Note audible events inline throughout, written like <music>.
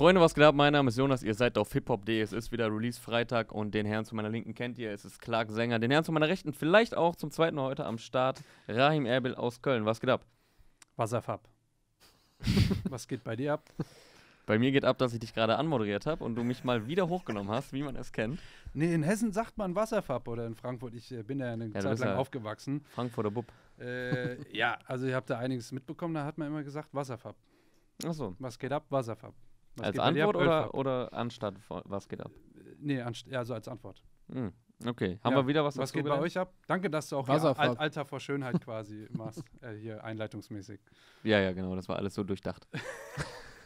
Freunde, was geht ab? Mein Name ist Jonas, ihr seid auf hiphop.de. Es ist wieder Release-Freitag und den Herrn zu meiner Linken kennt ihr. Es ist Clark Sänger, den Herrn zu meiner Rechten vielleicht auch zum zweiten Mal heute am Start. Rahim Erbil aus Köln, was geht ab? Was ab? <laughs> was geht bei dir ab? Bei mir geht ab, dass ich dich gerade anmoderiert habe und du mich mal wieder hochgenommen hast, wie man es kennt. Nee, in Hessen sagt man Wasserfab oder in Frankfurt. Ich äh, bin ja eine ja, Zeit lang ja aufgewachsen. Frankfurter Bub. Äh, ja, also ihr habt da einiges mitbekommen, da hat man immer gesagt Wasserfab. Ach so. Was geht ab? Wasserfab. Was als Antwort oder, oder anstatt was geht ab? Nee, also als Antwort. Hm. Okay, haben ja. wir wieder was Was geht gelernt? bei euch ab? Danke, dass du auch hier Al Alter vor Schönheit quasi <laughs> machst, äh, hier einleitungsmäßig. Ja, ja, genau, das war alles so durchdacht. <laughs>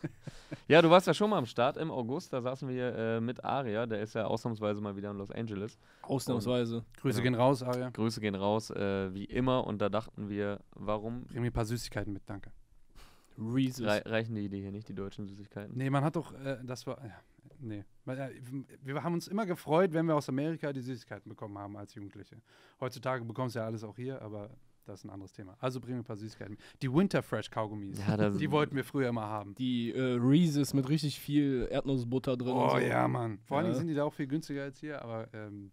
ja, du warst ja schon mal am Start im August, da saßen wir äh, mit Aria, der ist ja ausnahmsweise mal wieder in Los Angeles. Ausnahmsweise. Und, Grüße genau. gehen raus, Aria. Grüße gehen raus, äh, wie immer, und da dachten wir, warum. Bring mir ein paar Süßigkeiten mit, danke. Reese's. Re reichen die Idee hier nicht, die deutschen Süßigkeiten? Nee, man hat doch, äh, das war, äh, nee. Wir haben uns immer gefreut, wenn wir aus Amerika die Süßigkeiten bekommen haben als Jugendliche. Heutzutage bekommst du ja alles auch hier, aber das ist ein anderes Thema. Also bringen wir ein paar Süßigkeiten. Die Winterfresh Kaugummis. Ja, <laughs> die wollten wir früher immer haben. Die äh, Reese's mit richtig viel Erdnussbutter drin. Oh so. ja, Mann. Vor ja. allen Dingen sind die da auch viel günstiger als hier, aber. Ähm,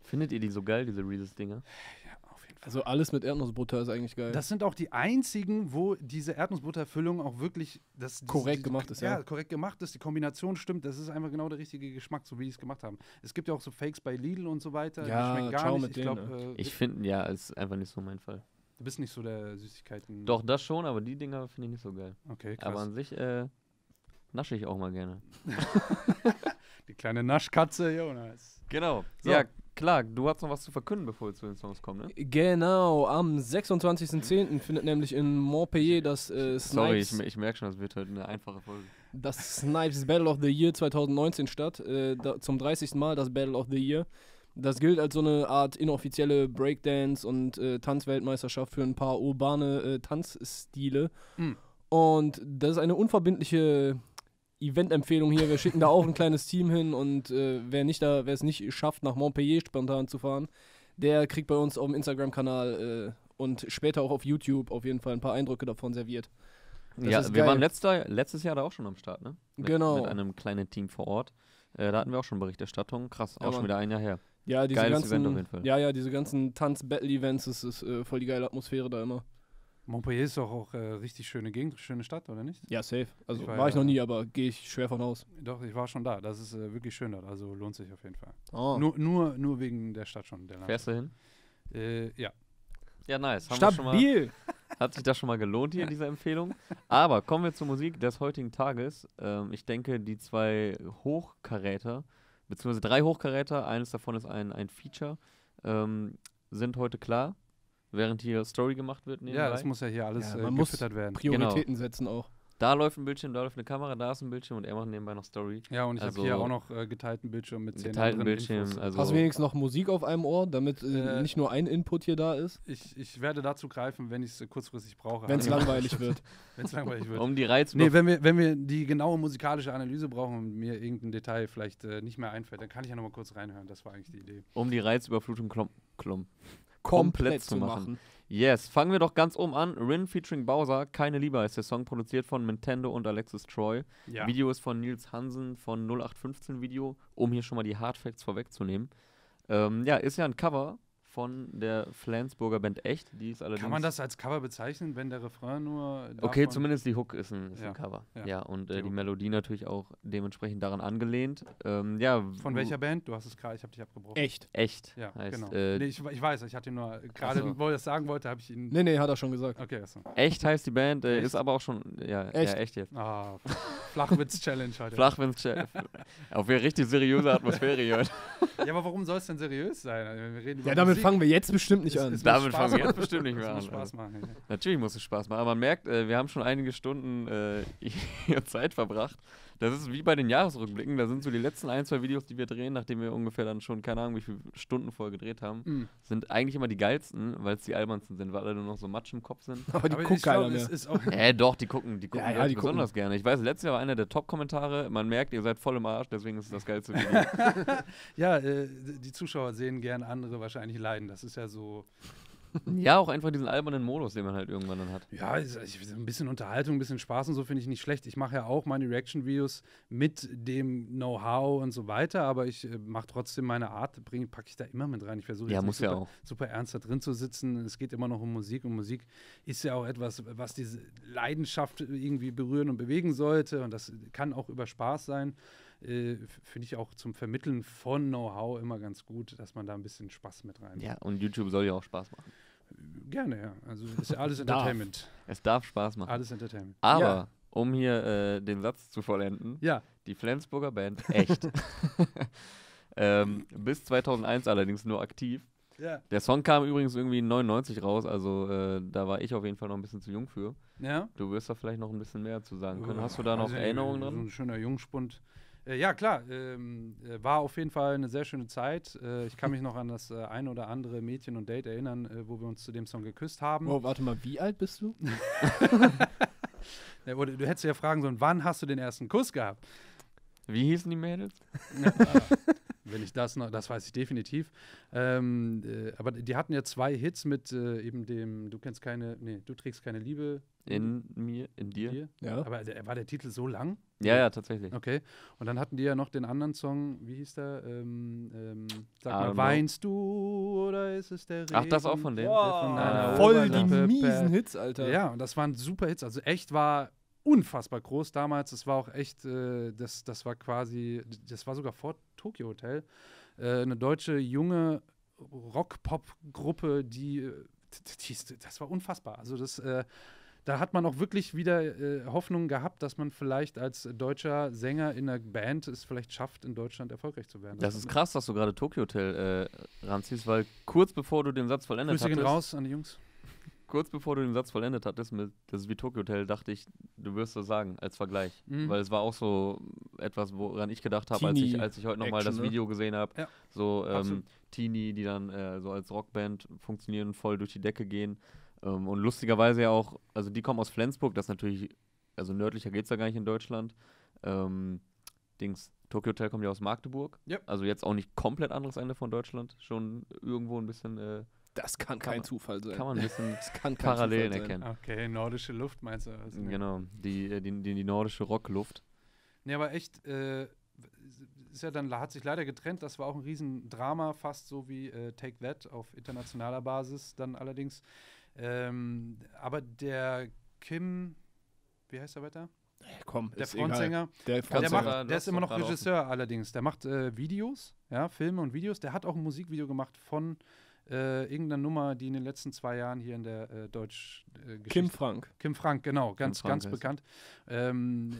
Findet ihr die so geil, diese Reese's-Dinger? einfach. Also alles mit Erdnussbutter ist eigentlich geil. Das sind auch die einzigen, wo diese Erdnussbutterfüllung auch wirklich das, korrekt die, gemacht ist. Ja, ja, korrekt gemacht ist. Die Kombination stimmt. Das ist einfach genau der richtige Geschmack, so wie die es gemacht haben. Es gibt ja auch so Fakes bei Lidl und so weiter. Ja, die schmecken gar nicht. Mit ich glaube, ne? äh, ich finde ja, ist einfach nicht so mein Fall. Du bist nicht so der Süßigkeiten. Doch, das schon, aber die Dinger finde ich nicht so geil. Okay, krass. Aber an sich äh, nasche ich auch mal gerne. <laughs> die kleine Naschkatze, Jonas. Genau. So. Ja, Klar, du hast noch was zu verkünden, bevor wir zu den Songs kommen, ne? Genau, am 26.10. findet nämlich in Montpellier das äh, Snipes... Sorry, ich, ich merke schon, das wird heute eine einfache Folge. Das Snipes Battle of the Year 2019 statt. Äh, da, zum 30. Mal das Battle of the Year. Das gilt als so eine Art inoffizielle Breakdance- und äh, Tanzweltmeisterschaft für ein paar urbane äh, Tanzstile. Mhm. Und das ist eine unverbindliche Event-Empfehlung hier. Wir schicken da auch ein kleines Team hin und äh, wer nicht da, wer es nicht schafft, nach Montpellier spontan zu fahren, der kriegt bei uns auf dem Instagram-Kanal äh, und später auch auf YouTube auf jeden Fall ein paar Eindrücke davon serviert. Das ja, wir geil. waren letzter, letztes Jahr da auch schon am Start, ne? Mit, genau. Mit einem kleinen Team vor Ort. Äh, da hatten wir auch schon Berichterstattung. Krass, auch Mann. schon wieder ein Jahr her. Ja, diese Geiles ganzen, Event auf jeden Fall. Ja, ja, diese ganzen Tanz-Battle-Events, das ist äh, voll die geile Atmosphäre da immer. Montpellier ist doch auch, auch äh, richtig schöne Gegend, schöne Stadt, oder nicht? Ja, safe. Also ich war, war, ich noch nie, aber gehe ich schwer von aus. Doch, ich war schon da. Das ist äh, wirklich schön dort. Also lohnt sich auf jeden Fall. Oh. Nur, nur, nur wegen der Stadt schon. Der Fährst du hin? Äh, ja. Ja, nice. Haben Stabil! <laughs> hat sich das schon mal gelohnt hier, in dieser Empfehlung. Aber kommen wir zur Musik des heutigen Tages. Ähm, ich denke, die zwei Hochkaräter, beziehungsweise drei Hochkaräter, eines davon ist ein, ein Feature, ähm, sind heute klar während hier Story gemacht wird. Nebenbei. Ja, das muss ja hier alles ja, äh, man muss werden. Prioritäten genau. setzen auch. Da läuft ein Bildschirm, da läuft eine Kamera, da ist ein Bildschirm und er macht nebenbei noch Story. Ja, und ich also habe hier auch noch äh, geteilten Bildschirm mit zehn geteilten Bildschirm. Infos. Also Hast du wenigstens noch Musik auf einem Ohr, damit äh, äh, nicht nur ein Input hier da ist? Ich, ich werde dazu greifen, wenn ich es äh, kurzfristig brauche. Wenn es also langweilig <laughs> wird. wenn es langweilig wird. Um die Reize. Nee, wenn wir, wenn wir die genaue musikalische Analyse brauchen und mir irgendein Detail vielleicht äh, nicht mehr einfällt, dann kann ich ja nochmal kurz reinhören. Das war eigentlich die Idee. Um die Reizüberflutung klumm. klumm komplett, komplett zu machen. machen. Yes, fangen wir doch ganz oben an. Rin featuring Bowser, keine Liebe ist der Song, produziert von Nintendo und Alexis Troy. Ja. Video ist von Nils Hansen von 0815 Video, um hier schon mal die Hardfacts vorwegzunehmen. Ähm, ja, ist ja ein Cover von der Flensburger Band Echt. Die ist allerdings Kann man das als Cover bezeichnen, wenn der Refrain nur. Okay, zumindest die Hook ist ein, ist ja. ein Cover. Ja, ja und äh, die, die Melodie natürlich auch dementsprechend daran angelehnt. Ähm, ja, von welcher Band? Du hast es gerade, ich habe dich abgebrochen. Echt. Echt. Ja, heißt, genau. Äh, nee, ich, ich, weiß, ich hatte nur gerade, so. wo ich das sagen wollte, habe ich ihn. Nee, nee, hat er schon gesagt. Okay, achso. Echt heißt die Band, äh, ist aber auch schon. Ja, echt, ja, echt jetzt. Ah, Flachwitz-Challenge heute. Flachwitz-Challenge. <laughs> Auf eine richtig seriöse Atmosphäre hier heute. Ja, aber warum soll es denn seriös sein? Also, wir reden über ja, damit damit fangen wir jetzt bestimmt nicht an. damit fangen wir jetzt bestimmt nicht <laughs> mehr an. Spaß also. machen, ja. Natürlich muss es Spaß machen. Aber man merkt, äh, wir haben schon einige Stunden äh, <laughs> Zeit verbracht. Das ist wie bei den Jahresrückblicken. Da sind so die letzten ein, zwei Videos, die wir drehen, nachdem wir ungefähr dann schon, keine Ahnung, wie viele Stunden vorher gedreht haben, mhm. sind eigentlich immer die geilsten, weil es die albernsten sind, weil alle nur noch so matsch im Kopf sind. <laughs> Aber die gucken keiner mehr. Ist, <laughs> ist äh, doch, die gucken, die gucken ja, ja, die besonders gucken. gerne. Ich weiß, letztes Jahr war einer der Top-Kommentare. Man merkt, ihr seid voll im Arsch, deswegen ist es das geilste Video. <laughs> ja, äh, die Zuschauer sehen gern andere wahrscheinlich leiden. Das ist ja so <laughs> Ja, auch einfach diesen albernen Modus, den man halt irgendwann dann hat. Ja, ich, ein bisschen Unterhaltung, ein bisschen Spaß und so finde ich nicht schlecht. Ich mache ja auch meine Reaction-Videos mit dem Know-how und so weiter, aber ich äh, mache trotzdem meine Art, packe ich da immer mit rein. Ich versuche ja, super, ja super ernst da drin zu sitzen. Es geht immer noch um Musik und Musik ist ja auch etwas, was diese Leidenschaft irgendwie berühren und bewegen sollte und das kann auch über Spaß sein. Äh, finde ich auch zum Vermitteln von Know-how immer ganz gut, dass man da ein bisschen Spaß mit rein. Ja, und YouTube soll ja auch Spaß machen. Gerne, ja. Also ist ja alles <laughs> Entertainment. Es darf Spaß machen. Alles Entertainment. Aber, ja. um hier äh, den Satz zu vollenden, ja. die Flensburger Band, echt. <laughs> ähm, bis 2001 allerdings nur aktiv. Ja. Der Song kam übrigens irgendwie 99 raus, also äh, da war ich auf jeden Fall noch ein bisschen zu jung für. Ja. Du wirst da vielleicht noch ein bisschen mehr zu sagen können. Hast du da noch also, Erinnerungen dran? So ein schöner Jungspund. Äh, ja, klar. Ähm, äh, war auf jeden Fall eine sehr schöne Zeit. Äh, ich kann mich noch an das äh, ein oder andere Mädchen und Date erinnern, äh, wo wir uns zu dem Song geküsst haben. Oh, warte mal, wie alt bist du? <laughs> ja, oder du hättest ja fragen sollen, wann hast du den ersten Kuss gehabt? Wie hießen die Mädels? Ja, ne, <laughs> ah wenn ich das noch, das weiß ich definitiv. Ähm, äh, aber die hatten ja zwei Hits mit äh, eben dem, du kennst keine, nee, du trägst keine Liebe. In mir, in dir. dir. Ja. Aber der, war der Titel so lang? Ja, ja, tatsächlich. Okay. Und dann hatten die ja noch den anderen Song, wie hieß der? Ähm, ähm, sag mal, weinst du oder ist es der Regen? Ach, das auch von dem. Wow. Von Voll die miesen Hits, Alter. Ja, und das waren super Hits. Also echt war unfassbar groß damals. Das war auch echt, äh, das, das war quasi, das war sogar vor Tokyo Hotel. Äh, eine deutsche junge Rock-Pop-Gruppe, die, äh, die, das war unfassbar. Also das, äh, da hat man auch wirklich wieder äh, Hoffnung gehabt, dass man vielleicht als deutscher Sänger in einer Band es vielleicht schafft, in Deutschland erfolgreich zu werden. Das, das ist krass, dass du gerade Tokyo Hotel äh, ranziehst, weil kurz bevor du den Satz vollendet hast. Grüße gehen raus an die Jungs kurz bevor du den Satz vollendet hattest mit Das ist wie Tokyo Hotel, dachte ich, du wirst das sagen, als Vergleich. Mhm. Weil es war auch so etwas, woran ich gedacht habe, als ich, als ich heute nochmal das ne? Video gesehen habe. Ja. So ähm, Teenie, die dann äh, so als Rockband funktionieren, voll durch die Decke gehen. Ähm, und lustigerweise ja auch, also die kommen aus Flensburg, das natürlich, also nördlicher geht es ja gar nicht in Deutschland. Ähm, Dings, Tokyo Hotel kommt ja aus Magdeburg. Ja. Also jetzt auch nicht komplett anderes Ende von Deutschland, schon irgendwo ein bisschen. Äh, das kann, kann kein man, Zufall sein. Kann man ein bisschen <laughs> Parallelen erkennen. Okay, nordische Luft meinst du? Also, genau, die, äh, die, die, die nordische Rockluft. Nee, aber echt, äh, ist ja dann, hat sich leider getrennt. Das war auch ein Riesendrama, fast so wie äh, Take That auf internationaler Basis dann allerdings. Ähm, aber der Kim, wie heißt er weiter? Hey, komm, der Frontsänger. Der, Frontsänger. Der, macht, der ist immer noch Regisseur allerdings. Der macht äh, Videos, ja, Filme und Videos. Der hat auch ein Musikvideo gemacht von äh, irgendeiner Nummer, die in den letzten zwei Jahren hier in der äh, Deutsch äh, Kim Frank. Kim Frank, genau, ganz, Frank ganz bekannt. Ähm,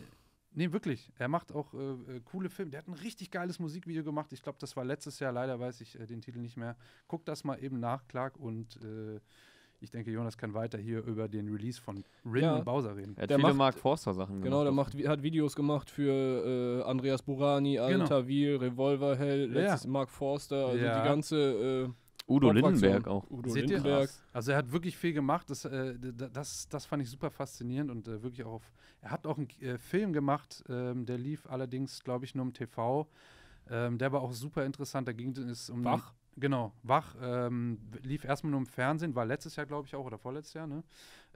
Nee, wirklich. Er macht auch äh, äh, coole Filme. Der hat ein richtig geiles Musikvideo gemacht. Ich glaube, das war letztes Jahr. Leider weiß ich äh, den Titel nicht mehr. Guck das mal eben nach, Clark. Und äh, ich denke, Jonas kann weiter hier über den Release von Rin ja. und Bowser reden. Er hat der viele macht, Mark Forster Sachen genau, gemacht. Genau, der macht, hat Videos gemacht für äh, Andreas Burani, Al genau. Tawil, Revolverhell, letztes ja. Mark Forster. Also ja. die ganze äh, Udo Lindenberg auch. Udo Seht Lindenberg. Ihr? Also er hat wirklich viel gemacht. Das, äh, das, das fand ich super faszinierend und äh, wirklich auch auf, Er hat auch einen äh, Film gemacht, ähm, der lief allerdings, glaube ich, nur im TV. Ähm, der war auch super interessant. Da ging es um. Wach? Genau, Wach ähm, lief erstmal nur im Fernsehen, war letztes Jahr, glaube ich, auch oder vorletztes Jahr, ne?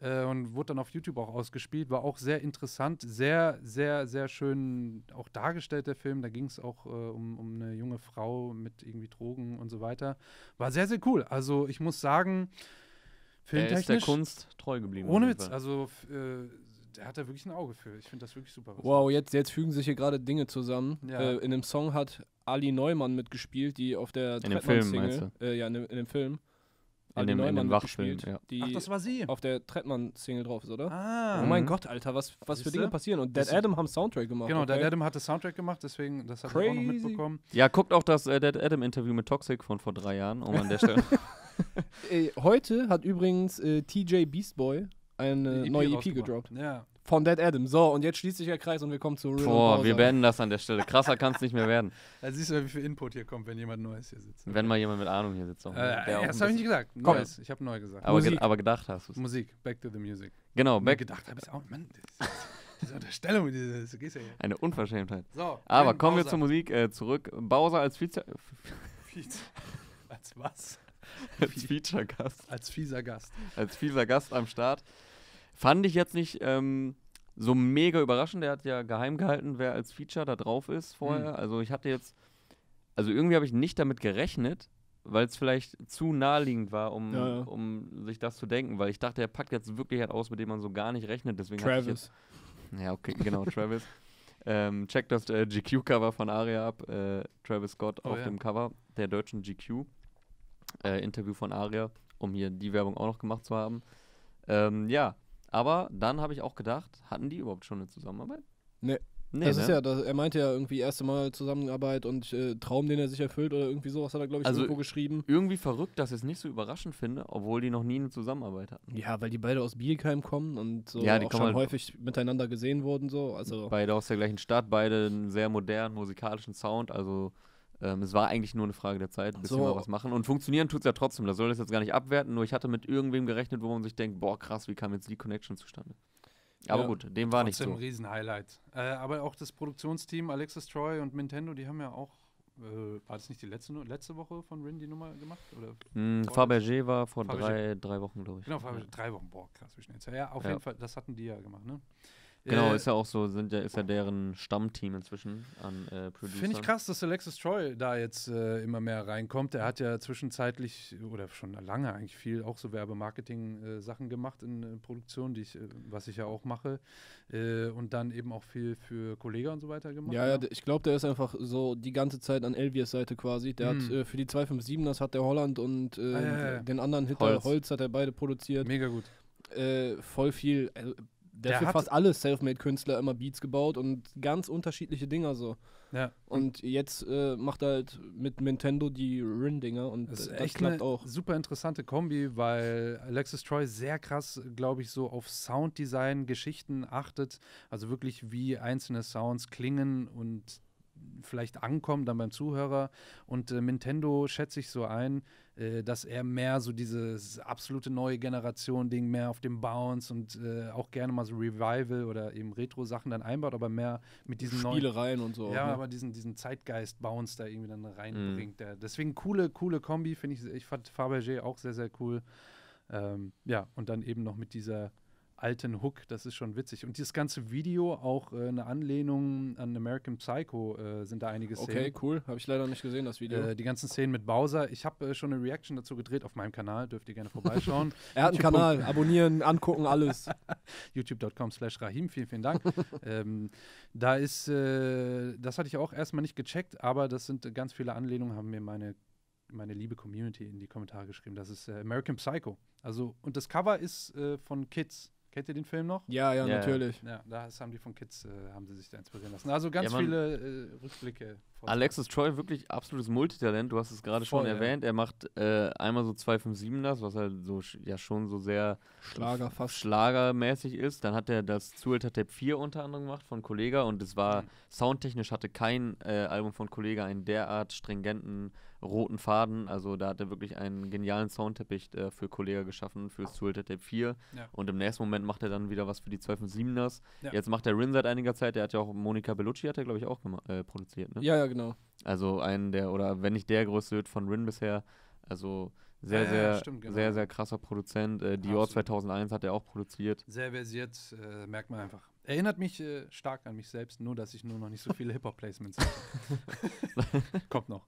Äh, und wurde dann auf YouTube auch ausgespielt, war auch sehr interessant, sehr, sehr, sehr schön auch dargestellt, der Film. Da ging es auch äh, um, um eine junge Frau mit irgendwie Drogen und so weiter. War sehr, sehr cool. Also ich muss sagen, Filmtechnisch. Er ist der Kunst treu geblieben. Ohne Witz. Also äh, der hat da wirklich ein Auge für. Ich finde das wirklich super. Wow, jetzt, jetzt fügen sich hier gerade Dinge zusammen. Ja. Äh, in dem Song hat Ali Neumann mitgespielt, die auf der in dem Film, Single, äh, ja, in dem, in dem Film. In dem, Neumann in dem gespielt, ja. die Ach, das war sie. auf der Trettmann-Single drauf ist, oder? Ah. Oh mein Gott, Alter, was, was für Dinge passieren. Und Dead Adam haben Soundtrack gemacht. Genau, okay? Dead Adam hat das Soundtrack gemacht, deswegen, das habe ich auch noch mitbekommen. Ja, guckt auch das äh, Dead Adam-Interview mit Toxic von vor drei Jahren, um an der Stelle. Ey, <laughs> äh, heute hat übrigens äh, TJ Beastboy eine EP e neue EP gedroppt. Ja. Von Dead Adam. So, und jetzt schließt sich der Kreis und wir kommen zu Real Boah, wir beenden das an der Stelle. Krasser kann es nicht mehr werden. Da <laughs> siehst du ja, wie viel Input hier kommt, wenn jemand Neues hier sitzt. Wenn mal jemand mit Ahnung hier sitzt. äh, ja, das habe ich nicht gesagt. Komm. Neues. Ich habe neu gesagt. Aber, ge aber gedacht hast du es. Musik. Back to the music. Genau. Back gedacht habe ich auch. Mann, das ist diese Unterstellung, diese, das geht ja hier. Eine Unverschämtheit. So, aber kommen Bowser. wir zur Musik äh, zurück. Bowser als Vize... <laughs> als was? als Feature-Gast. Als fieser Gast. Als fieser Gast am Start. Fand ich jetzt nicht ähm, so mega überraschend. Der hat ja geheim gehalten, wer als Feature da drauf ist vorher. Mhm. Also ich hatte jetzt, also irgendwie habe ich nicht damit gerechnet, weil es vielleicht zu naheliegend war, um, ja, ja. um sich das zu denken, weil ich dachte, er packt jetzt wirklich halt aus, mit dem man so gar nicht rechnet. Deswegen Travis. ja, okay, genau, Travis. <laughs> Ähm, checkt das äh, GQ-Cover von Aria ab, äh, Travis Scott oh, auf ja. dem Cover der deutschen GQ äh, Interview von Aria, um hier die Werbung auch noch gemacht zu haben. Ähm, ja, aber dann habe ich auch gedacht, hatten die überhaupt schon eine Zusammenarbeit? Nee. Nee, das ne? ist ja, das, er meinte ja irgendwie erste Mal Zusammenarbeit und äh, Traum, den er sich erfüllt oder irgendwie sowas hat er, glaube ich, also irgendwo geschrieben. Irgendwie verrückt, dass ich es nicht so überraschend finde, obwohl die noch nie eine Zusammenarbeit hatten. Ja, weil die beide aus Bielkeim kommen und so ja, die auch schon halt häufig miteinander gesehen wurden. So. Also beide aus der gleichen Stadt, beide einen sehr modernen musikalischen Sound, also ähm, es war eigentlich nur eine Frage der Zeit, bis so. wir mal was machen. Und funktionieren tut es ja trotzdem. Da soll das jetzt gar nicht abwerten. Nur ich hatte mit irgendwem gerechnet, wo man sich denkt, boah, krass, wie kam jetzt die Connection zustande? Aber ja, gut, dem war nicht so. Trotzdem ein Riesenhighlight. Äh, aber auch das Produktionsteam, Alexis Troy und Nintendo, die haben ja auch äh, war das nicht die letzte, letzte Woche von Rin die Nummer gemacht? Oder mm, Fabergé war vor Fabergé. Drei, drei Wochen, glaube ich. Genau, Fabergé, ja. drei Wochen. Boah, krass, wie schnell. Ja, auf ja. jeden Fall, das hatten die ja gemacht, ne? Genau, äh, ist ja auch so, sind ja, ist ja deren Stammteam inzwischen an äh, Producern. Finde ich krass, dass Alexis Troy da jetzt äh, immer mehr reinkommt. Er hat ja zwischenzeitlich oder schon lange eigentlich viel auch so Werbemarketing-Sachen äh, gemacht in äh, Produktionen, die ich, äh, was ich ja auch mache. und dann eben auch viel für Kollegen und so weiter gemacht. Ja, ja ne? ich glaube, der ist einfach so die ganze Zeit an Elviers Seite quasi. Der hm. hat für die 257 das hat der Holland und ah, ja, ja. den anderen Hitler Holz. Holz hat er beide produziert. Mega gut. Äh, voll viel, also der hat fast alle Selfmade-Künstler immer Beats gebaut und ganz unterschiedliche Dinger so. Ja. Und jetzt äh, macht er halt mit Nintendo die Rin-Dinger und das, ist das echt klappt auch. Super interessante Kombi, weil Alexis Troy sehr krass, glaube ich, so auf Sounddesign-Geschichten achtet. Also wirklich, wie einzelne Sounds klingen und vielleicht ankommt dann beim Zuhörer. Und äh, Nintendo schätze ich so ein, äh, dass er mehr so dieses absolute neue Generation-Ding mehr auf dem Bounce und äh, auch gerne mal so Revival oder eben Retro-Sachen dann einbaut, aber mehr mit diesen Spielereien neuen. Spielereien und so. Ja, ne? aber diesen, diesen Zeitgeist-Bounce da irgendwie dann reinbringt. Mhm. Deswegen coole, coole Kombi, finde ich. Ich fand Fabergé auch sehr, sehr cool. Ähm, ja, und dann eben noch mit dieser alten Hook. Das ist schon witzig. Und dieses ganze Video, auch äh, eine Anlehnung an American Psycho, äh, sind da einige Szenen. Okay, cool. Habe ich leider nicht gesehen, das Video. Äh, die ganzen Szenen mit Bowser. Ich habe äh, schon eine Reaction dazu gedreht auf meinem Kanal. Dürft ihr gerne vorbeischauen. <laughs> er hat einen Kanal. Abonnieren, angucken, alles. <laughs> YouTube.com slash Rahim. Vielen, vielen Dank. <laughs> ähm, da ist, äh, das hatte ich auch erstmal nicht gecheckt, aber das sind ganz viele Anlehnungen, haben mir meine meine liebe Community in die Kommentare geschrieben. Das ist äh, American Psycho. Also, und das Cover ist äh, von Kids. Kennt ihr den Film noch? Ja, ja, ja natürlich. Ja, da haben die von Kids, äh, haben sie sich da inspirieren lassen. Also ganz ja, viele äh, Rückblicke Alexis Troy wirklich absolutes Multitalent. Du hast es gerade schon ja. erwähnt. Er macht äh, einmal so 257ers, was halt so ja schon so sehr Schlager fast. schlagermäßig ist. Dann hat er das Zuelta Tape 4 unter anderem gemacht von Kollega und es war mhm. soundtechnisch hatte kein äh, Album von Kollega einen derart stringenten roten Faden. Also da hat er wirklich einen genialen Soundteppich äh, für Kollega geschaffen, für Zuelta Tape 4. Ja. Und im nächsten Moment macht er dann wieder was für die 257ers. Ja. Jetzt macht er Rin seit einiger Zeit. Der hat ja auch Monika Bellucci, hat er glaube ich auch äh, produziert. Ne? Ja, ja, genau. Also einen der, oder wenn nicht der größte Hit von Rin bisher. Also sehr, ja, sehr, stimmt, genau. sehr, sehr krasser Produzent. Äh, Dior Absolut. 2001 hat er auch produziert. Sehr versiert, äh, merkt man einfach. Erinnert mich äh, stark an mich selbst, nur dass ich nur noch nicht so viele Hip-Hop-Placements habe. <laughs> Kommt noch.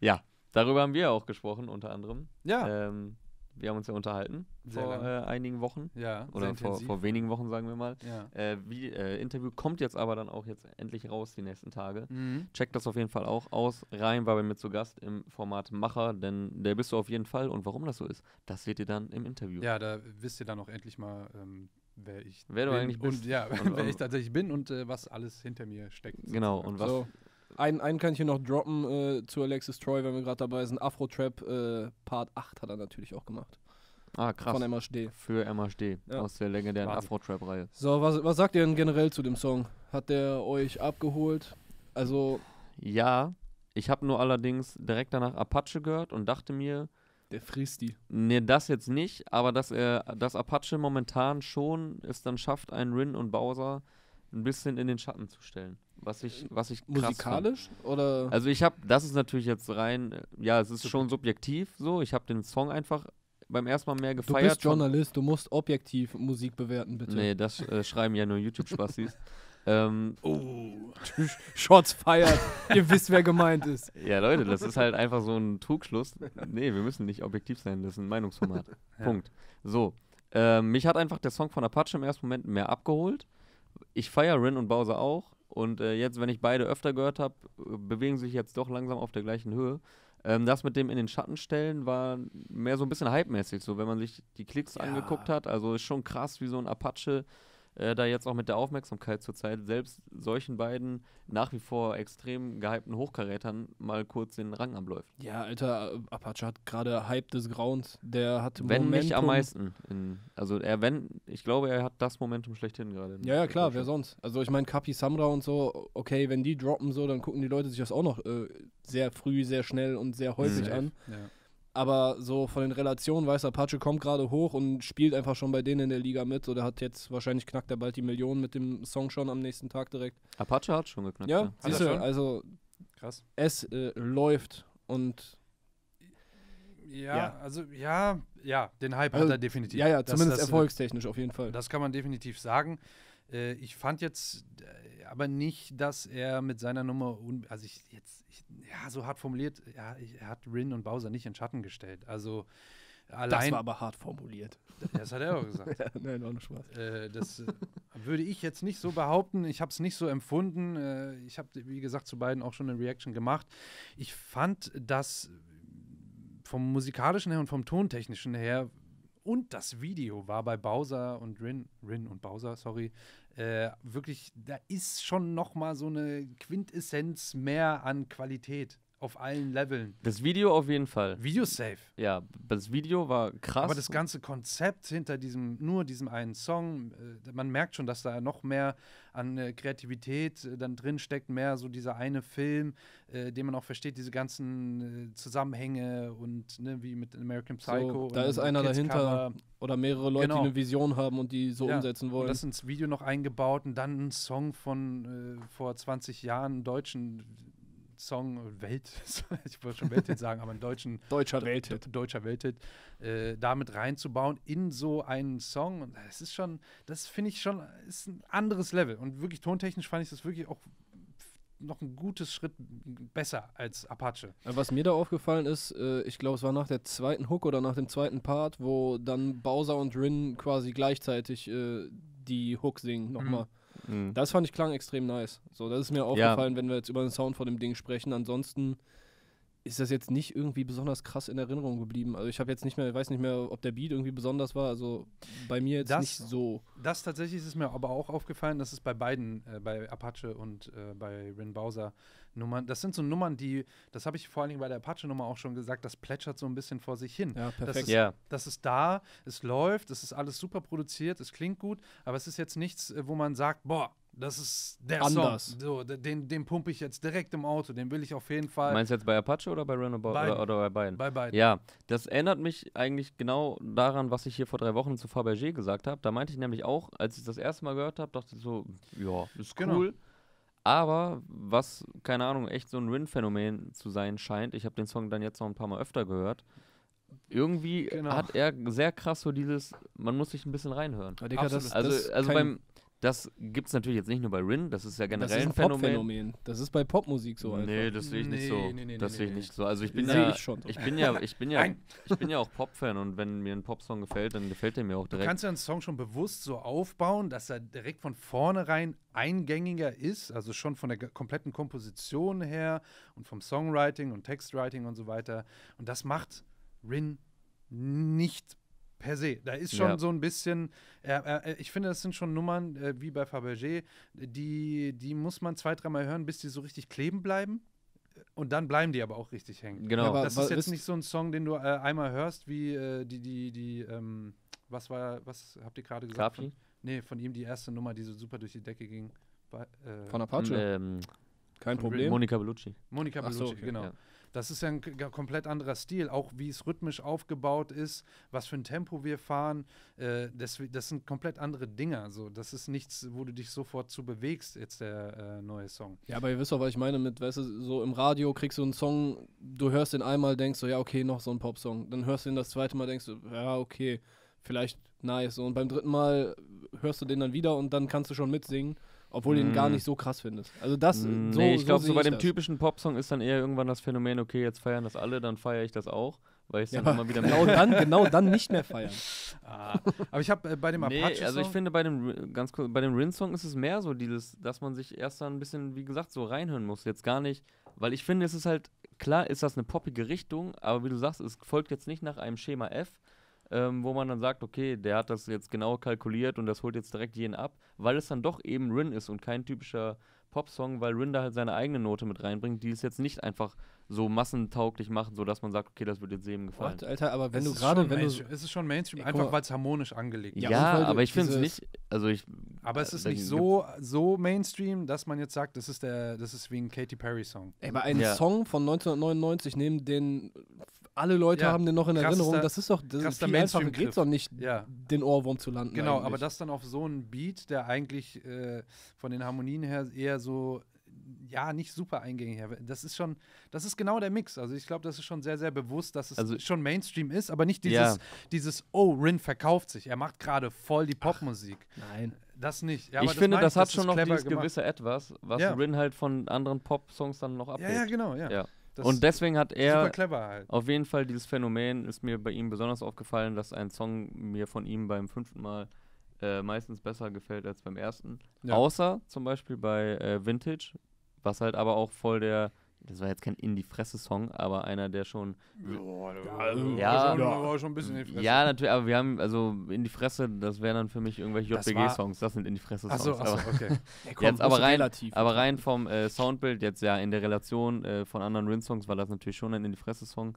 Ja, darüber haben wir auch gesprochen, unter anderem. Ja. Ähm, wir haben uns ja unterhalten Sehr vor äh, einigen Wochen. Ja, oder vor, vor, wenigen Wochen, sagen wir mal. Ja. Äh, wie, äh, Interview kommt jetzt aber dann auch jetzt endlich raus die nächsten Tage. Mhm. Check das auf jeden Fall auch aus. Rein war bei mir zu Gast im Format Macher, denn der bist du auf jeden Fall. Und warum das so ist, das seht ihr dann im Interview. Ja, da wisst ihr dann auch endlich mal, ähm, wer ich wer bin. du eigentlich bist. Und, ja, und, <laughs> wer ich tatsächlich bin und äh, was alles hinter mir steckt. Genau, und was. So einen, einen kann ich hier noch droppen äh, zu Alexis Troy, wenn wir gerade dabei sind. Afro Trap äh, Part 8 hat er natürlich auch gemacht. Ah, krass. Von MHD. Für MHD. Ja. Aus der legendären Afro-Trap-Reihe. So, was, was sagt ihr denn generell zu dem Song? Hat der euch abgeholt? Also. Ja, ich habe nur allerdings direkt danach Apache gehört und dachte mir. Der frisst die. Nee, das jetzt nicht, aber dass er, dass Apache momentan schon es dann schafft, einen Rin und Bowser ein bisschen in den Schatten zu stellen. Was ich, was ich Musikalisch fand. oder? Also ich habe, das ist natürlich jetzt rein, ja, es ist schon subjektiv so. Ich habe den Song einfach beim ersten Mal mehr gefeiert. Du bist Journalist, du musst objektiv Musik bewerten, bitte. Nee, das äh, schreiben ja nur YouTube-Spassis. <laughs> ähm, oh, <laughs> Shots feiert. Ihr wisst, wer gemeint ist. Ja, Leute, das ist halt einfach so ein Trugschluss. Nee, wir müssen nicht objektiv sein, das ist ein Meinungsformat. <laughs> Ja. Punkt. So. Ähm, mich hat einfach der Song von Apache im ersten Moment mehr abgeholt ich feiere Rin und Bowser auch. Und äh, jetzt, wenn ich beide öfter gehört habe, bewegen sich jetzt doch langsam auf der gleichen Höhe. Ähm, das mit dem in den Schatten stellen war mehr so ein bisschen hypemäßig, so wenn man sich die Klicks ja. angeguckt hat. Also ist schon krass, wie so ein Apache äh, da jetzt auch mit der Aufmerksamkeit zurzeit selbst solchen beiden nach wie vor extrem gehypten Hochkarätern mal kurz den Rang abläuft. Ja, Alter, äh, Apache hat gerade Hype des Grounds. Der hat Wenn Momentum. nicht am meisten. In, also er, wenn, ich glaube, er hat das Momentum schlechthin gerade. Ja, ja, klar, wer sonst? Also ich meine, Kapi Samra und so, okay, wenn die droppen so, dann gucken die Leute sich das auch noch äh, sehr früh, sehr schnell und sehr häufig mhm. an. Ja. Aber so von den Relationen, weiß Apache kommt gerade hoch und spielt einfach schon bei denen in der Liga mit. Oder hat jetzt wahrscheinlich knackt er bald die Millionen mit dem Song schon am nächsten Tag direkt. Apache hat schon geknackt. Ja, ja. siehst du, also krass. Es äh, läuft und ja, ja, also ja, ja, den Hype also, hat er definitiv. Ja, ja, zumindest das, erfolgstechnisch auf jeden Fall. Das kann man definitiv sagen. Äh, ich fand jetzt äh, aber nicht, dass er mit seiner Nummer, also ich jetzt, ich, ja, so hart formuliert, ja, ich, er hat Rin und Bowser nicht in Schatten gestellt. Also allein. Das war aber hart formuliert. Das hat er auch gesagt. <laughs> ja, nein, auch nur Spaß. Äh, das äh, würde ich jetzt nicht so behaupten. Ich habe es nicht so empfunden. Äh, ich habe, wie gesagt, zu beiden auch schon eine Reaction gemacht. Ich fand, dass vom musikalischen her und vom tontechnischen her und das Video war bei Bowser und Rin, Rin und Bowser, sorry, äh, wirklich, da ist schon noch mal so eine Quintessenz mehr an Qualität auf allen Leveln. Das Video auf jeden Fall. Video safe. Ja, das Video war krass. Aber das ganze Konzept hinter diesem, nur diesem einen Song, äh, man merkt schon, dass da noch mehr an äh, Kreativität äh, dann drin steckt, mehr so dieser eine Film, den man auch versteht, diese ganzen Zusammenhänge und ne, wie mit American Psycho. So, da ist einer Kids dahinter. Cover. Oder mehrere Leute, genau. die eine Vision haben und die so ja. umsetzen wollen. Und das ins Video noch eingebaut und dann ein Song von äh, vor 20 Jahren, einen deutschen Song Welt, <laughs> ich wollte schon Welthit sagen, aber einen deutschen <laughs> deutscher Welthit, deutscher Welthit, äh, damit reinzubauen in so einen Song. Und das ist schon, das finde ich schon, ist ein anderes Level. Und wirklich tontechnisch fand ich das wirklich auch noch ein gutes Schritt besser als Apache. Äh, was mir da aufgefallen ist, äh, ich glaube, es war nach der zweiten Hook oder nach dem zweiten Part, wo dann Bowser und Rin quasi gleichzeitig äh, die Hook singen nochmal. Mhm. Mhm. Das fand ich klang extrem nice. So, das ist mir aufgefallen, ja. wenn wir jetzt über den Sound von dem Ding sprechen. Ansonsten ist das jetzt nicht irgendwie besonders krass in Erinnerung geblieben. Also ich habe jetzt nicht mehr, weiß nicht mehr, ob der Beat irgendwie besonders war. Also bei mir jetzt das, nicht so. Das tatsächlich ist mir aber auch aufgefallen, dass es bei beiden, äh, bei Apache und äh, bei Rin Bowser Nummern, das sind so Nummern, die, das habe ich vor allen Dingen bei der Apache-Nummer auch schon gesagt, das plätschert so ein bisschen vor sich hin. Ja, perfekt. Das ist, yeah. das ist da, es läuft, es ist alles super produziert, es klingt gut, aber es ist jetzt nichts, äh, wo man sagt, boah, das ist der Anders. Song. So, den, den pumpe ich jetzt direkt im Auto. Den will ich auf jeden Fall. Meinst du jetzt bei Apache oder bei Renault oder, oder, bei beiden? Bei beiden. Ja, das erinnert mich eigentlich genau daran, was ich hier vor drei Wochen zu Fabergé gesagt habe. Da meinte ich nämlich auch, als ich das erste Mal gehört habe, dachte ich so, ja, ist genau. cool. Aber was, keine Ahnung, echt so ein Rin-Phänomen zu sein scheint, ich habe den Song dann jetzt noch ein paar Mal öfter gehört. Irgendwie genau. hat er sehr krass so dieses, man muss sich ein bisschen reinhören. Ja, Digga, das, also, das also beim das gibt es natürlich jetzt nicht nur bei Rin, das ist ja generell das ist ein, Phänomen. Phänomen. Das ist bei Popmusik so. Einfach. Nee, das sehe ich nicht so. Nee, nee, nee, das sehe ich nicht so. Also ich bin ja, ich, schon ich bin ja, ich bin ja, ich bin ja auch Pop-Fan und wenn mir ein Popsong gefällt, dann gefällt der mir auch direkt. Du kannst ja einen Song schon bewusst so aufbauen, dass er direkt von vornherein eingängiger ist, also schon von der kompletten Komposition her und vom Songwriting und Textwriting und so weiter. Und das macht Rin nicht per se. Da ist schon ja. so ein bisschen, äh, äh, äh, ich finde, das sind schon Nummern äh, wie bei Fabergé, die, die muss man zwei, dreimal hören, bis die so richtig kleben bleiben. Und dann bleiben die aber auch richtig hängen. Genau. Ja, das ist jetzt nicht so ein Song, den du äh, einmal hörst, wie äh, die, die, die, ähm, was war, was habt ihr gerade gesagt? Capri? Von, nee, von ihm die erste Nummer, die so super durch die Decke ging. Bei, von Apache? Ähm, Kein Problem. Monika Bellucci. Monika Bellucci, so, okay. genau. Ja. Das ist ja ein komplett anderer Stil, auch wie es rhythmisch aufgebaut ist, was für ein Tempo wir fahren. Äh, das, das, sind komplett andere Dinger. So. Das ist nichts, wo du dich sofort zu bewegst, jetzt der äh, neue Song. Ja, aber ihr wisst doch, was ich meine mit, weißt du, so im Radio kriegst du einen Song, du hörst den einmal, denkst so, ja, okay, noch so ein Popsong. Dann hörst du ihn das zweite Mal, denkst du, ja, okay, vielleicht nice. Und beim dritten Mal hörst du den dann wieder und dann kannst du schon mitsingen obwohl du mm. ihn gar mhm. nicht so krass findest. Also das, mm. so, nee, ich so glaube, so, bei dem das. typischen Popsong ist dann eher irgendwann das Phänomen, okay, jetzt feiern das alle, dann feiere ich das auch, weil ich es ja, dann immer wieder genau dann, genau dann nicht mehr feiern. <laughs> Ah. <laughs> Aber ich habe äh, bei dem Apache nee, also ich finde bei dem äh, ganz kurz, bei dem Rin Song ist es mehr so dieses, dass man sich erst dann ein bisschen, wie gesagt, so reinhören muss. Jetzt gar nicht, weil ich finde, es ist halt klar, ist das eine poppige Richtung, aber wie du sagst, es folgt jetzt nicht nach einem Schema F, ähm, wo man dann sagt, okay, der hat das jetzt genau kalkuliert und das holt jetzt direkt jeden ab, weil es dann doch eben Rin ist und kein typischer Popsong, weil Rin da halt seine eigene Note mit reinbringt, die es jetzt nicht einfach so massentauglich macht, sodass man sagt, okay, das wird jetzt eben gefallen. What, Alter, aber wenn es du gerade, wenn du. es ist schon Mainstream, ey, einfach weil es harmonisch angelegt ist. Ja, ja aber ich finde es nicht. Also ich, aber es ist äh, nicht so, so Mainstream, dass man jetzt sagt, das ist, der, das ist wie ein Katy Perry-Song. Ey, aber ein ja. Song von 1999 neben den alle Leute ja, haben den noch in Erinnerung. Das ist doch, das viel einfacher geht doch nicht, ja. den Ohrwurm zu landen. Genau, eigentlich. aber das dann auf so einen Beat, der eigentlich äh, von den Harmonien her eher so, ja, nicht super eingängig her. Das ist schon, das ist genau der Mix. Also ich glaube, das ist schon sehr, sehr bewusst, dass es also, schon Mainstream ist, aber nicht dieses, ja. dieses oh, Rin verkauft sich. Er macht gerade voll die Popmusik. Ach, nein. Das nicht. Ja, ich das finde, das, das hat schon noch dieses gemacht. gewisse Etwas, was Rin halt von anderen Pop-Songs dann noch abhebt. Ja, ja, genau, ja und deswegen hat er halt. auf jeden Fall dieses Phänomen ist mir bei ihm besonders aufgefallen, dass ein Song mir von ihm beim fünften Mal äh, meistens besser gefällt als beim ersten. Ja. Außer zum Beispiel bei äh, Vintage, was halt aber auch voll der das war jetzt kein in die Fresse Song, aber einer, der schon ja, also, ja, schon, ja, schon ein bisschen in die Fresse. Ja, natürlich, aber wir haben also in die Fresse, das wären dann für mich irgendwelche JBG Songs, das sind in die Fresse Songs. ach so, aber, okay. ja, <laughs> komm, jetzt aber rein, relativ. aber rein vom äh, Soundbild jetzt ja in der Relation äh, von anderen Rin Songs war das natürlich schon ein in die Fresse Song.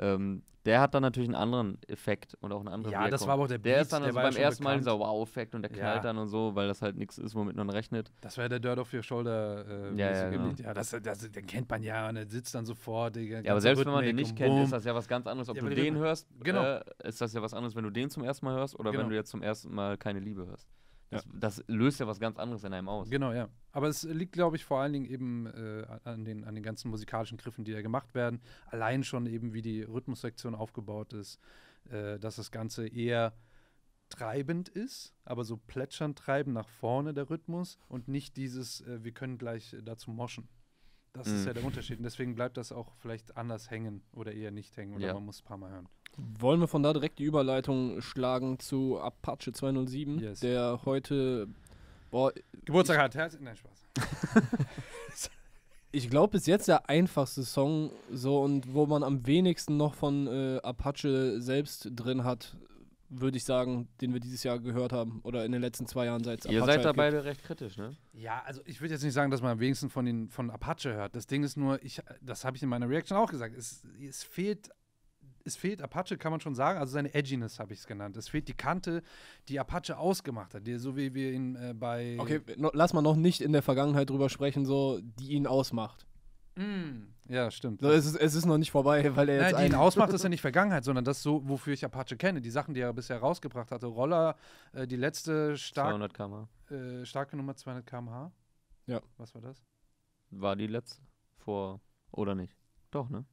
Ähm, der hat dann natürlich einen anderen Effekt und auch einen anderen Ja, Wirkung. das war aber auch der Beat. Der ist dann also beim ja ersten Mal dieser Wow-Effekt und der knallt ja. dann und so, weil das halt nichts ist, womit man rechnet. Das war der Dirt Off Your Shoulder. Äh, ja, ja, genau. ja das, das, den kennt man ja, und der sitzt dann sofort. ja, aber selbst wenn man den nicht kennt, ist das ja was ganz anderes. Ob ja, du den hörst, genau. Äh, ist das ja was anderes, wenn du den zum ersten Mal hörst oder genau. wenn du jetzt zum ersten Mal keine Liebe hörst. Das, ja. das, löst ja was ganz anderes in einem aus. Genau, ja. Aber es liegt, glaube ich, vor allen Dingen eben äh, an, den, an den ganzen musikalischen Griffen, die da gemacht werden. Allein schon eben, wie die Rhythmussektion aufgebaut ist, äh, dass das Ganze eher treibend ist, aber so plätschern treiben nach vorne der Rhythmus und nicht dieses, äh, wir können gleich äh, dazu moschen. Das mhm. ist ja der Unterschied. Und deswegen bleibt das auch vielleicht anders hängen oder eher nicht hängen. Oder ja. man muss ein paar Mal hören. Wollen wir von da direkt die Überleitung schlagen zu Apache 207, yes. der heute boah, Geburtstag ich, hat. Herz, nein, Spaß. <laughs> ich glaube, bis jetzt der einfachste Song so und wo man am wenigsten noch von äh, Apache selbst drin hat würde ich sagen, den wir dieses Jahr gehört haben oder in den letzten zwei Jahren seit Ihr seid da beide recht kritisch, ne? Ja, also ich würde jetzt nicht sagen, dass man am wenigsten von, den, von Apache hört. Das Ding ist nur, ich, das habe ich in meiner Reaction auch gesagt, es, es fehlt es fehlt Apache, kann man schon sagen, also seine Edginess habe ich es genannt. Es fehlt die Kante, die Apache ausgemacht hat, die, so wie wir ihn äh, bei. Okay, no, lass mal noch nicht in der Vergangenheit drüber sprechen, so die ihn ausmacht. Mm, ja, stimmt. Es ist, es ist noch nicht vorbei, <laughs> weil er jetzt. Nein, die ihn ausmacht, ist ja <laughs> nicht Vergangenheit, sondern das so, wofür ich Apache kenne. Die Sachen, die er bisher rausgebracht hatte. Roller, äh, die letzte stark, 200 km Äh, starke Nummer 200 km/h. Ja. Was war das? War die letzte. Vor. Oder nicht? Doch, ne?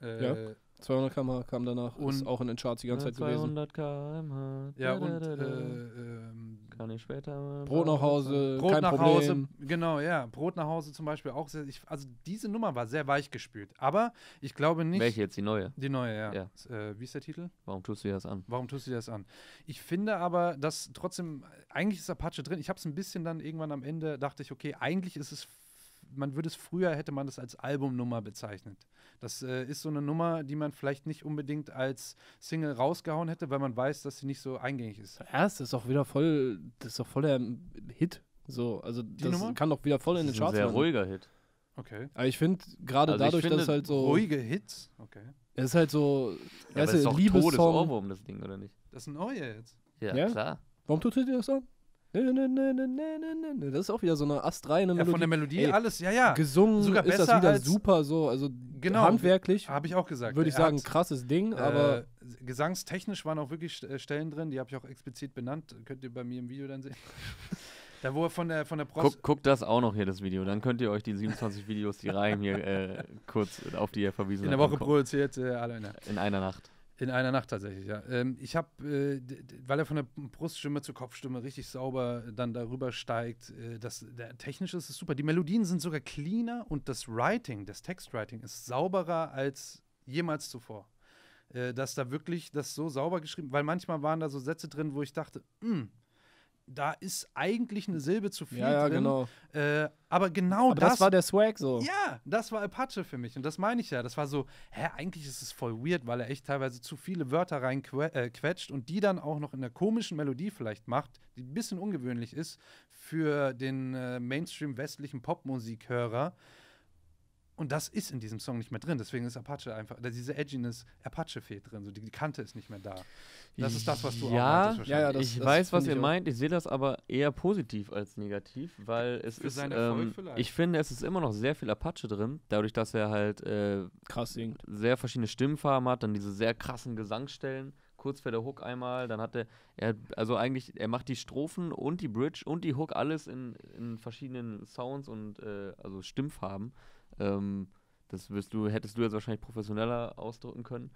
Äh, ja. 200 km/h kam danach. Und ist auch in den Charts die ganze Zeit gewesen. 200 km/h. Ja, und. Äh, ähm, kann ich später. Brot nach Hause. Brot kein nach Problem. Hause. Genau, ja. Brot nach Hause zum Beispiel auch sehr. Ich, also diese Nummer war sehr weich gespült. Aber ich glaube nicht. Welche jetzt? Die neue? Die neue, ja. ja. Äh, wie ist der Titel? Warum tust du dir das an? Warum tust du dir das an? Ich finde aber, dass trotzdem. Eigentlich ist Apache drin. Ich habe es ein bisschen dann irgendwann am Ende, dachte ich, okay, eigentlich ist es man würde es früher, hätte man das als Albumnummer bezeichnet. Das äh, ist so eine Nummer, die man vielleicht nicht unbedingt als Single rausgehauen hätte, weil man weiß, dass sie nicht so eingängig ist. Ja, das ist auch wieder voll, das ist doch voll der ähm, Hit. So, also die das Nummer? kann doch wieder voll in den Charts. Das ist ein sehr ruhiger Hit. Okay. Aber ich finde gerade also dadurch, dass halt so ruhige Hits. Okay. Es ist halt so, ja, weißt du, Liebessong. Das ist Ohrwurm, das Ding oder nicht? Das ist ein Ohr jetzt. Ja, ja, klar. Warum tut ihr das an? Das ist auch wieder so eine astreine Melodie. Ja, von der Melodie Ey, alles, ja, ja. Gesungen Sogar ist das wieder super so, also genau, handwerklich. Habe ich auch gesagt. Würde ich er sagen, krasses Ding, äh, aber. Äh, gesangstechnisch waren auch wirklich äh, Stellen drin, die habe ich auch explizit benannt. Könnt ihr bei mir im Video dann sehen. <laughs> da, wo er von der, von der Prost. Guckt guck das auch noch hier, das Video. Dann könnt ihr euch die 27 Videos, die Reihen hier äh, kurz auf die ihr verwiesen In der Woche produziert, äh, alle in einer Nacht. In einer Nacht tatsächlich, ja. Ähm, ich habe, äh, weil er von der Bruststimme zur Kopfstimme richtig sauber dann darüber steigt, äh, das der, technisch ist es super. Die Melodien sind sogar cleaner und das Writing, das Textwriting ist sauberer als jemals zuvor. Äh, dass da wirklich das so sauber geschrieben, weil manchmal waren da so Sätze drin, wo ich dachte, mh, hm, da ist eigentlich eine Silbe zu viel ja, ja, drin. Genau. Äh, aber genau aber das, das war der Swag so. Ja, das war Apache für mich und das meine ich ja. Das war so, hä, eigentlich ist es voll weird, weil er echt teilweise zu viele Wörter reinquetscht äh, und die dann auch noch in einer komischen Melodie vielleicht macht, die ein bisschen ungewöhnlich ist für den äh, Mainstream westlichen Popmusikhörer. Und das ist in diesem Song nicht mehr drin. Deswegen ist Apache einfach, diese Edginess, Apache fehlt drin. So die Kante ist nicht mehr da. Das ist das, was du ja, auch meintest, Ja, ja das, ich das weiß, was ihr meint. Ich sehe das aber eher positiv als negativ, weil es Für ist. Ähm, ich finde, es ist immer noch sehr viel Apache drin, dadurch, dass er halt äh, krass singt, sehr verschiedene Stimmfarben hat, dann diese sehr krassen Gesangsstellen kurz vor der Hook einmal, dann hat er, er, also eigentlich, er macht die Strophen und die Bridge und die Hook alles in, in verschiedenen Sounds und äh, also Stimmfarben. Ähm, das du, hättest du jetzt wahrscheinlich professioneller ausdrücken können.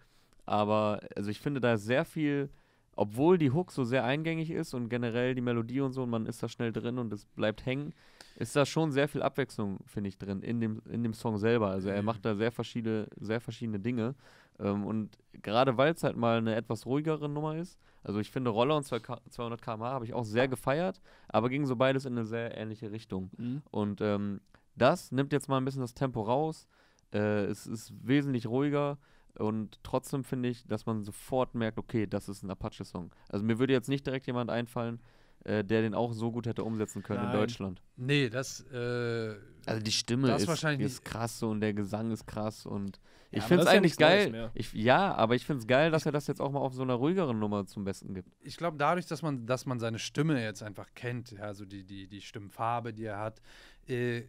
Aber also ich finde da sehr viel, obwohl die Hook so sehr eingängig ist und generell die Melodie und so, und man ist da schnell drin und es bleibt hängen, ist da schon sehr viel Abwechslung, finde ich, drin, in dem, in dem Song selber. Also er mhm. macht da sehr verschiedene, sehr verschiedene Dinge. Ähm, und gerade weil es halt mal eine etwas ruhigere Nummer ist, also ich finde Roller und 200 km/h habe ich auch sehr gefeiert, aber ging so beides in eine sehr ähnliche Richtung. Mhm. Und ähm, das nimmt jetzt mal ein bisschen das Tempo raus. Äh, es ist wesentlich ruhiger und trotzdem finde ich, dass man sofort merkt, okay, das ist ein Apache-Song. Also mir würde jetzt nicht direkt jemand einfallen, äh, der den auch so gut hätte umsetzen können Nein. in Deutschland. Nee, das. Äh, also die Stimme ist, ist, krass und der Gesang ist krass und ich finde es eigentlich ja geil. Ich, ja, aber ich finde es geil, dass er das jetzt auch mal auf so einer ruhigeren Nummer zum Besten gibt. Ich glaube, dadurch, dass man, dass man seine Stimme jetzt einfach kennt, also die, die, die Stimmfarbe, die er hat, äh,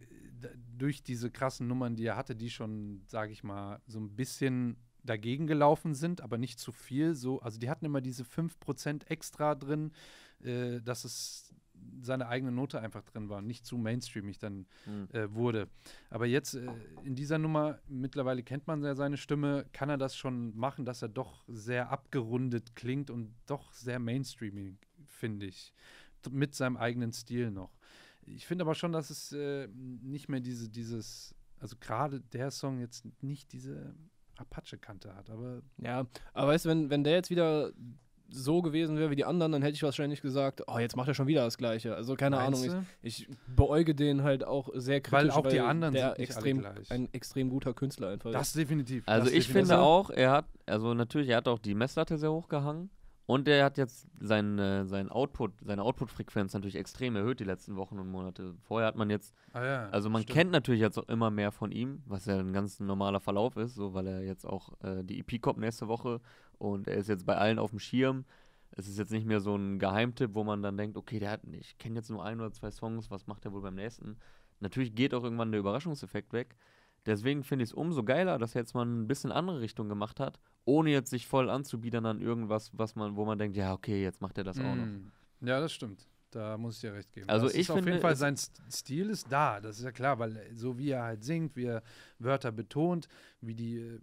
durch diese krassen Nummern, die er hatte, die schon, sage ich mal, so ein bisschen dagegen gelaufen sind, aber nicht zu viel. So, also die hatten immer diese 5% extra drin, äh, dass es seine eigene Note einfach drin war, nicht zu mainstreamig dann mhm. äh, wurde. Aber jetzt äh, in dieser Nummer, mittlerweile kennt man ja seine Stimme, kann er das schon machen, dass er doch sehr abgerundet klingt und doch sehr mainstreamig, finde ich. Mit seinem eigenen Stil noch ich finde aber schon, dass es äh, nicht mehr diese, dieses, also gerade der Song jetzt nicht diese Apache-Kante hat, aber. Ja, aber weißt du, wenn, wenn der jetzt wieder so gewesen wäre wie die anderen, dann hätte ich wahrscheinlich gesagt, oh, jetzt macht er schon wieder das Gleiche. Also keine Meinst Ahnung, ich, ich, beäuge den halt auch sehr kritisch, weil auch die anderen der extrem, ein extrem guter Künstler einfach. Das definitiv. Also das ich definitiv. finde auch, er hat, also natürlich, er hat auch die Messlatte sehr hoch gehangen. Und er hat jetzt seinen, seinen Output, seine Output-Frequenz natürlich extrem erhöht die letzten Wochen und Monate. Vorher hat man jetzt, ah ja, also man stimmt. kennt natürlich jetzt auch immer mehr von ihm, was ja ein ganz normaler Verlauf ist, so weil er jetzt auch äh, die EP kommt nächste Woche und er ist jetzt bei allen auf dem Schirm. Es ist jetzt nicht mehr so ein Geheimtipp, wo man dann denkt, okay, der hat, ich kenne jetzt nur ein oder zwei Songs, was macht er wohl beim nächsten? Natürlich geht auch irgendwann der Überraschungseffekt weg. Deswegen finde ich es umso geiler, dass jetzt man ein bisschen andere Richtung gemacht hat, ohne jetzt sich voll anzubiedern an irgendwas, was man, wo man denkt, ja, okay, jetzt macht er das mm. auch noch. Mm. Ja, das stimmt. Da muss ich dir recht geben. Also das ich ist finde, auf jeden Fall sein Stil ist da, das ist ja klar, weil äh, so wie er halt singt, wie er Wörter betont, wie die äh,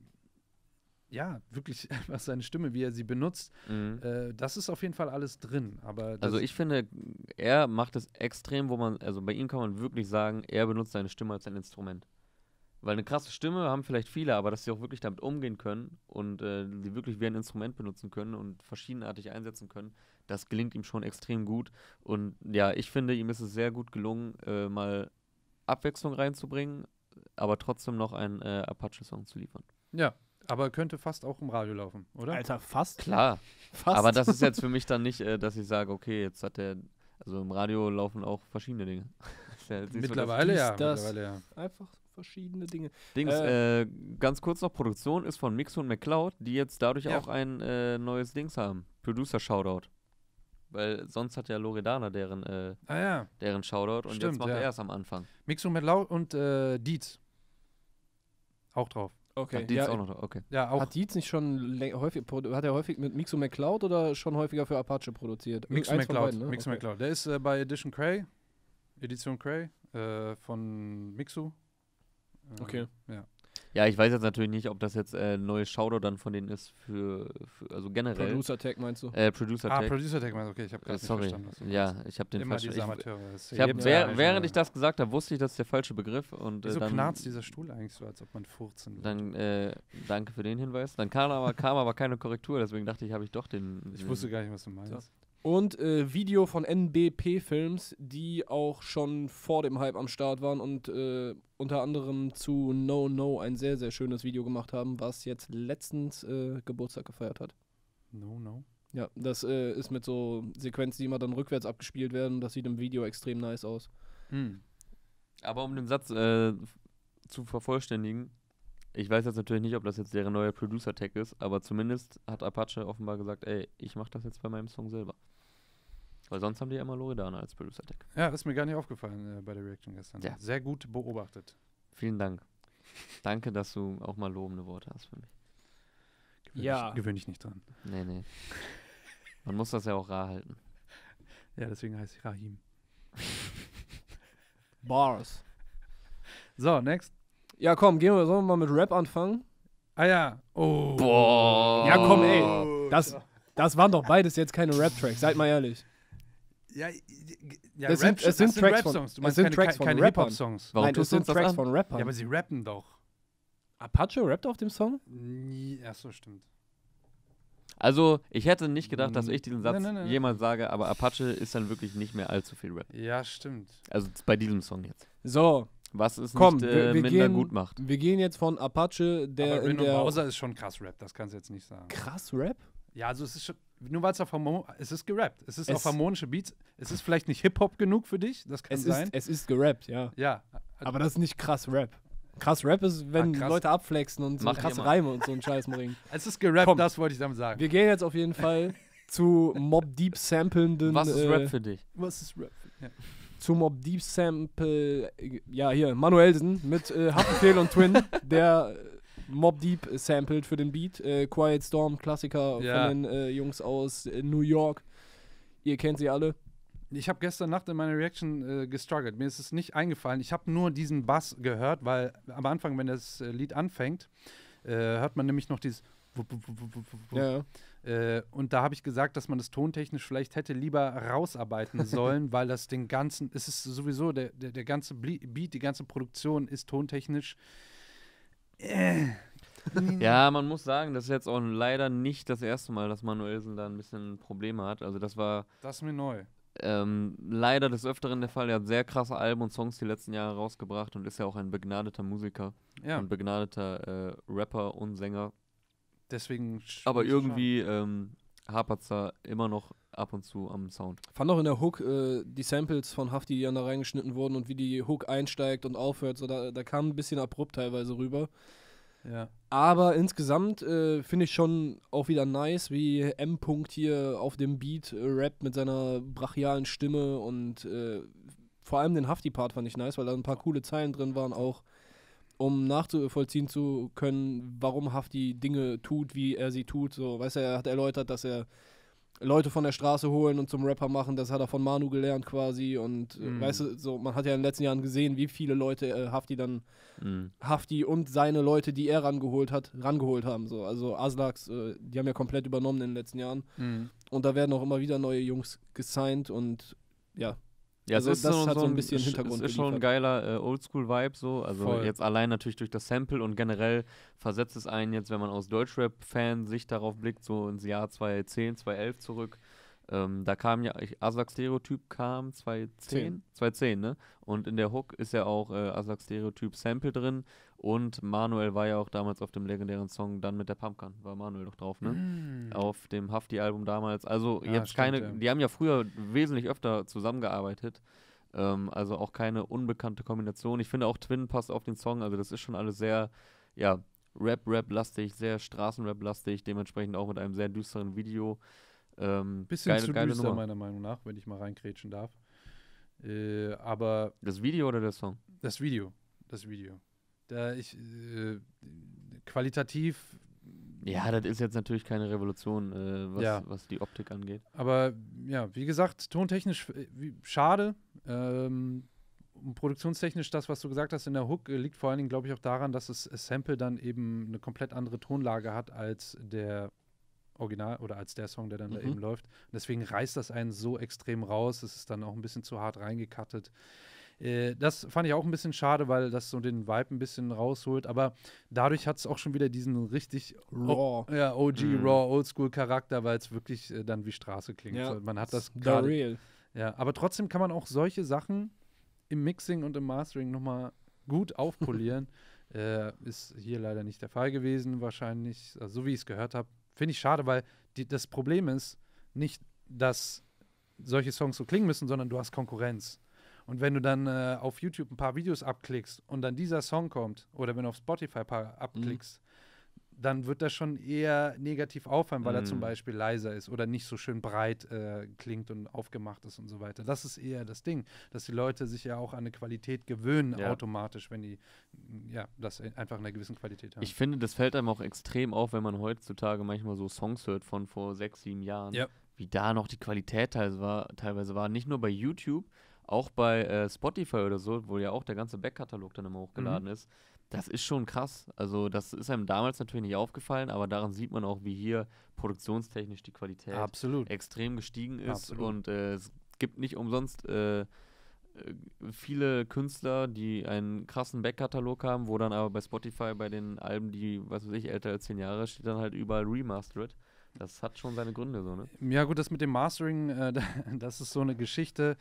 ja, wirklich <laughs> was seine Stimme, wie er sie benutzt, mhm. äh, das ist auf jeden Fall alles drin. Aber also ich finde, er macht es extrem, wo man, also bei ihm kann man wirklich sagen, er benutzt seine Stimme als ein Instrument. Weil eine krasse Stimme haben vielleicht viele, aber dass sie auch wirklich damit umgehen können und äh, die wirklich wie ein Instrument benutzen können und verschiedenartig einsetzen können, das gelingt ihm schon extrem gut. Und ja, ich finde, ihm ist es sehr gut gelungen, äh, mal Abwechslung reinzubringen, aber trotzdem noch einen äh, Apache-Song zu liefern. Ja, aber könnte fast auch im Radio laufen, oder? Alter, fast? Klar. <laughs> Fast. Aber das ist jetzt für mich dann nicht, äh, dass ich sage, okay, jetzt hat der. Also im Radio laufen auch verschiedene Dinge. <laughs> mittlerweile, so, ja, mittlerweile ja. Einfach verschiedene Dinge. Dings, äh, äh, ganz kurz noch, Produktion ist von Mix und McCloud, die jetzt dadurch ja. auch ein äh, neues Dings haben. Producer-Shoutout. Weil sonst hat ja Loredana deren, äh, ah, ja. deren Shoutout und Stimmt, jetzt macht ja. er erst am Anfang. Mix und McCloud und äh, Dietz. Auch drauf. Okay. Hat Dietz ja, auch noch, okay. Ja, auch. Hat Dietz nicht schon häufig, hat er häufig mit Mixo McCloud oder schon häufiger für Apache produziert? Mixo McCloud, beiden, ne? Mixo okay. McCloud. Der ist äh, bei Edition Cray, Edition Cray äh, von Mixo ähm, okay. Ja. Ja, ich weiß jetzt natürlich nicht, ob das jetzt äh, ein neues Shoutout dann von denen ist für, für also generell. Producer Tag meinst du? Äh, Producer ah, Tag. Ah, Producer Tag meinst du, okay, ich habe gerade äh, sorry. nicht verstanden. ja, ich habe den falschen. Ich, ich hab, wer, während ich das gesagt habe, wusste ich, das ist der falsche Begriff. Und, äh, Wieso dann, knarzt dieser Stuhl eigentlich so, als ob man furzen würde? Dann, äh, danke für den Hinweis. Dann kam aber, kam aber keine Korrektur, deswegen dachte ich, habe ich doch den, den. Ich wusste gar nicht, was du meinst. Und äh, Video von NBP Films, die auch schon vor dem Hype am Start waren und äh, unter anderem zu No No ein sehr, sehr schönes Video gemacht haben, was jetzt letztens äh, Geburtstag gefeiert hat. No No? Ja, das äh, ist mit so Sequenzen, die immer dann rückwärts abgespielt werden. Das sieht im Video extrem nice aus. Hm. Aber um den Satz äh, zu vervollständigen, ich weiß jetzt natürlich nicht, ob das jetzt deren neue Producer-Tag ist, aber zumindest hat Apache offenbar gesagt, ey, ich mache das jetzt bei meinem Song selber. Weil sonst haben die ja immer Loredana als Producer-Tag. Ja, ist mir gar nicht aufgefallen äh, bei der Reaction gestern. Ja. Sehr gut beobachtet. Vielen Dank. Danke, dass du auch mal lobende Worte hast für mich. Gewöhn ja. Ich, gewöhn ich nicht dran. Nee, nee. Man muss das ja auch rar halten. Ja, deswegen heiße ich Rahim. Bars. So, next. Ja, komm, gehen wir, sollen wir mal mit Rap anfangen? Ah ja. Oh. Boah. Ja, komm, ey. Oh. Das, das waren doch beides jetzt keine Rap-Tracks, seid mal ehrlich. Ja, ja das sind, es sind, sind Rap-Songs. Du meinst keine, Tracks von keine Hip-Hop-Songs. Warum Nein, tust du uns das Tracks an? von Rappern. Ja, aber sie rappen doch. Apache rappt auf dem Song? Ja, so stimmt. Also, ich hätte nicht gedacht, dass ich diesen Satz nein, nein, nein. jemals sage, aber Apache ist dann wirklich nicht mehr allzu viel Rap. Ja, stimmt. Also bei diesem Song jetzt. So, was es Komm, nicht äh, wir, wir gehen, gut macht. Wir gehen jetzt von Apache, der. Aber Rin in der Bowser ist schon krass Rap, das kannst du jetzt nicht sagen. Krass Rap? Ja, also es ist schon. Nur weil es auf Harmon es ist gerappt. Es ist es auf harmonische Beats. Es ist vielleicht nicht Hip-Hop genug für dich, das kann es sein. Ist, es ist gerappt, ja. Ja. Aber das ist nicht krass Rap. Krass Rap ist, wenn ah, Leute abflexen und so krasse Reime und so einen Scheiß bringen. <laughs> es ist gerappt, Komm, das wollte ich damit sagen. Wir gehen jetzt auf jeden Fall zu Mob Deep samplenden. Was ist äh, Rap für dich? Was ist Rap für dich? Ja zu Mob Deep Sample, ja hier, Manuelsen mit äh, Haftbefehl und Twin, <laughs> der äh, Mob Deep äh, sampled für den Beat. Äh, Quiet Storm, Klassiker ja. von den äh, Jungs aus äh, New York. Ihr kennt sie alle. Ich habe gestern Nacht in meiner Reaction äh, gestruggelt. Mir ist es nicht eingefallen. Ich habe nur diesen Bass gehört, weil am Anfang, wenn das äh, Lied anfängt, hört man nämlich noch dieses. ja. Äh, und da habe ich gesagt, dass man das tontechnisch vielleicht hätte lieber rausarbeiten <laughs> sollen, weil das den ganzen, es ist sowieso, der, der, der ganze Beat, die ganze Produktion ist tontechnisch. Äh, ja, man muss sagen, das ist jetzt auch leider nicht das erste Mal, dass Manuelsen da ein bisschen Probleme hat. Also das war. Das ist mir neu. Ähm, leider des Öfteren der Fall. Er hat sehr krasse Alben und Songs die letzten Jahre rausgebracht und ist ja auch ein begnadeter Musiker ja. und begnadeter äh, Rapper und Sänger. Deswegen. Aber irgendwie ähm, hapert es da immer noch ab und zu am Sound. Fand auch in der Hook äh, die Samples von Hafti, die dann da reingeschnitten wurden und wie die Hook einsteigt und aufhört, so da, da kam ein bisschen abrupt teilweise rüber. Ja. Aber insgesamt äh, finde ich schon auch wieder nice, wie M. -Punkt hier auf dem Beat äh, rappt mit seiner brachialen Stimme und äh, vor allem den Hafti-Part fand ich nice, weil da ein paar coole Zeilen drin waren auch um nachzuvollziehen zu können, warum Hafti Dinge tut, wie er sie tut. So, weißt du, er hat erläutert, dass er Leute von der Straße holen und zum Rapper machen, das hat er von Manu gelernt quasi und mm. weißt du, so, man hat ja in den letzten Jahren gesehen, wie viele Leute äh, Hafti dann, mm. Hafti und seine Leute, die er rangeholt hat, rangeholt haben, so, also Aslaks, äh, die haben ja komplett übernommen in den letzten Jahren mm. und da werden auch immer wieder neue Jungs gesigned und ja, ja, also es ist so, hat so ein bisschen Hintergrund. Es ist schon ein geiler äh, Oldschool-Vibe so. Also Voll. jetzt allein natürlich durch das Sample und generell versetzt es einen jetzt, wenn man aus Deutschrap-Fan-Sicht darauf blickt, so ins Jahr 2010, 2011 zurück. Ähm, da kam ja, Asak Stereotyp kam 2010, 2010, ne? Und in der Hook ist ja auch äh, Aslak Stereotyp Sample drin. Und Manuel war ja auch damals auf dem legendären Song dann mit der Pumpkin, war Manuel doch drauf, ne? Mm. Auf dem Hafti-Album damals. Also ja, ah, jetzt stimmt, keine, ja. die haben ja früher wesentlich öfter zusammengearbeitet. Ähm, also auch keine unbekannte Kombination. Ich finde auch Twin passt auf den Song, also das ist schon alles sehr, ja, Rap-Rap-lastig, sehr Straßenrap-lastig, dementsprechend auch mit einem sehr düsteren Video. Ähm, Bisschen geile, zu geile düster, Nummer. meiner Meinung nach, wenn ich mal reinkrätschen darf. Äh, aber. Das Video oder der Song? Das Video. Das Video. Da ich äh, qualitativ. Ja, das ist jetzt natürlich keine Revolution, äh, was, ja. was die Optik angeht. Aber ja, wie gesagt, tontechnisch äh, wie, schade. Ähm, produktionstechnisch das, was du gesagt hast in der Hook, äh, liegt vor allen Dingen, glaube ich, auch daran, dass das äh, Sample dann eben eine komplett andere Tonlage hat als der Original oder als der Song, der dann mhm. da eben läuft. Und deswegen reißt das einen so extrem raus. Es ist dann auch ein bisschen zu hart reingekattet. Äh, das fand ich auch ein bisschen schade, weil das so den Vibe ein bisschen rausholt. Aber dadurch hat es auch schon wieder diesen richtig Raw, ja, OG, mhm. Raw, Oldschool-Charakter, weil es wirklich äh, dann wie Straße klingt. Ja, man hat das gerade. Real. Ja, aber trotzdem kann man auch solche Sachen im Mixing und im Mastering nochmal gut <laughs> aufpolieren. äh, ist hier leider nicht der Fall gewesen, wahrscheinlich, also so wie ich es gehört habe. Finde ich schade, weil die, das Problem ist nicht, dass solche Songs so klingen müssen, sondern du hast Konkurrenz. Und wenn du dann äh, auf YouTube ein paar Videos abklickst und dann dieser Song kommt, oder wenn du auf Spotify ein paar abklickst, mhm. dann wird das schon eher negativ auffallen, weil mhm. er zum mhm. Beispiel leiser ist oder nicht so schön breit äh, klingt und aufgemacht ist und so weiter. Das ist eher das Ding, dass die Leute sich ja auch an eine Qualität gewöhnen ja. automatisch, wenn die ja, das e, einfach in einer gewissen Qualität haben. Ich finde, das fällt einem auch extrem auf, wenn man heutzutage manchmal so Songs hört von vor sechs, sieben Jahren. Ja wie da noch die Qualität teilweise war, teilweise war. Nicht nur bei YouTube, auch bei äh, Spotify oder so, wo ja auch der ganze Backkatalog dann immer hochgeladen mhm. ist, das ist schon krass. Also, das ist einem damals natürlich nicht aufgefallen, aber daran sieht man auch, wie hier produktionstechnisch die Qualität Absolut. extrem gestiegen ist. Absolut. Und äh, es gibt nicht umsonst äh, äh viele Künstler, die einen krassen Backkatalog haben, wo dann aber bei Spotify bei den Alben, die, was weiß ich, älter als zehn Jahre, steht dann halt überall remastered. Das hat schon seine Gründe, so, ne? Ja, gut, das mit dem Mastering, äh, <laughs> das ist so eine Geschichte.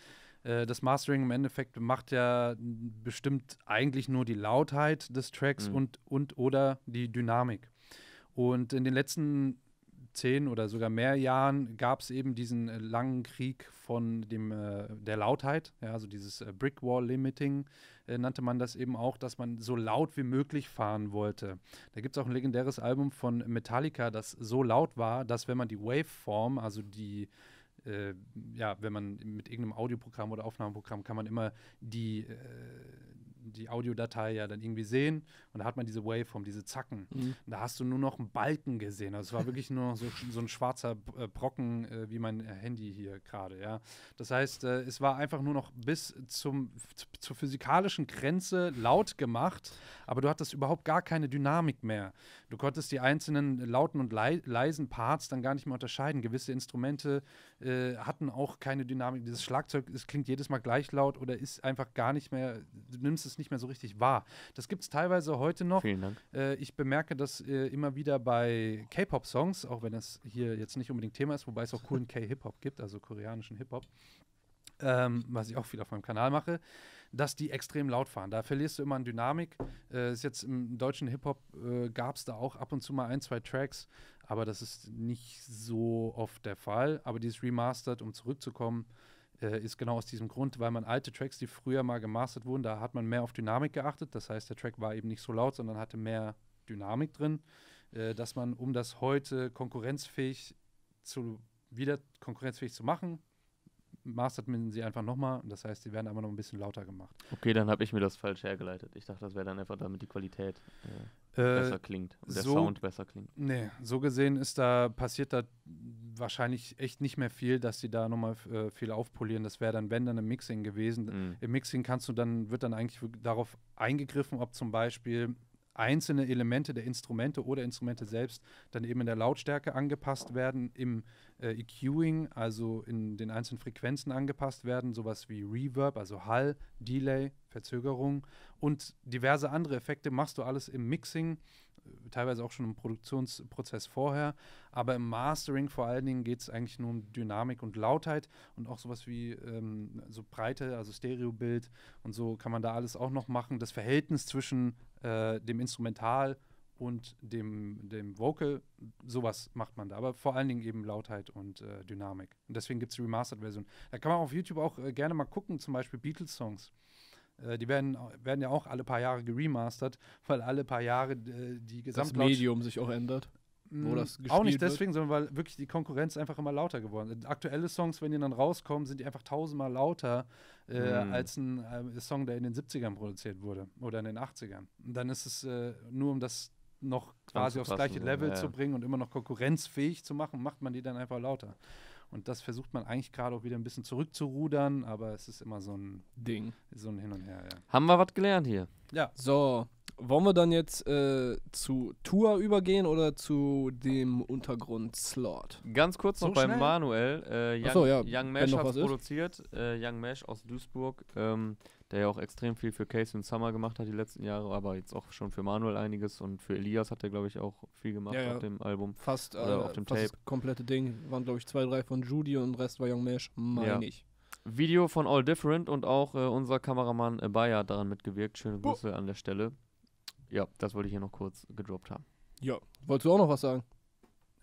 Äh, das Mastering im Endeffekt macht ja bestimmt eigentlich nur die Lautheit des Tracks mhm. und, und oder die Dynamik. Und in den letzten zehn oder sogar mehr Jahren gab es eben diesen äh, langen Krieg von dem, äh, der Lautheit, ja, also dieses äh, Brick Wall Limiting äh, nannte man das eben auch, dass man so laut wie möglich fahren wollte. Da gibt es auch ein legendäres Album von Metallica, das so laut war, dass wenn man die Waveform, also die äh, ja, wenn man mit irgendeinem Audioprogramm oder Aufnahmeprogramm kann man immer die, äh, die Audiodatei ja dann irgendwie sehen und da hat man diese Waveform, diese Zacken. Mhm. da hast du nur noch einen Balken gesehen. Also es war wirklich nur so, so ein schwarzer äh, Brocken äh, wie mein äh, Handy hier gerade, ja. Das heißt, äh, es war einfach nur noch bis zum, zur physikalischen Grenze laut gemacht, aber du hattest überhaupt gar keine Dynamik mehr. Du konntest die einzelnen lauten und leisen Parts dann gar nicht mehr unterscheiden. Gewisse Instrumente äh, hatten auch keine Dynamik. Dieses Schlagzeug, es klingt jedes Mal gleich laut oder ist einfach gar nicht mehr, du nimmst es nicht mehr so richtig wahr. Das gibt es teilweise heute noch. Vielen Dank. Äh, ich bemerke das äh, immer wieder bei K-Pop-Songs, auch wenn das hier jetzt nicht unbedingt Thema ist, wobei es auch coolen <laughs> K-Hip-Hop gibt, also koreanischen Hip-Hop. Ähm, was ich auch viel auf meinem Kanal mache, dass die extrem laut fahren. Da verlierst du immer an Dynamik. Äh, ist jetzt im deutschen Hip-Hop äh, gab es da auch ab und zu mal ein, zwei Tracks, aber das ist nicht so oft der Fall. Aber dieses Remastered, um zurückzukommen, äh, ist genau aus diesem Grund, weil man alte Tracks, die früher mal gemastert wurden, da hat man mehr auf Dynamik geachtet. Das heißt, der Track war eben nicht so laut, sondern hatte mehr Dynamik drin, äh, dass man, um das heute konkurrenzfähig zu, wieder konkurrenzfähig zu machen, mastert man sie einfach nochmal. Das heißt, sie werden aber noch ein bisschen lauter gemacht. Okay, dann habe ich mir das falsch hergeleitet. Ich dachte, das wäre dann einfach, damit die Qualität äh, äh, besser klingt und der Sound besser klingt. Nee, so gesehen ist da, passiert da wahrscheinlich echt nicht mehr viel, dass sie da nochmal äh, viel aufpolieren. Das wäre dann, wenn, dann im Mixing gewesen. Mhm. Im Mixing kannst du dann, wird dann eigentlich darauf eingegriffen, ob zum Beispiel einzelne Elemente der Instrumente oder Instrumente selbst dann eben in der Lautstärke angepasst werden, im äh, EQing, also in den einzelnen Frequenzen angepasst werden, sowas wie Reverb, also Hall, Delay, Verzögerung und diverse andere Effekte machst du alles im Mixing, äh, teilweise auch schon im Produktionsprozess vorher, aber im Mastering vor allen Dingen geht es eigentlich nur um Dynamik und Lautheit und auch sowas wie ähm, so Breite, also Stereobild und so kann man da alles auch noch machen. Das Verhältnis zwischen äh, dem Instrumental und dem, dem Vocal, sowas macht man da. Aber vor allen Dingen eben Lautheit und äh, Dynamik. Und deswegen gibt es die Remastered-Version. Da kann man auf YouTube auch äh, gerne mal gucken, zum Beispiel Beatles-Songs. Äh, die werden, werden ja auch alle paar Jahre geremastert, weil alle paar Jahre äh, die Gesamtlaut... Das Medium sich auch ändert. Mm, auch nicht deswegen, wird. sondern weil wirklich die Konkurrenz einfach immer lauter geworden ist. Aktuelle Songs, wenn die dann rauskommen, sind die einfach tausendmal lauter äh, mm. als ein äh, Song, der in den 70ern produziert wurde oder in den 80ern. Und dann ist es äh, nur, um das noch quasi aufs gleiche Level ja. zu bringen und immer noch konkurrenzfähig zu machen, macht man die dann einfach lauter. Und das versucht man eigentlich gerade auch wieder ein bisschen zurückzurudern, aber es ist immer so ein Ding, so ein Hin und Her. Ja. Haben wir was gelernt hier? Ja. So, wollen wir dann jetzt äh, zu Tour übergehen oder zu dem Untergrund-Slot? Ganz kurz noch schnell? bei Manuel. Äh, Young, so, ja. Young Mesh hat produziert. Äh, Young Mesh aus Duisburg, ähm, der ja auch extrem viel für Casey und Summer gemacht hat die letzten Jahre, aber jetzt auch schon für Manuel einiges und für Elias hat er, glaube ich, auch viel gemacht ja, ja. auf dem Album. Fast, oder äh, auf dem fast Tape. das komplette Ding. Waren, glaube ich, zwei, drei von Judy und Rest war Young Mesh, meine ich. Video von All Different und auch äh, unser Kameramann äh, Bayer hat daran mitgewirkt. Schöne Grüße an der Stelle. Ja, das wollte ich hier noch kurz gedroppt haben. Ja, wolltest du auch noch was sagen?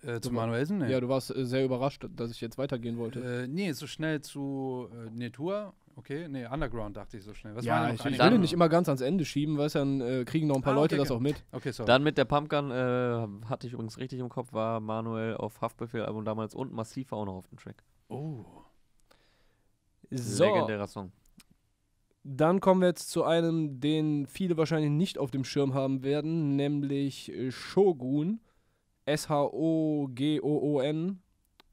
Äh, zu Manuelsen? Nee. Ja, du warst äh, sehr überrascht, dass ich jetzt weitergehen wollte. Äh, nee, so schnell zu äh, Netur. Okay, nee, Underground dachte ich so schnell. Was ja, ich, ich will den nicht immer ganz ans Ende schieben, weil dann äh, kriegen noch ein paar ah, Leute okay, das auch mit. Okay, sorry. Dann mit der Pumpgun äh, hatte ich übrigens richtig im Kopf, war Manuel auf Haftbefehl-Album damals und Massiv auch noch auf dem Track. Oh. So. Legendärer Song. Dann kommen wir jetzt zu einem, den viele wahrscheinlich nicht auf dem Schirm haben werden, nämlich äh, Shogun. S-H-O-G-O-O-N.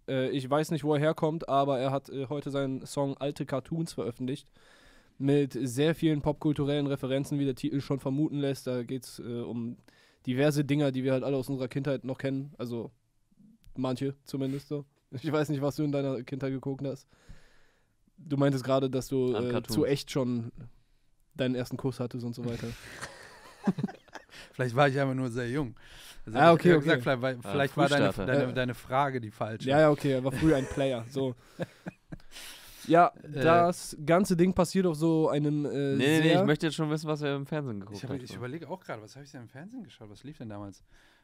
Äh, ich weiß nicht, wo er herkommt, aber er hat äh, heute seinen Song Alte Cartoons veröffentlicht. Mit sehr vielen popkulturellen Referenzen, wie der Titel schon vermuten lässt. Da geht es äh, um diverse Dinger, die wir halt alle aus unserer Kindheit noch kennen. Also manche zumindest so. Ich weiß nicht, was du in deiner Kindheit geguckt hast. Du meintest gerade, dass du äh, zu echt schon deinen ersten Kuss hattest und so weiter. <laughs> vielleicht war ich einfach nur sehr jung. Also ah, okay, okay. Gesagt, vielleicht, war, ah, vielleicht war deine, deine, deine, Frage die falsche. Ja, ja, okay, er war früher ein Player. So. <laughs> Ja, äh. das äh, ganze Ding passiert auf so einem. Äh, nee, nee, ich möchte jetzt schon wissen, was er im Fernsehen geguckt ich hab, hat. Ich überlege auch gerade, was habe ich denn im Fernsehen geschaut? Was lief denn damals?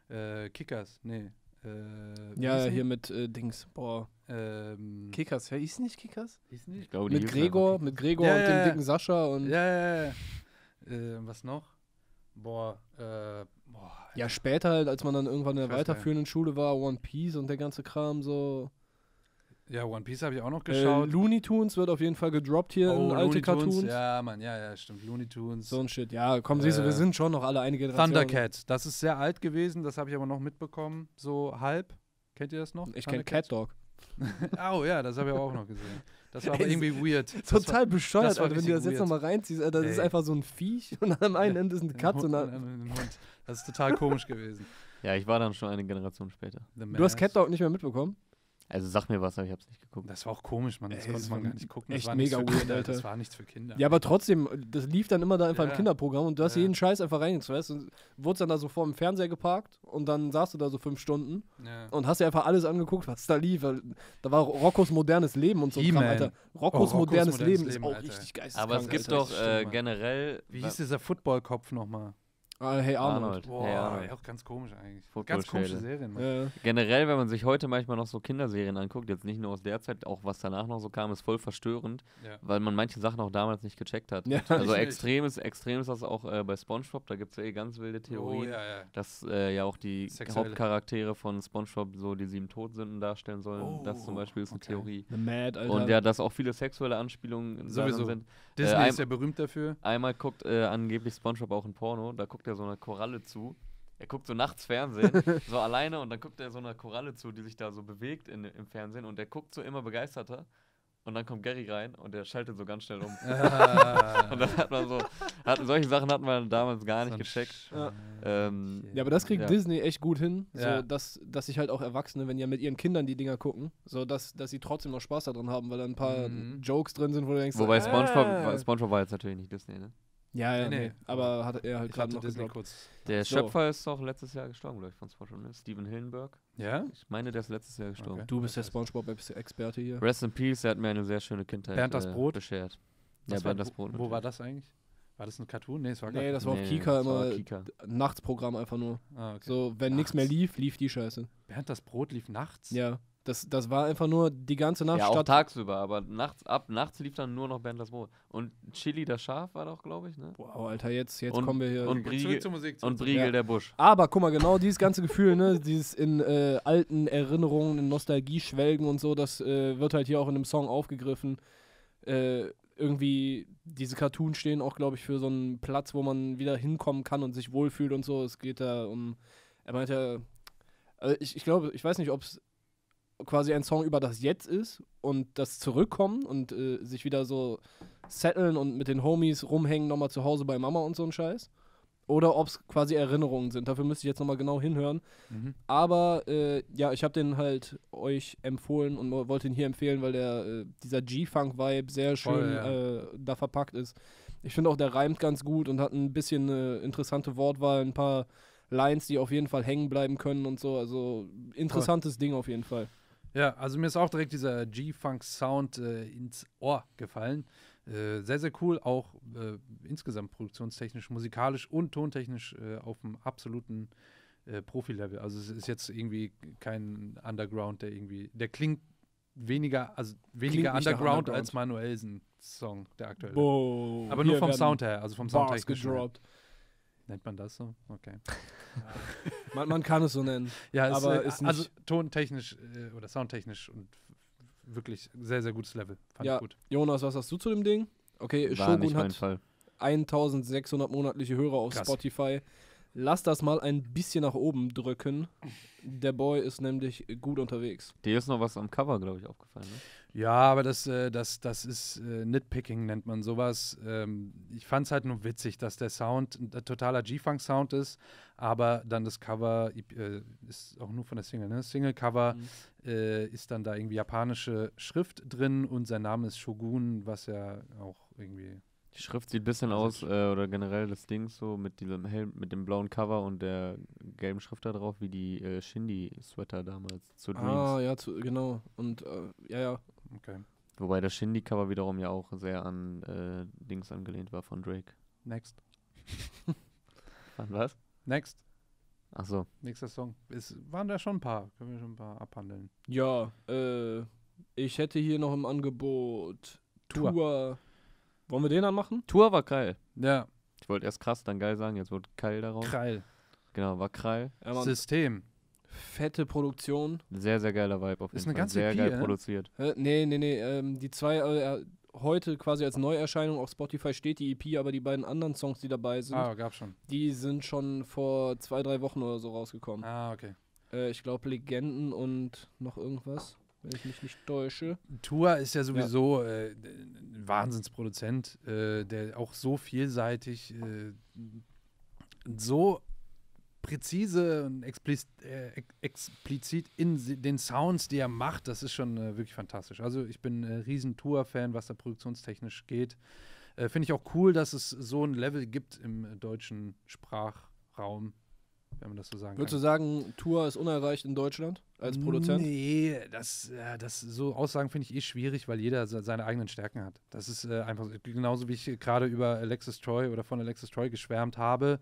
Äh, Kickers, nee. Äh, ja, hier mit äh, Dings, boah. Ähm, Kickers, ja, hieß nicht Kickers? Hieß nicht? Ich glaube, mit Gregor, mit Gregor ja, und ja, dem dicken Sascha und. Ja, ja, ja. Äh, was noch? Boah, äh, boah. Ja, später halt, als man dann irgendwann in der weiterführenden Schule war, One Piece und der ganze Kram so. Ja, One Piece habe ich auch noch äh, geschaut. Äh, Looney Tunes wird auf jeden Fall gedroppt hier oh, in alte Looney Cartoons. Tunes. Ja, Mann, ja, ja, stimmt. Looney Tunes. So ein Shit. Ja, komm, äh, siehst du, wir äh, sind schon noch alle einige Generationen. Thundercat, das ist sehr alt gewesen, das habe ich aber noch mitbekommen. So halb. Kennt ihr das noch? Ich kenne Cat Dog. <laughs> oh ja, das habe ich auch noch gesehen. Das war <laughs> aber irgendwie weird. Total war, bescheuert, Alter, wenn du das weird. jetzt nochmal reinziehst. Alter, das Ey. ist einfach so ein Viech und am einen ja, Ende ist <laughs> ein Katz und am Hund. Das ist total komisch gewesen. Ja, ich war dann schon eine Generation später. Du hast Cat Dog nicht mehr mitbekommen? Also sag mir was, aber ich hab's nicht geguckt. Das war auch komisch, man. Das Ey, konnte man gar nicht gucken. Das echt war mega weird, Kinder, Alter. Das war nichts für Kinder. Ja, aber trotzdem, das lief dann immer da einfach ja. im Kinderprogramm und du hast ja. jeden Scheiß einfach reingezweist und wurdest dann da so vor dem Fernseher geparkt und dann saß du da so fünf Stunden ja. und hast dir einfach alles angeguckt, was da lief. Da war Roccos modernes Leben und so Kram, Alter. Oh, Roccos, oh, modernes, modernes, Leben ist auch Leben, richtig geil. Aber es gibt doch äh, generell. Wie hieß dieser Football-Kopf nochmal? Ah, hey Arnold. Arnold. Boah, hey Arnold. auch ganz komisch eigentlich. ganz komische Serien. Ne? Ja. Generell, wenn man sich heute manchmal noch so Kinderserien anguckt, jetzt nicht nur aus der Zeit, auch was danach noch so kam, ist voll verstörend, ja. weil man manche Sachen auch damals nicht gecheckt hat. Ja, also extrem ist, extrem ist das auch äh, bei Spongebob, da gibt es ja eh ganz wilde oh, Theorien, oh, dass äh, ja auch die Sexuelle. Hauptcharaktere von Spongebob so die sieben Todsünden darstellen sollen. Oh, das zum Beispiel ist eine Theorie. The Mad, Alter. Und ja, dass auch viele sexuelle Anspielungen Sowieso. sind. Disney äh, ist ja berühmt dafür. Einmal guckt äh, angeblich Spongebob auch ein Porno, da guckt er so eine Koralle zu. Er guckt so nachts Fernsehen, <laughs> so alleine und dann guckt er so einer Koralle zu, die sich da so bewegt in, im Fernsehen und er guckt so immer begeisterter und dann kommt Gary rein und der schaltet so ganz schnell um. <laughs> <laughs> und dann hat man so, hat, solche Sachen hat man damals gar nicht gecheckt. Ja. Ah, ähm, ja. aber das kriegt ja. Disney echt gut hin, so, dass, dass sich halt auch Erwachsene, wenn ja mit ihren Kindern die Dinger gucken, so dass, dass sie trotzdem noch Spaß daran haben, weil da ein paar mhm. Jokes drin sind, wo du denkst, wobei äh. SpongeBob, SpongeBob war jetzt natürlich nicht Disney, ne? Ja, ja, nee, nee. aber hat er halt gerade noch Disney kurz. Der so. Schöpfer ist doch letztes Jahr gestorben, glaube ich, von SpongeBob, ne? Steven Hillenburg. Ja? Ich meine, der ist letztes Jahr gestorben. Okay. Du bist der SpongeBob-Experte hier. Rest in Peace, er hat mir eine sehr schöne Kindheit Bernd das äh, Brot? Äh, beschert. Das ja, Bernd das Brot. Wo, wo war das eigentlich? War das ein Cartoon? Nee, das war Nee, das war nee, auf Kika immer Kika. Nachtsprogramm einfach nur. Ah, okay. So, wenn nichts mehr lief, lief die Scheiße. Bernd das Brot lief nachts? Ja. Das, das war einfach nur die ganze Nacht. Ja, auch Stadt tagsüber, aber nachts, ab nachts lief dann nur noch Bendlers Brot. Und Chili das Schaf war doch, glaube ich, ne? Wow, Alter, jetzt, jetzt und, kommen wir hier. Und Briegel, zur Musik, zur und Briegel ja. der Busch. Aber guck mal, genau dieses ganze Gefühl, ne? Dieses in äh, alten Erinnerungen, in Nostalgie schwelgen und so, das äh, wird halt hier auch in dem Song aufgegriffen. Äh, irgendwie, diese Cartoons stehen auch, glaube ich, für so einen Platz, wo man wieder hinkommen kann und sich wohlfühlt und so. Es geht da um. Er meinte, ja. Äh, also ich, ich glaube, ich weiß nicht, ob es quasi ein Song über das Jetzt ist und das Zurückkommen und äh, sich wieder so setteln und mit den Homies rumhängen, nochmal zu Hause bei Mama und so ein Scheiß. Oder ob es quasi Erinnerungen sind. Dafür müsste ich jetzt nochmal genau hinhören. Mhm. Aber äh, ja, ich habe den halt euch empfohlen und wollte ihn hier empfehlen, weil der, äh, dieser G-Funk-Vibe sehr schön Voll, ja. Äh, da verpackt ist. Ich finde auch, der reimt ganz gut und hat ein bisschen eine interessante Wortwahl, ein paar Lines, die auf jeden Fall hängen bleiben können und so. Also interessantes Voll. Ding auf jeden Fall. Ja, also mir ist auch direkt dieser G-Funk-Sound äh, ins Ohr gefallen. Äh, sehr, sehr cool, auch äh, insgesamt produktionstechnisch, musikalisch und tontechnisch äh, auf einem absoluten äh, Profi-Level. Also es ist jetzt irgendwie kein Underground, der irgendwie, der klingt weniger, also weniger Underground, Underground, als Manuelsen Song, der aktuelle. Boah, Aber nur vom Sound her, also vom Sound her. Nennt man das so? Okay. Ja. <laughs> Man, man, kann es so nennen. Ja, es, aber ist äh, also nicht also tontechnisch äh, oder soundtechnisch und wirklich sehr, sehr gutes Level. Fand ja. ich gut. Jonas, was hast du zu dem Ding? Okay, War Shogun nicht mein hat Fall. 1600 monatliche Hörer auf Krass. Spotify. Lass das mal ein bisschen nach oben drücken. Der Boy ist nämlich gut unterwegs. Dir ist noch was am Cover, glaube ich, aufgefallen. Ne? Ja, aber das, äh, das, das ist äh, Nitpicking, nennt man sowas. Ähm, ich fand es halt nur witzig, dass der Sound ein äh, totaler G-Funk-Sound ist, aber dann das Cover äh, ist auch nur von der Single, ne? Single-Cover mhm. Äh, ist dann da irgendwie japanische Schrift drin und sein Name ist Shogun, was ja auch irgendwie die Schrift sieht ein bisschen also aus, äh, oder generell das Ding so mit diesem Helm, mit dem blauen Cover und der gelben Schrift da drauf, wie die äh, Shindy-Sweater damals zu Dreams. Ah, ja, zu, genau. Und äh, ja, ja, okay. Wobei das Shindy-Cover wiederum ja auch sehr an äh, Dings angelehnt war von Drake. Next. <laughs> an was? Next. Ach so. Nächster Song. Es waren da schon ein paar. Können wir schon ein paar abhandeln. Ja, äh, ich hätte hier noch im Angebot Tour. Tour. Wollen wir den dann machen? Tour war geil. Ja. Ich wollte erst krass, dann geil sagen, jetzt wird geil darauf. Kreil. Genau, war Kreil. Ja, System fette Produktion. Sehr, sehr geiler Vibe auf jeden ist eine Ganze sehr EP, geil äh? produziert. Äh, nee, nee, nee. Ähm, die zwei äh, äh, heute quasi als Neuerscheinung auf Spotify steht die EP, aber die beiden anderen Songs, die dabei sind, ah, gab schon. die sind schon vor zwei, drei Wochen oder so rausgekommen. Ah, okay. Äh, ich glaube Legenden und noch irgendwas, wenn ich mich nicht täusche. Tua ist ja sowieso ja. Äh, ein Wahnsinnsproduzent, äh, der auch so vielseitig so präzise und explizit, äh, explizit in den Sounds, die er macht, das ist schon äh, wirklich fantastisch. Also ich bin äh, riesen Tour-Fan, was da produktionstechnisch geht. Äh, Finde ich auch cool, dass es so ein Level gibt im äh, deutschen Sprachraum, wenn man das so sagen kann. Würdest du sagen, Tour ist unerreicht in Deutschland als Produzent? Nee, das, äh, das so Aussagen finde ich eh schwierig, weil jeder seine eigenen Stärken hat. Das ist äh, einfach genauso, wie ich gerade über Alexis Troy oder von Alexis Troy geschwärmt habe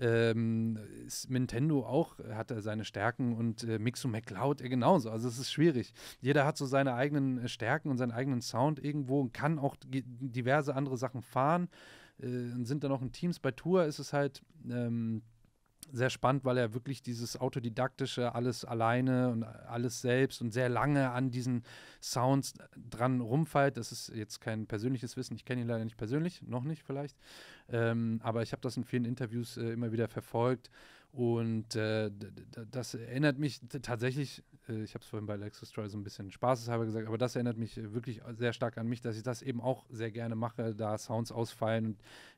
ähm, Nintendo auch, äh, hat seine Stärken und äh, Mixo McCloud äh, genauso. Also es ist schwierig. Jeder hat so seine eigenen äh, Stärken und seinen eigenen Sound irgendwo und kann auch diverse andere Sachen fahren äh, sind da noch in Teams. Bei Tour ist es halt ähm, sehr spannend, weil er wirklich dieses autodidaktische, alles alleine und alles selbst und sehr lange an diesen Sounds dran rumfeilt. Das ist jetzt kein persönliches Wissen, ich kenne ihn leider nicht persönlich, noch nicht vielleicht, ähm, aber ich habe das in vielen Interviews äh, immer wieder verfolgt und äh, das erinnert mich tatsächlich, äh, ich habe es vorhin bei Lexus Troy so ein bisschen spaßeshalber gesagt, aber das erinnert mich äh, wirklich sehr stark an mich, dass ich das eben auch sehr gerne mache, da Sounds ausfallen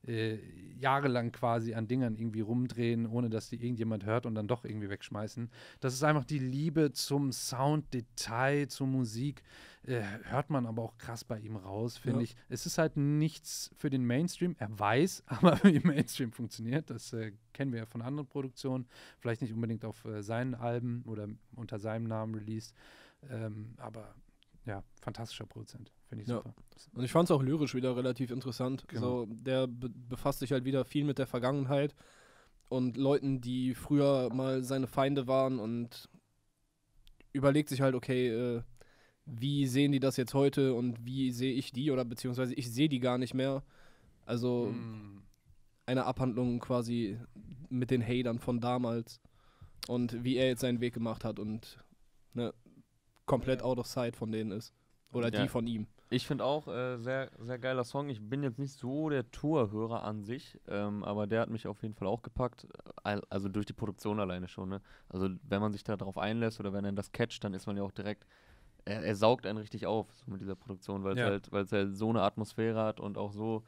und äh, jahrelang quasi an Dingern irgendwie rumdrehen, ohne dass die irgendjemand hört und dann doch irgendwie wegschmeißen. Das ist einfach die Liebe zum Sounddetail, zur Musik äh, hört man aber auch krass bei ihm raus, finde ja. ich. Es ist halt nichts für den Mainstream. Er weiß, <laughs> aber wie Mainstream funktioniert. Das äh, kennen wir ja von anderen Produktionen. Vielleicht nicht unbedingt auf äh, seinen Alben oder unter seinem Namen released. Ähm, aber ja, fantastischer Produzent. Finde ich ja. super. Und ich fand es auch lyrisch wieder relativ interessant. Genau. So, der be befasst sich halt wieder viel mit der Vergangenheit und Leuten, die früher mal seine Feinde waren und überlegt sich halt, okay, äh, wie sehen die das jetzt heute und wie sehe ich die oder beziehungsweise ich sehe die gar nicht mehr. Also mm. eine Abhandlung quasi mit den Hatern von damals und wie er jetzt seinen Weg gemacht hat und ne, komplett ja. out of sight von denen ist. Oder ja. die von ihm. Ich finde auch äh, sehr, sehr geiler Song. Ich bin jetzt nicht so der Tourhörer an sich, ähm, aber der hat mich auf jeden Fall auch gepackt. Also durch die Produktion alleine schon. Ne? Also wenn man sich darauf einlässt oder wenn er das catcht, dann ist man ja auch direkt er, er, saugt einen richtig auf so mit dieser Produktion, weil es ja. halt, halt so eine Atmosphäre hat und auch so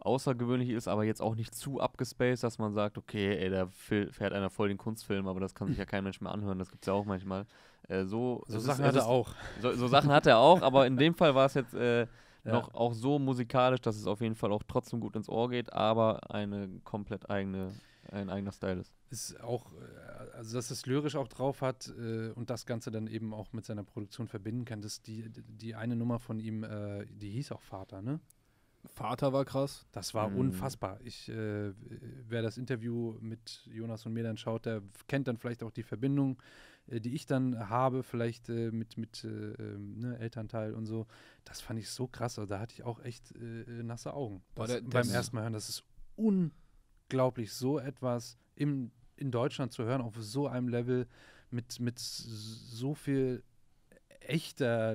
außergewöhnlich ist, aber jetzt auch nicht zu abgespaced, dass man sagt, okay, ey, da fährt einer voll den Kunstfilm, aber das kann sich ja kein Mensch mehr anhören, das gibt es ja auch manchmal. Äh, so, so Sachen ist, hat er auch. So, so, Sachen hat er auch, aber in dem Fall war es jetzt äh, <laughs> ja. noch auch so musikalisch, dass es auf jeden Fall auch trotzdem gut ins Ohr geht, aber eine komplett eigene ein eigener Style ist. Ist auch, äh, also dass es lyrisch auch drauf hat äh, und das Ganze dann eben auch mit seiner Produktion verbinden kann. Das die, die eine Nummer von ihm, äh, die hieß auch Vater, ne? Vater war krass. Das war mhm. unfassbar. Ich, äh, wer das Interview mit Jonas und mir dann schaut, der kennt dann vielleicht auch die Verbindung, äh, die ich dann habe, vielleicht äh, mit, mit ähm, ne, Elternteil und so. Das fand ich so krass. Also da hatte ich auch echt nasse Augen. Das, der, beim ersten Mal hören, das ist unfassbar unglaublich, so etwas im, in Deutschland zu hören, auf so einem Level mit, mit so viel echter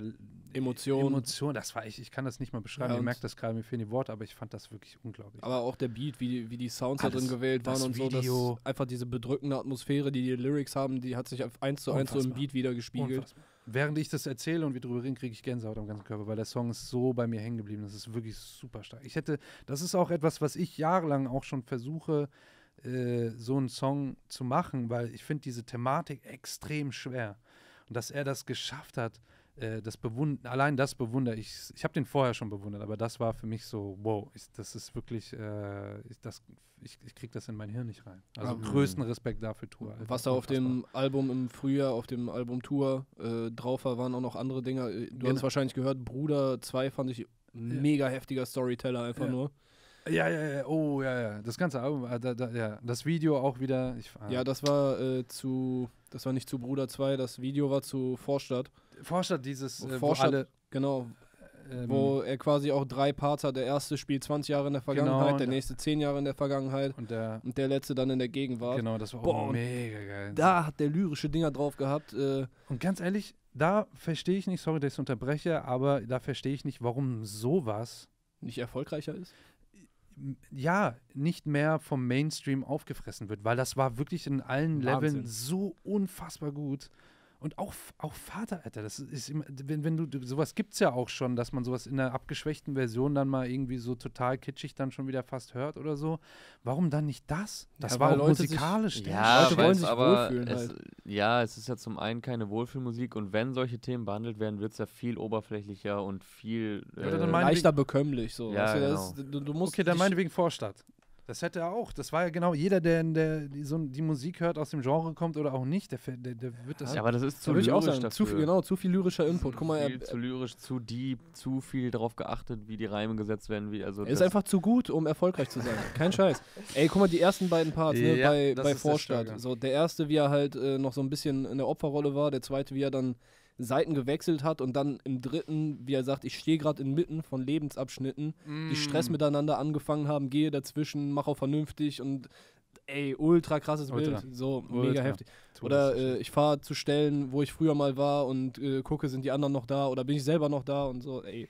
Emotion. Emotion. Das war echt, ich kann das nicht mal beschreiben. Ja, Ihr merkt das gerade, mir fehlen die Worte, aber ich fand das wirklich unglaublich. Aber auch der Beat, wie, wie die Sounds ah, da drin gewählt waren und Video. so, das, einfach diese bedrückende Atmosphäre, die die Lyrics haben, die hat sich eins zu eins so im Beat wieder gespiegelt. Unfassbar während ich das erzähle und wir drüber reden, kriege ich Gänsehaut am ganzen Körper, weil der Song ist so bei mir hängen geblieben. Das ist wirklich super stark. Ich hätte, das ist auch etwas, was ich jahrelang auch schon versuche, äh, so einen Song zu machen, weil ich finde diese Thematik extrem schwer. Und dass er das geschafft hat, äh, das bewund allein das bewundere ich. Ich habe den vorher schon bewundert, aber das war für mich so, wow, ich, das ist wirklich, äh, ich, ich, ich kriege das in mein Hirn nicht rein. Also mhm. größten Respekt dafür Tour. Alter. Was da auf dem Album im Frühjahr, auf dem Album Tour äh, drauf war, waren auch noch andere Dinge. Du genau. hast wahrscheinlich gehört, Bruder 2 fand ich mega ja. heftiger Storyteller einfach ja. nur. Ja, ja, ja, oh, ja, ja. Das ganze Album, äh, da, da, ja. Das Video auch wieder. Ich, äh. Ja, das war äh, zu, das war nicht zu Bruder 2, das Video war zu Vorstadt. Vorstadt, dieses, äh, Vorstadt, wo alle, genau. Ähm, wo er quasi auch drei Parts hat. Der erste spielt 20 Jahre in der genau, Vergangenheit, genau, der nächste 10 Jahre in der Vergangenheit und der, und der letzte dann in der Gegenwart. Genau, das war Boah, mega geil. Da hat der lyrische Dinger drauf gehabt. Äh und ganz ehrlich, da verstehe ich nicht, sorry, dass ich unterbreche, aber da verstehe ich nicht, warum sowas nicht erfolgreicher ist ja, nicht mehr vom Mainstream aufgefressen wird, weil das war wirklich in allen Wahnsinn. Leveln so unfassbar gut. Und auch, auch Vater, Alter, das ist immer, wenn, wenn du, sowas gibt's ja auch schon, dass man sowas in der abgeschwächten Version dann mal irgendwie so total kitschig dann schon wieder fast hört oder so. Warum dann nicht das? Das ja, war Leute musikalisch. Sich, ja, Leute wollen sich aber wohlfühlen es, halt. Ja, es ist ja zum einen keine Wohlfühlmusik und wenn solche Themen behandelt werden, wird es ja viel oberflächlicher und viel äh, ja, leichter bekömmlich. So. Ja, also, genau. ist, du, du, musst okay, dann meinetwegen Vorstadt. Das hätte er auch. Das war ja genau jeder, der, der die, so, die Musik hört, aus dem Genre kommt oder auch nicht, der, der, der wird das. Ja, aber das ist zu da lyrisch. Sagen, zu viel, genau, zu viel lyrischer Input. Zu Guck mal, viel, er, zu lyrisch, zu deep, zu viel darauf geachtet, wie die Reime gesetzt werden. Wie, also ist einfach zu gut, um erfolgreich zu sein. Kein <laughs> Scheiß. Ey, guck mal, die ersten beiden Parts ne, ja, bei, bei Vorstadt. so, der erste, wie er halt äh, noch so ein bisschen in der Opferrolle war, der zweite, wie er dann Seiten gewechselt hat und dann im dritten, wie er sagt, ich stehe gerade inmitten von Lebensabschnitten, mm. die Stress miteinander angefangen haben, gehe dazwischen, mache auch vernünftig und ey, ultra krasses ultra. Bild, so ultra. mega heftig. Oder äh, ich fahre zu Stellen, wo ich früher mal war und äh, gucke, sind die anderen noch da oder bin ich selber noch da und so, ey.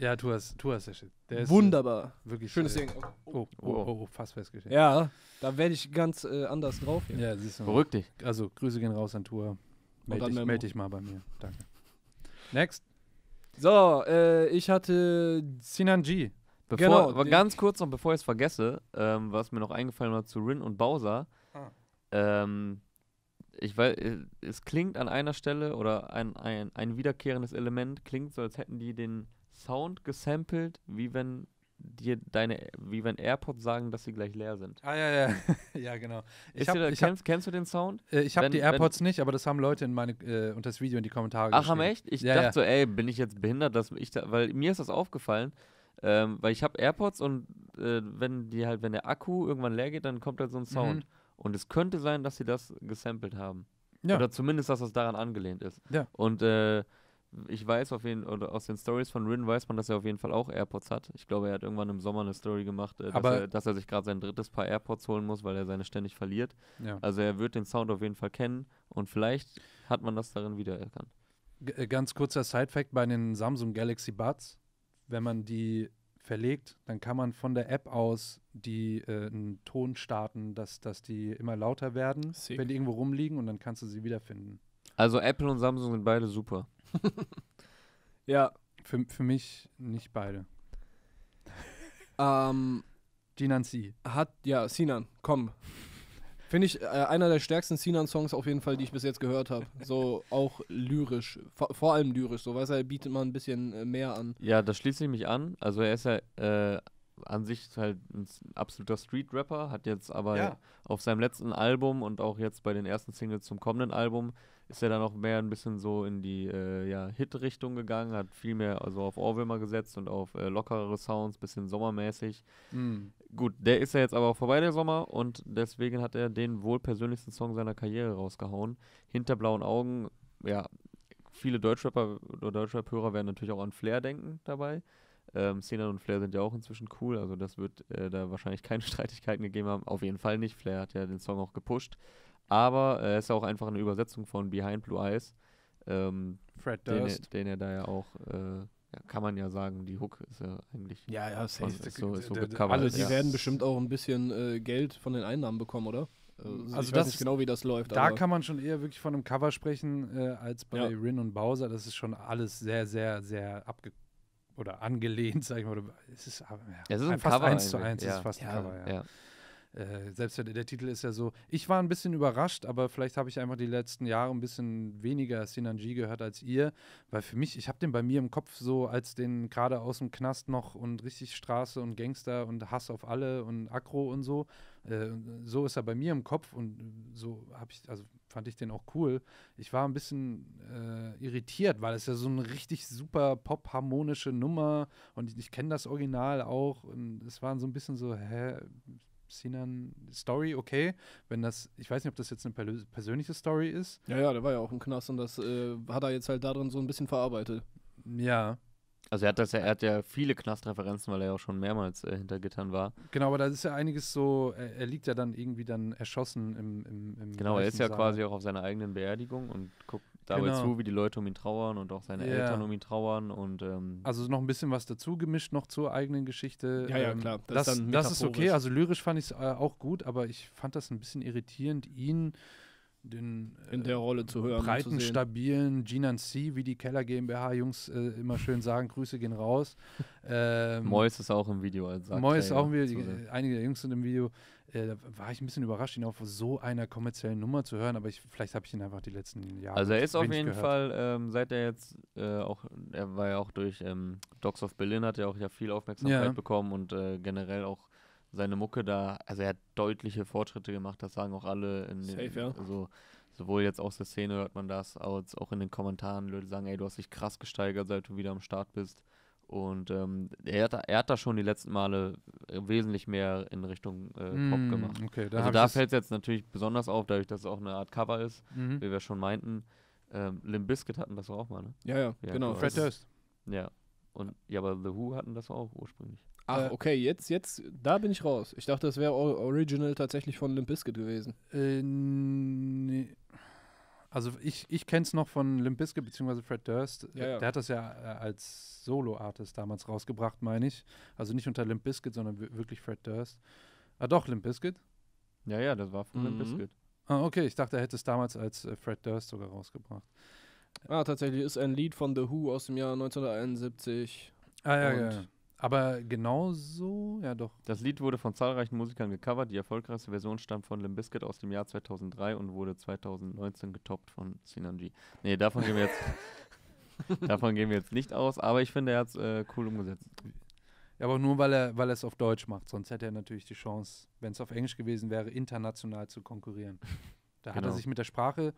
Ja, du hast, du hast der Shit. Der ist, Wunderbar. wirklich schönes Ding. Oh, oh, oh, oh, fast festgestellt. Ja, da werde ich ganz äh, anders drauf. Hier. Ja, siehst du. Beruhig dich. Also, Grüße gehen raus an Tour. Meld dich, meld dich mal bei mir. Danke. Next. So, äh, ich hatte Sinan G. Bevor, genau, ganz kurz noch, bevor ich es vergesse, ähm, was mir noch eingefallen war zu Rin und Bowser. Ah. Ähm, ich weiß, äh, es klingt an einer Stelle oder ein, ein, ein wiederkehrendes Element klingt so, als hätten die den Sound gesampelt, wie wenn dir deine, wie wenn AirPods sagen, dass sie gleich leer sind. Ah, ja, ja. <laughs> ja, genau. Ich hab, da, ich kennst, hab, kennst, du den Sound? Äh, ich habe die AirPods wenn, nicht, aber das haben Leute in meine, äh, unter das Video in die Kommentare Ach, geschrieben. Ach, haben echt? Ich ja, dachte ja. so, ey, bin ich jetzt behindert, dass ich da, weil mir ist das aufgefallen, ähm, weil ich habe AirPods und äh, wenn die halt, wenn der Akku irgendwann leer geht, dann kommt halt so ein mhm. Sound. Mhm. Und es könnte sein, dass sie das gesampelt haben. Ja. Oder zumindest, dass das daran angelehnt ist. Ja. Und äh, ich weiß auf jeden oder aus den Stories von Rin weiß man, dass er auf jeden Fall auch AirPods hat. Ich glaube, er hat irgendwann im Sommer eine Story gemacht, äh, dass, er, dass, er, sich gerade sein drittes Paar AirPods holen muss, weil er seine ständig verliert. Ja. Also er wird den Sound auf jeden Fall kennen und vielleicht hat man das darin wiedererkannt. G äh, ganz kurzer Side-Fact bei den Samsung Galaxy Buds, wenn man die verlegt, dann kann man von der App aus die äh, einen Ton starten, dass, dass die immer lauter werden, Sick. wenn die irgendwo rumliegen und dann kannst du sie wiederfinden. Also Apple und Samsung sind beide super. <laughs> ja. Für, für mich nicht beide. Ähm, Jinan Si. Hat, ja, Sinan, komm. Finde ich äh, einer der stärksten Sinan-Songs auf jeden Fall, die ich bis jetzt gehört habe. So auch lyrisch, vor, vor, allem lyrisch, so weiß er, bietet mal ein bisschen äh, mehr an. Ja, das schließt ich mich an. Also er ist ja äh, an sich halt ein absoluter Street-Rapper, hat jetzt aber ja. auf seinem letzten Album und auch jetzt bei den ersten Singles zum kommenden Album ist er dann auch mehr ein bisschen so in die äh, ja, Hit-Richtung gegangen, hat viel mehr also auf Ohrwürmer gesetzt und auf äh, lockerere Sounds, bisschen sommermäßig. Mm. Gut, der ist ja jetzt aber auch vorbei, der Sommer, und deswegen hat er den wohl persönlichsten Song seiner Karriere rausgehauen. Hinter blauen Augen, ja, viele Deutschrapper oder Deutschrap-Hörer werden natürlich auch an Flair denken dabei. Ähm, Sinan und Flair sind ja auch inzwischen cool, also das wird äh, da wahrscheinlich keine <laughs> Streitigkeiten gegeben haben. Auf jeden Fall nicht. Flair hat ja den Song auch gepusht. Aber er äh, ist ja auch einfach eine Übersetzung von Behind Blue Eyes. Ähm, Fred Durst. Den, den, er da ja auch, äh, ja, kann man ja sagen, die Hook ist ja eigentlich. Ja, ja, von, ist, ist so, ist so gecovert. Alle, also, die ja. werden bestimmt auch ein bisschen äh, Geld von den Einnahmen bekommen, oder? Also, also das nicht genau, wie das läuft. Da kann man schon eher wirklich von einem Cover sprechen, äh, als bei ja. Rin und Bowser. Das ist schon alles sehr, sehr, sehr abge oder angelehnt, sag ich mal. Es ist, ja, es ist fast ein Cover eins zu eins, ja. ist fast ein Cover, ja. Äh, selbst der, der, Titel ist ja so, ich war ein bisschen überrascht, aber vielleicht habe ich einfach die letzten Jahre ein bisschen weniger Sinanji gehört als ihr, weil für mich, ich habe den bei mir im Kopf so als den gerade aus dem Knast noch und richtig Straße und Gangster und Hass auf alle und Aggro und so. Äh, so ist er bei mir im Kopf und so habe ich, also fand ich den auch cool. Ich war ein bisschen äh, irritiert, weil es ja so eine richtig super pop-harmonische Nummer und ich, ich kenne das Original auch und es waren so ein bisschen so, hä, Sinan Story, okay, wenn das, ich weiß nicht, ob das jetzt eine persönliche Story ist. Ja, ja, der war ja auch im Knast und das äh, hat er jetzt halt darin so ein bisschen verarbeitet. Ja. Also er hat das ja, er hat ja viele Knastreferenzen, weil er ja auch schon mehrmals äh, hinter Gittern war. Genau, aber da ist ja einiges so, er, er, liegt ja dann irgendwie dann erschossen im, im, im Genau, er ist ja Saal. quasi auch auf seiner eigenen Beerdigung und guckt dabei genau. zu, wie die Leute um ihn trauern und auch seine yeah. Eltern um ihn trauern und ähm also noch ein bisschen was dazu gemischt noch zur eigenen Geschichte. Ja, ja, ähm, klar. Das, das, das ist okay. Also lyrisch fand ich es äh, auch gut, aber ich fand das ein bisschen irritierend, ihn den äh, in der Rolle zu hören, breiten, zu stabilen Ginan C, wie die Keller GmbH Jungs äh, immer schön sagen, Grüße gehen raus. <laughs> Ähm, Mois ist auch im Video. Mois ist auch im Video. einige der Jungs sind im Video äh, war ich ein bisschen überrascht, ihn auf so einer kommerziellen Nummer zu hören, aber ich, vielleicht habe ich ihn einfach die letzten Jahre. Also er ist auf jeden gehört. Fall, ähm, seit er jetzt äh, auch, er war ja auch durch ähm, Dogs of Berlin, hat er auch ja viel Aufmerksamkeit ja. bekommen und äh, generell auch seine Mucke da, also er hat deutliche Fortschritte gemacht, das sagen auch alle in Safe, den, ja. also, sowohl jetzt aus der Szene hört man das, als auch in den Kommentaren, Leute sagen, ey, du hast dich krass gesteigert, seit du wieder am Start bist. Und ähm, er, hat, er hat da schon die letzten Male äh, wesentlich mehr in Richtung äh, Pop hm, gemacht. Okay, da also da fällt es jetzt natürlich besonders auf, dadurch, dass es auch eine Art Cover ist, mhm. wie wir schon meinten. Ähm, Limp Bizkit hatten das auch mal, ne? Ja, ja, ja genau. Fred also Durst. Ja. Und, ja, aber The Who hatten das auch ursprünglich. Ach, äh, okay, jetzt, jetzt, da bin ich raus. Ich dachte, das wäre original tatsächlich von Limp Bizkit gewesen. Äh, nee. Also ich, ich kenne es noch von Limp Limbiske bzw. Fred Durst. Ja, ja. Der hat das ja äh, als Solo-Artist damals rausgebracht, meine ich. Also nicht unter Limp Limbiske, sondern wirklich Fred Durst. Ah doch, Limbiskit? Ja, ja, das war von mhm. Limbiskit. Ah, okay, ich dachte, er hätte es damals als äh, Fred Durst sogar rausgebracht. Ah, tatsächlich ist ein Lied von The Who aus dem Jahr 1971. Ah, ja, und ja. Aber genauso, ja doch. Das Lied wurde von zahlreichen Musikern gecovert. Die erfolgreichste Version stammt von Limp Bizkit aus dem Jahr 2003 und wurde 2019 getoppt von Sinanji. Nee, davon gehen wir jetzt, <laughs> davon gehen wir jetzt nicht aus, aber ich finde, er hat es äh, cool umgesetzt. Ja, aber nur, weil er, weil er es auf Deutsch macht. Sonst hätte er natürlich die Chance, wenn es auf Englisch gewesen wäre, international zu konkurrieren. Da genau. hat er genau. sich mit der Sprache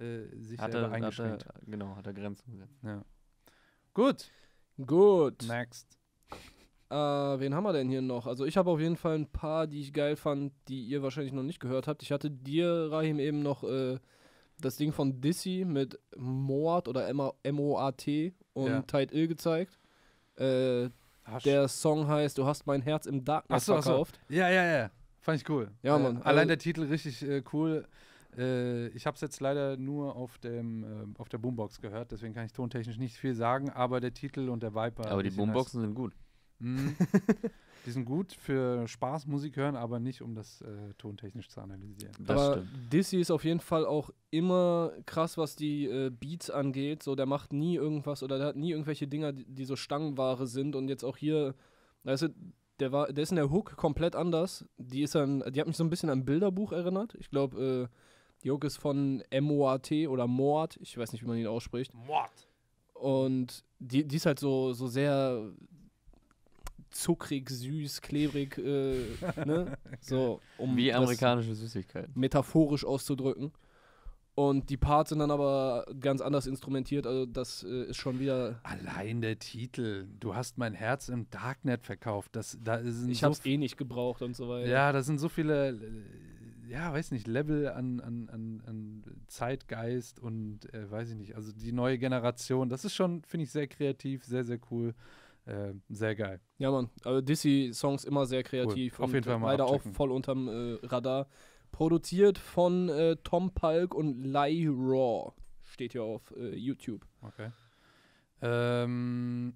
äh, sich hat selber er, eingeschränkt. Hat er, genau, hat er Grenzen gesetzt. Ja. Gut. Gut. Next. Äh, wen haben wir denn hier noch? Also ich habe auf jeden Fall ein paar, die ich geil fand, die ihr wahrscheinlich noch nicht gehört habt. Ich hatte dir, Rahim, eben noch äh, das Ding von Dissy mit Mord oder M-O-A-T und ja. Tide Ill gezeigt. Äh, der Song heißt Du hast mein Herz im Darkness achso, verkauft. Achso. Ja, ja, ja. Fand ich cool. Ja, Mann. Äh, allein der Titel richtig äh, cool. Äh, ich habe es jetzt leider nur auf, dem, auf der Boombox gehört, deswegen kann ich tontechnisch nicht viel sagen, aber der Titel und der Viper. Aber die Boomboxen heißt. sind gut. Mhm. <laughs> Die sind gut für Spaß, Musik hören, aber nicht, um das äh, tontechnisch zu analysieren. Das aber stimmt. Dizzy ist auf jeden Fall auch immer krass, was die äh, Beats angeht. So, der macht nie irgendwas oder der hat nie irgendwelche Dinger, die, die so Stangenware sind. Und jetzt auch hier, weißt du, der, war, der ist in der Hook komplett anders. Die, ist an, die hat mich so ein bisschen an ein Bilderbuch erinnert. Ich glaube, äh, die Hook ist von MOAT oder Mord. Ich weiß nicht, wie man ihn ausspricht. Mord. Und die, die ist halt so, so sehr zuckrig, süß, klebrig, äh, <laughs> ne? So, um Wie amerikanische Süßigkeit. Metaphorisch auszudrücken. Und die Parts sind dann aber ganz anders instrumentiert, also das äh, ist schon wieder. Allein der Titel, du hast mein Herz im Darknet verkauft. Das, da sind ich so hab's eh nicht gebraucht und so weiter. Ja, da sind so viele, äh, ja, weiß nicht, Level an, an, an, an Zeitgeist und äh, weiß ich nicht, also die neue Generation. Das ist schon, finde ich, sehr kreativ, sehr, sehr cool. Äh, sehr geil. Ja, Mann. Also Dizzy-Songs immer sehr kreativ. Cool. Auf jeden Fall mal. Leider abchecken. auch voll unterm äh, Radar. Produziert von äh, Tom Palk und Lai Raw. Steht hier auf äh, YouTube. Okay. Ähm,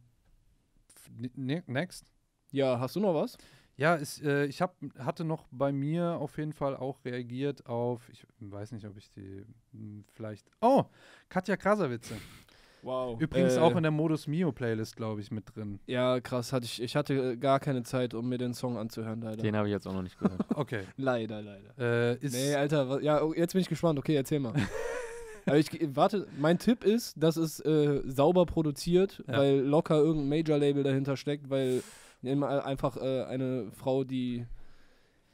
ne, next. Ja, hast du noch was? Ja, ist, äh, ich hab, hatte noch bei mir auf jeden Fall auch reagiert auf, ich weiß nicht, ob ich die hm, vielleicht. Oh, Katja Krasavitze. Wow. Übrigens äh, auch in der Modus Mio Playlist, glaube ich, mit drin. Ja, krass. Hatte ich, ich hatte äh, gar keine Zeit, um mir den Song anzuhören, leider. Den habe ich jetzt auch noch nicht gehört. <laughs> okay. Leider, leider. Äh, nee, Alter, was, ja, oh, jetzt bin ich gespannt. Okay, erzähl mal. <laughs> Aber ich warte, mein Tipp ist, dass es äh, sauber produziert, ja. weil locker irgendein Major-Label dahinter steckt, weil äh, einfach äh, eine Frau, die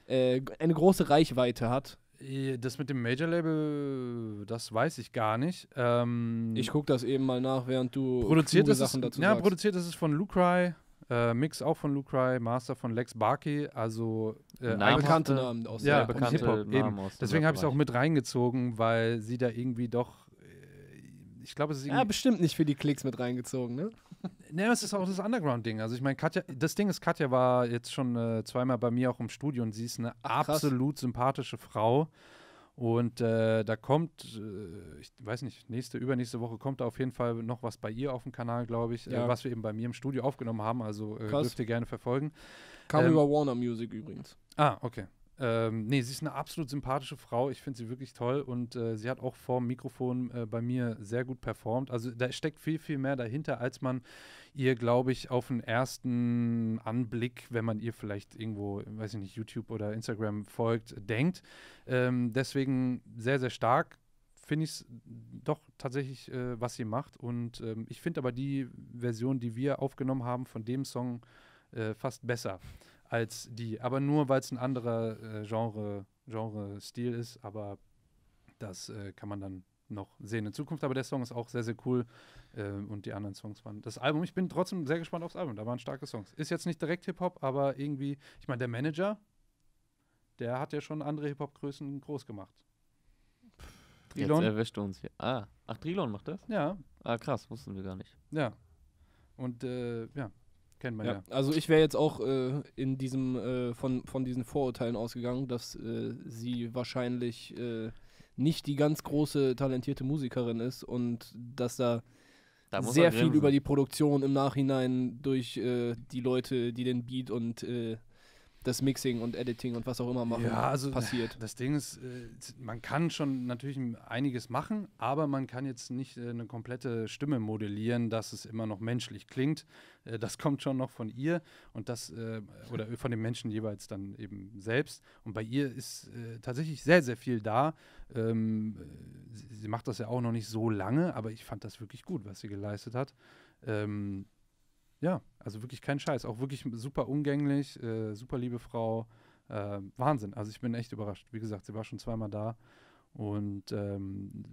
äh, eine große Reichweite hat, äh, das mit dem Major-Label, das weiß ich gar nicht. Ähm, ich gucke das eben mal nach, während du produziert ist Sachen dazu ja, sagst. produziert ist es von Lucry, äh, Mix auch von Lucry, Master von Lex Barkey, also äh, bekannte Namen aus ja, der bekannte Hip-Hop. eben. Aus Deswegen habe ich es auch mit reingezogen, weil sie da irgendwie doch, äh, ich glaube, es ist irgendwie Ja, bestimmt nicht für die Klicks mit reingezogen, ne? Ne, es ist auch das Underground-Ding. Also ich meine, Katja, das Ding ist, Katja war jetzt schon äh, zweimal bei mir auch im Studio und sie ist eine Ach, absolut sympathische Frau. Und äh, da kommt, äh, ich weiß nicht, nächste, übernächste Woche kommt da auf jeden Fall noch was bei ihr auf dem Kanal, glaube ich, äh, ja. was wir eben bei mir im Studio aufgenommen haben. Also äh, dürft ihr gerne verfolgen. Kam ähm, über Warner Music übrigens. Ah, okay. Ähm, nee, sie ist eine absolut sympathische Frau. Ich finde sie wirklich toll und äh, sie hat auch vor dem Mikrofon äh, bei mir sehr gut performt. Also da steckt viel, viel mehr dahinter, als man ihr, glaube ich, auf den ersten Anblick, wenn man ihr vielleicht irgendwo, weiß ich nicht, YouTube oder Instagram folgt, denkt. Ähm, deswegen sehr, sehr stark finde ich es doch tatsächlich, äh, was sie macht. Und ähm, ich finde aber die Version, die wir aufgenommen haben von dem Song, äh, fast besser als die. Aber nur, weil es ein anderer äh, Genre, Genre-Stil ist. Aber das äh, kann man dann noch sehen in Zukunft. Aber der Song ist auch sehr, sehr cool. Äh, und die anderen Songs waren das Album. Ich bin trotzdem sehr gespannt aufs Album. Da waren starke Songs. Ist jetzt nicht direkt Hip-Hop, aber irgendwie, ich meine, der Manager, der hat ja schon andere Hip-Hop-Größen groß gemacht. Trilon. Jetzt erwischt uns hier. Ah, ach, Trilon macht das? Ja. Ah, krass, wussten wir gar nicht. Ja. Und äh, ja, Kennt man ja. ja. Also ich wäre jetzt auch äh, in diesem, äh, von, von diesen Vorurteilen ausgegangen, dass äh, sie wahrscheinlich äh, nicht die ganz große talentierte Musikerin ist und dass da, da sehr viel über die Produktion im Nachhinein durch äh, die Leute, die den Beat und äh, das Mixing und Editing und was auch immer machen, ja, also passiert. Das Ding ist, äh, man kann schon natürlich einiges machen, aber man kann jetzt nicht äh, eine komplette Stimme modellieren, dass es immer noch menschlich klingt. Äh, das <laughs> kommt schon noch von ihr und das oder <laughs> von den Menschen jeweils dann eben selbst. Und bei ihr ist tatsächlich sehr, sehr viel da. Ähm, sie macht das ja auch noch nicht so lange, aber ich fand das wirklich gut, was sie geleistet hat. Ähm, ja, also wirklich kein Scheiß. Auch wirklich super umgänglich, äh, super liebe Frau. Äh, Wahnsinn. Also ich bin echt überrascht. Wie gesagt, sie war schon zweimal da. Und ähm,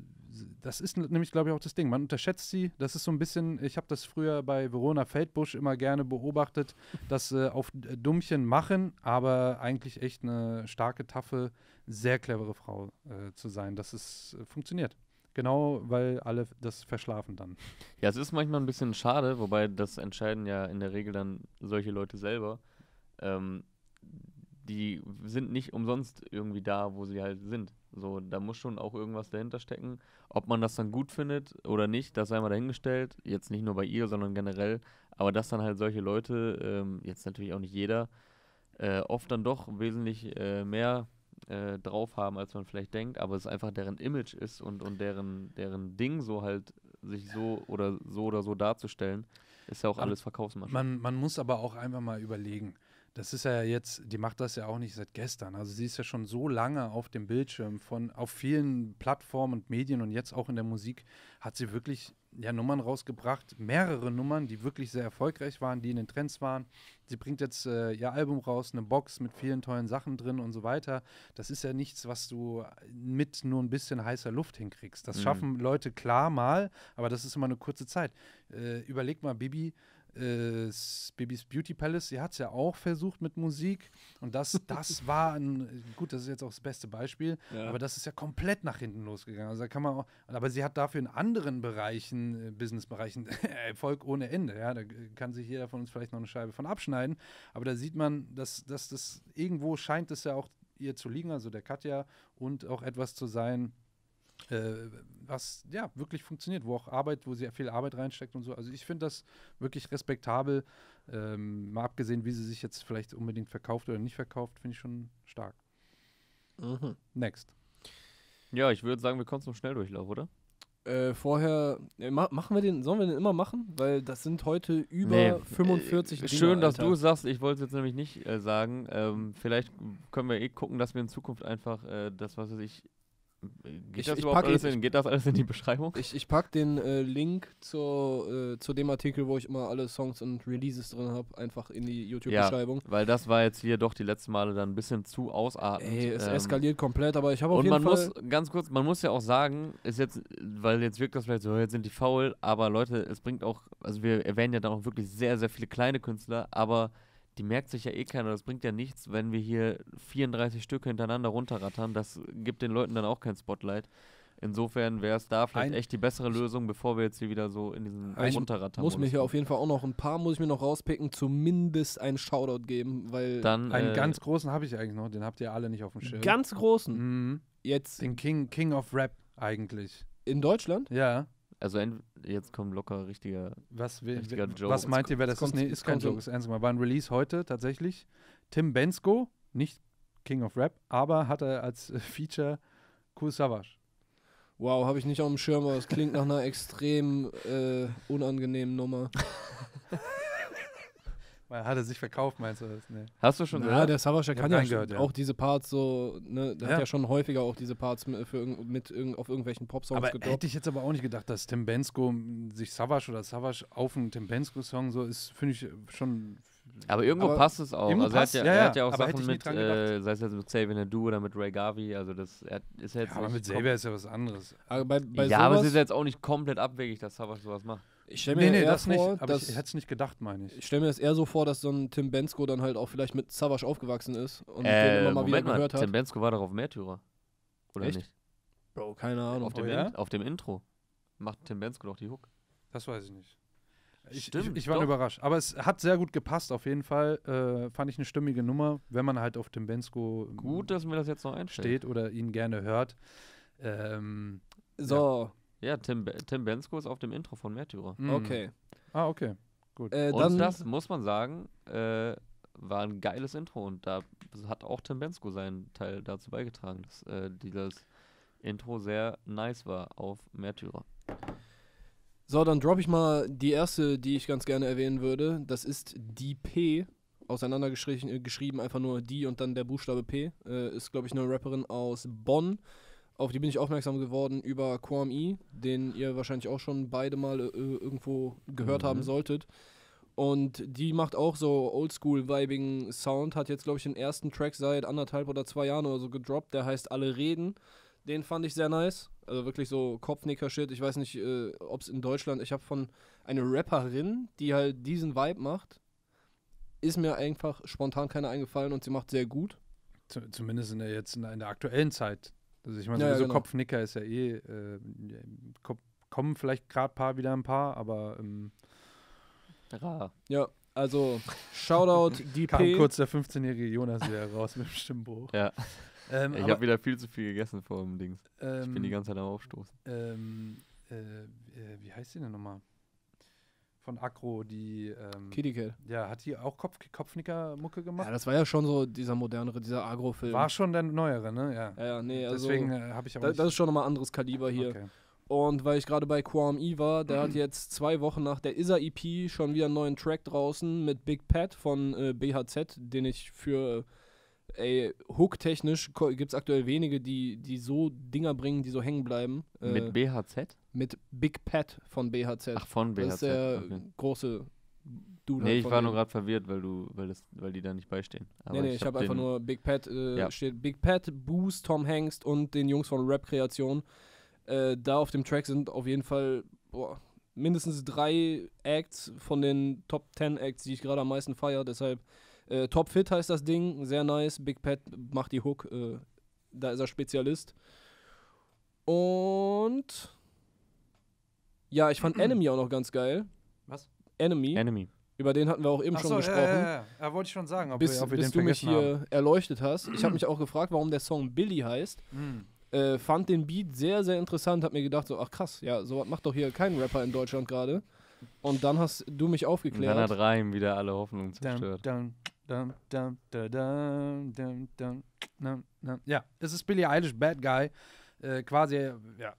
das ist nämlich, glaube ich, auch das Ding. Man unterschätzt sie. Das ist so ein bisschen, ich habe das früher bei Verona Feldbusch immer gerne beobachtet, dass sie auf äh, Dummchen machen, aber eigentlich echt eine starke, taffe, sehr clevere Frau äh, zu sein. Das ist, äh, funktioniert. Genau, weil alle das verschlafen dann. <laughs> Ja, es ist manchmal ein bisschen schade, wobei das entscheiden ja in der Regel dann solche Leute selber. Ähm, die sind nicht umsonst irgendwie da, wo sie halt sind. So, da muss schon auch irgendwas dahinter stecken. Ob man das dann gut findet oder nicht, das sei mal dahingestellt. Jetzt nicht nur bei ihr, sondern generell. Aber dass dann halt solche Leute, ähm, jetzt natürlich auch nicht jeder, äh, oft dann doch wesentlich äh, mehr äh, drauf haben, als man vielleicht denkt, aber es ist einfach deren Image ist und, und deren, deren Ding so halt sich so oder so oder so darzustellen, ist ja auch man, alles Verkaufsmaschine. Man, man muss aber auch einfach mal überlegen. Das ist ja jetzt, die macht das ja auch nicht seit gestern. Also sie ist ja schon so lange auf dem Bildschirm von auf vielen Plattformen und Medien und jetzt auch in der Musik hat sie wirklich ja, Nummern rausgebracht, mehrere Nummern, die wirklich sehr erfolgreich waren, die in den Trends waren. Sie bringt jetzt äh, ihr Album raus, eine Box mit vielen tollen Sachen drin und so weiter. Das ist ja nichts, was du mit nur ein bisschen heißer Luft hinkriegst. Das mhm. schaffen Leute klar mal, aber das ist immer eine kurze Zeit. Äh, überleg mal, Bibi, äh, Babys Beauty Palace, sie hat es ja auch versucht mit Musik. Und das, das <laughs> war ein, gut, das ist jetzt auch das beste Beispiel, ja. aber das ist ja komplett nach hinten losgegangen. Also da kann man auch, aber sie hat dafür in anderen Bereichen, äh, Businessbereichen, <laughs> Erfolg ohne Ende. Ja, da kann sich jeder von uns vielleicht noch eine Scheibe von abschneiden. Aber da sieht man, dass, dass das irgendwo scheint es ja auch ihr zu liegen, also der Katja, und auch etwas zu sein, äh, was ja wirklich funktioniert, wo auch Arbeit, wo sie viel Arbeit reinsteckt und so. Also ich finde das wirklich respektabel. Ähm, mal abgesehen, wie sie sich jetzt vielleicht unbedingt verkauft oder nicht verkauft, finde ich schon stark. Mhm. Next. Ja, ich würde sagen, wir kommen zum Schnelldurchlauf, oder? Äh, vorher äh, ma machen wir den, sollen wir den immer machen? Weil das sind heute über nee, 45 äh, Dinge, Schön, dass Alter. du sagst, ich wollte es jetzt nämlich nicht äh, sagen. Ähm, vielleicht können wir eh gucken, dass wir in Zukunft einfach äh, das, was weiß ich, Geht, ich, das ich pack, alles in, geht das alles in die Beschreibung? Ich, ich packe den äh, Link zur, äh, zu dem Artikel, wo ich immer alle Songs und Releases drin habe, einfach in die YouTube-Beschreibung. Ja, weil das war jetzt hier doch die letzten Male dann ein bisschen zu ausartend. Ey, es ähm, eskaliert komplett, aber ich habe auf jeden Fall... Und man muss, ganz kurz, man muss ja auch sagen, ist jetzt, weil jetzt wirkt das vielleicht so, jetzt sind die faul, aber Leute, es bringt auch, also wir erwähnen ja dann auch wirklich sehr, sehr viele kleine Künstler, aber die merkt sich ja eh keiner, das bringt ja nichts, wenn wir hier 34 Stücke hintereinander runterrattern. Das gibt den Leuten dann auch kein Spotlight. Insofern wäre es da vielleicht ein echt die bessere Lösung, bevor wir jetzt hier wieder so in diesen runterrattern. Muss mich ja auf jeden Fall auch noch ein paar muss ich mir noch rauspicken, zumindest einen Shoutout geben, weil Dann, einen äh, ganz großen habe ich eigentlich noch, den habt ihr alle nicht auf dem Schirm. Ganz großen. Mhm. Jetzt den King King of Rap eigentlich. In Deutschland? Ja. Also jetzt kommt locker richtiger, was, will, richtiger Joke. Was meint ihr, wer das kommt, ist? Nee, ist kein Joke, ist ernst mal. War ein Release heute tatsächlich. Tim Bensko, nicht King of Rap, aber hat er als äh, Feature Cool Savage. Wow, habe ich nicht auf dem Schirm, aber es klingt nach einer <laughs> extrem äh, unangenehmen Nummer. <laughs> Hat er sich verkauft, meinst du das? Nee. Hast du schon Na, gehört? Der Savage kann ja, gehört, ja auch diese Parts so, ne, der ja. hat ja schon häufiger auch diese Parts mit, für, mit auf irgendwelchen Popsongs aber gedroppt. Hätte ich jetzt aber auch nicht gedacht, dass Tim Bensko sich Savage oder Savage auf einen Tim Bensko-Song so ist, finde ich schon. Aber irgendwo aber passt es auch. Also passt, er, hat ja, ja, er hat ja auch Sachen mit, äh, sei es jetzt mit Xavier Nadu oder mit Ray Gavi, also das er ist jetzt. Ja, aber mit Xavier ist ja was anderes. Aber bei, bei ja, aber es ist jetzt auch nicht komplett abwegig, dass Savage sowas macht. Ich stelle mir nee, nee, eher das vor, nicht, aber dass, ich hätte es nicht gedacht, meine ich. Ich stelle mir das eher so vor, dass so ein Tim Bensko dann halt auch vielleicht mit Savage aufgewachsen ist und äh, den immer mal Moment wieder mal, gehört hat. Tim Bensko war doch auf Märtyrer. Oder Echt? nicht? Bro, keine Ahnung. Auf dem, oh, ja? auf dem Intro macht Tim Bensko doch die Hook. Das weiß ich nicht. Ich, Stimmt, ich, ich war doch. überrascht. Aber es hat sehr gut gepasst, auf jeden Fall. Äh, fand ich eine stimmige Nummer, wenn man halt auf Tim Bensko gut, dass mir das jetzt noch einstellt. steht oder ihn gerne hört. Ähm, so, ja. Ja, Tim, Tim Bensko ist auf dem Intro von Märtyrer. Mhm. Okay. Ah, okay. Gut. Äh, und das, muss man sagen, äh, war ein geiles Intro und da hat auch Tim Bensko seinen Teil dazu beigetragen, dass äh, dieses Intro sehr nice war auf Märtyrer. So, dann droppe ich mal die erste, die ich ganz gerne erwähnen würde. Das ist die P, auseinandergeschrieben, äh, geschrieben einfach nur die und dann der Buchstabe P. Äh, ist, glaube ich, eine Rapperin aus Bonn. Auf die bin ich aufmerksam geworden über Quam E, den ihr wahrscheinlich auch schon beide mal äh, irgendwo gehört mhm. haben solltet. Und die macht auch so Oldschool-Vibing Sound, hat jetzt, glaube ich, den ersten Track seit anderthalb oder zwei Jahren oder so gedroppt, der heißt Alle Reden. Den fand ich sehr nice. Also wirklich so Kopfnicker-Shit. Ich weiß nicht, äh, ob es in Deutschland. Ich habe von einer Rapperin, die halt diesen Vibe macht, ist mir einfach spontan keiner eingefallen und sie macht sehr gut. Zumindest in der jetzt in der aktuellen Zeit also ich meine, ja, sowieso genau. Kopfnicker ist ja eh, äh, kommen vielleicht gerade paar wieder ein paar, aber ähm, rar. Ja, also Shoutout <laughs> DP. Kam kurz der 15-jährige Jonas wieder raus mit dem Stimmbuch. Ja. Ähm, ich habe wieder viel zu viel gegessen vor dem Dings. Ähm, ich bin ähm, die ganze Zeit am Aufstoßen. Ähm, äh, äh wie heißt die denn nochmal? von Akro, die. Ähm, Kitty Cat. Ja, hat die auch Kopf Kopfnicker-Mucke gemacht? Ja, das war ja schon so dieser modernere, dieser Agro-Film. War schon der neuere, ne? Ja, ja, ja nee, also. Deswegen äh, habe ich auch. Da, das ist schon nochmal anderes Kaliber hier. Okay. Und weil ich gerade bei Quam Kwame war, der mhm. hat jetzt zwei Wochen nach der Isa EP schon wieder einen neuen Track draußen mit Big Pat von äh, BHZ, den ich für. Äh, ey, hook-technisch gibt es aktuell wenige, die, die so Dinger bringen, die so hängen bleiben. Äh, mit BHZ? mit Big Pat von BHZ. Ach, von BHZ. Das ist der okay. große Dude. Nee, ich war nur gerade verwirrt, weil du, weil das, weil die da nicht beistehen. Aber nee, nee, ich, ich habe hab einfach nur Big Pat, äh, ja. steht Big Pat, Boost, Tom Hanks und den Jungs von Rap-Kreation. Äh, da auf dem Track sind auf jeden Fall boah, mindestens drei Acts von den Top 10 Acts, die ich gerade am meisten feiere. Deshalb äh, Top Fit heißt das Ding, sehr nice. Big Pat macht die Hook, äh, da ist er Spezialist. Und ja, ich fand <clears throat> Enemy auch noch ganz geil. Was? Enemy. Enemy. Über den hatten wir auch eben Ach schon so, gesprochen. Ja, ja, ja. wollte ich schon sagen, ob bis, wir, ob bis du mich hier haben. erleuchtet hast. Ich habe <clears throat> mich auch gefragt, warum der Song Billy heißt. Mhm. Äh, fand den Beat sehr, sehr interessant, hab mir gedacht, so, ach krass, ja, sowas macht doch hier kein Rapper in Deutschland gerade. Und dann hast du mich aufgeklärt. Und dann hat Reim wieder alle Hoffnungen zerstört. ja, es ist Billy Eilish, Bad Guy. Äh, quasi, ja,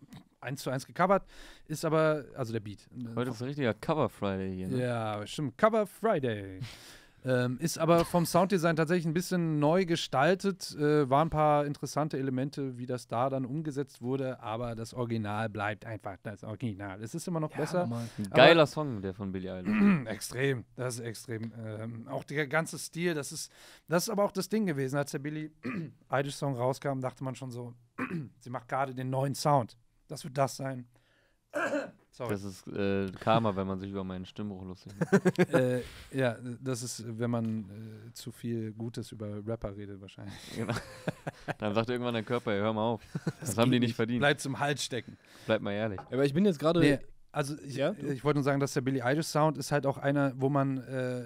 eins zu eins gecovert, ist aber, also der Beat. Äh, Heute ist ein richtiger Cover Friday hier. Ne? Ja, stimmt, Cover Friday. <laughs> ähm, ist aber vom Sounddesign tatsächlich ein bisschen neu gestaltet, äh, waren ein paar interessante Elemente, wie das da dann umgesetzt wurde, aber das Original bleibt einfach das Original. Es ist immer noch ja, besser. Ein geiler aber, Song, der von Billy Eilish. <clears throat> extrem, das ist extrem. Ähm, auch der ganze Stil, das ist, das ist aber auch das Ding gewesen, als der Billy <clears throat> Eilish Song rauskam, dachte man schon so, <clears throat> sie macht gerade den neuen Sound. Das wird das sein. <coughs> Sorry. Das ist äh, Karma, wenn man sich über meinen Stimmbruch lustig macht. <laughs> äh, ja, das ist, wenn man äh, zu viel Gutes über Rapper redet wahrscheinlich. <laughs> Genau. Dann sagt irgendwann dein Körper, hör mal auf. Das, das haben die nicht verdient. Bleib zum Hals stecken. Bleib mal ehrlich. Aber ich bin jetzt gerade. Nee, also ich, ja? ich wollte nur sagen, dass der Billy Eilish Sound ist halt auch einer, wo man äh,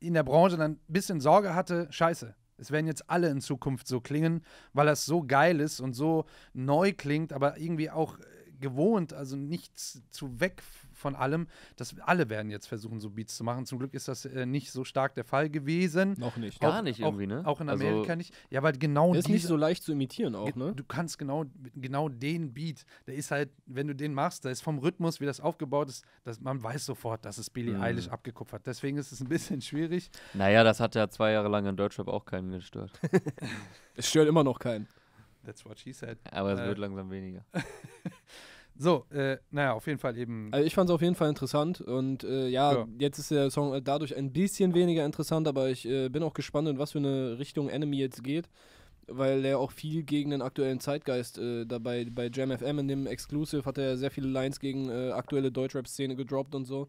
in der Branche dann ein bisschen Sorge hatte, scheiße, es werden jetzt alle in Zukunft so klingen, weil das so geil ist und so neu klingt, aber irgendwie auch äh, gewohnt, also nichts zu weg von allem, dass alle werden jetzt versuchen, so Beats zu machen. Zum Glück ist das äh, nicht so stark der Fall gewesen. Noch nicht. Gar auch, nicht irgendwie, ne? Auch in also Amerika also, nicht. Ja, weil genau Ist diese, nicht so leicht zu imitieren auch, ne? Du kannst genau, genau den Beat, der ist halt, wenn du den machst, da ist vom Rhythmus, wie das aufgebaut ist, dass man weiß sofort, dass es Billie mhm. Eilish abgekupfert. Deswegen ist es ein bisschen schwierig. Naja, das hat ja zwei Jahre lang in Deutschland auch keinen gestört. <laughs> es stört immer noch keinen. That's what she said. Aber es äh, wird langsam weniger. <laughs> So, äh, naja, auf jeden Fall eben. Also ich fand es auf jeden Fall interessant und äh, ja, ja, jetzt ist der Song äh, dadurch ein bisschen weniger interessant, aber ich äh, bin auch gespannt, in was für eine Richtung Enemy jetzt geht, weil er auch viel gegen den aktuellen Zeitgeist äh, dabei bei Jam FM in dem Exclusive hat er sehr viele Lines gegen äh, aktuelle Deutschrap-Szene gedroppt und so.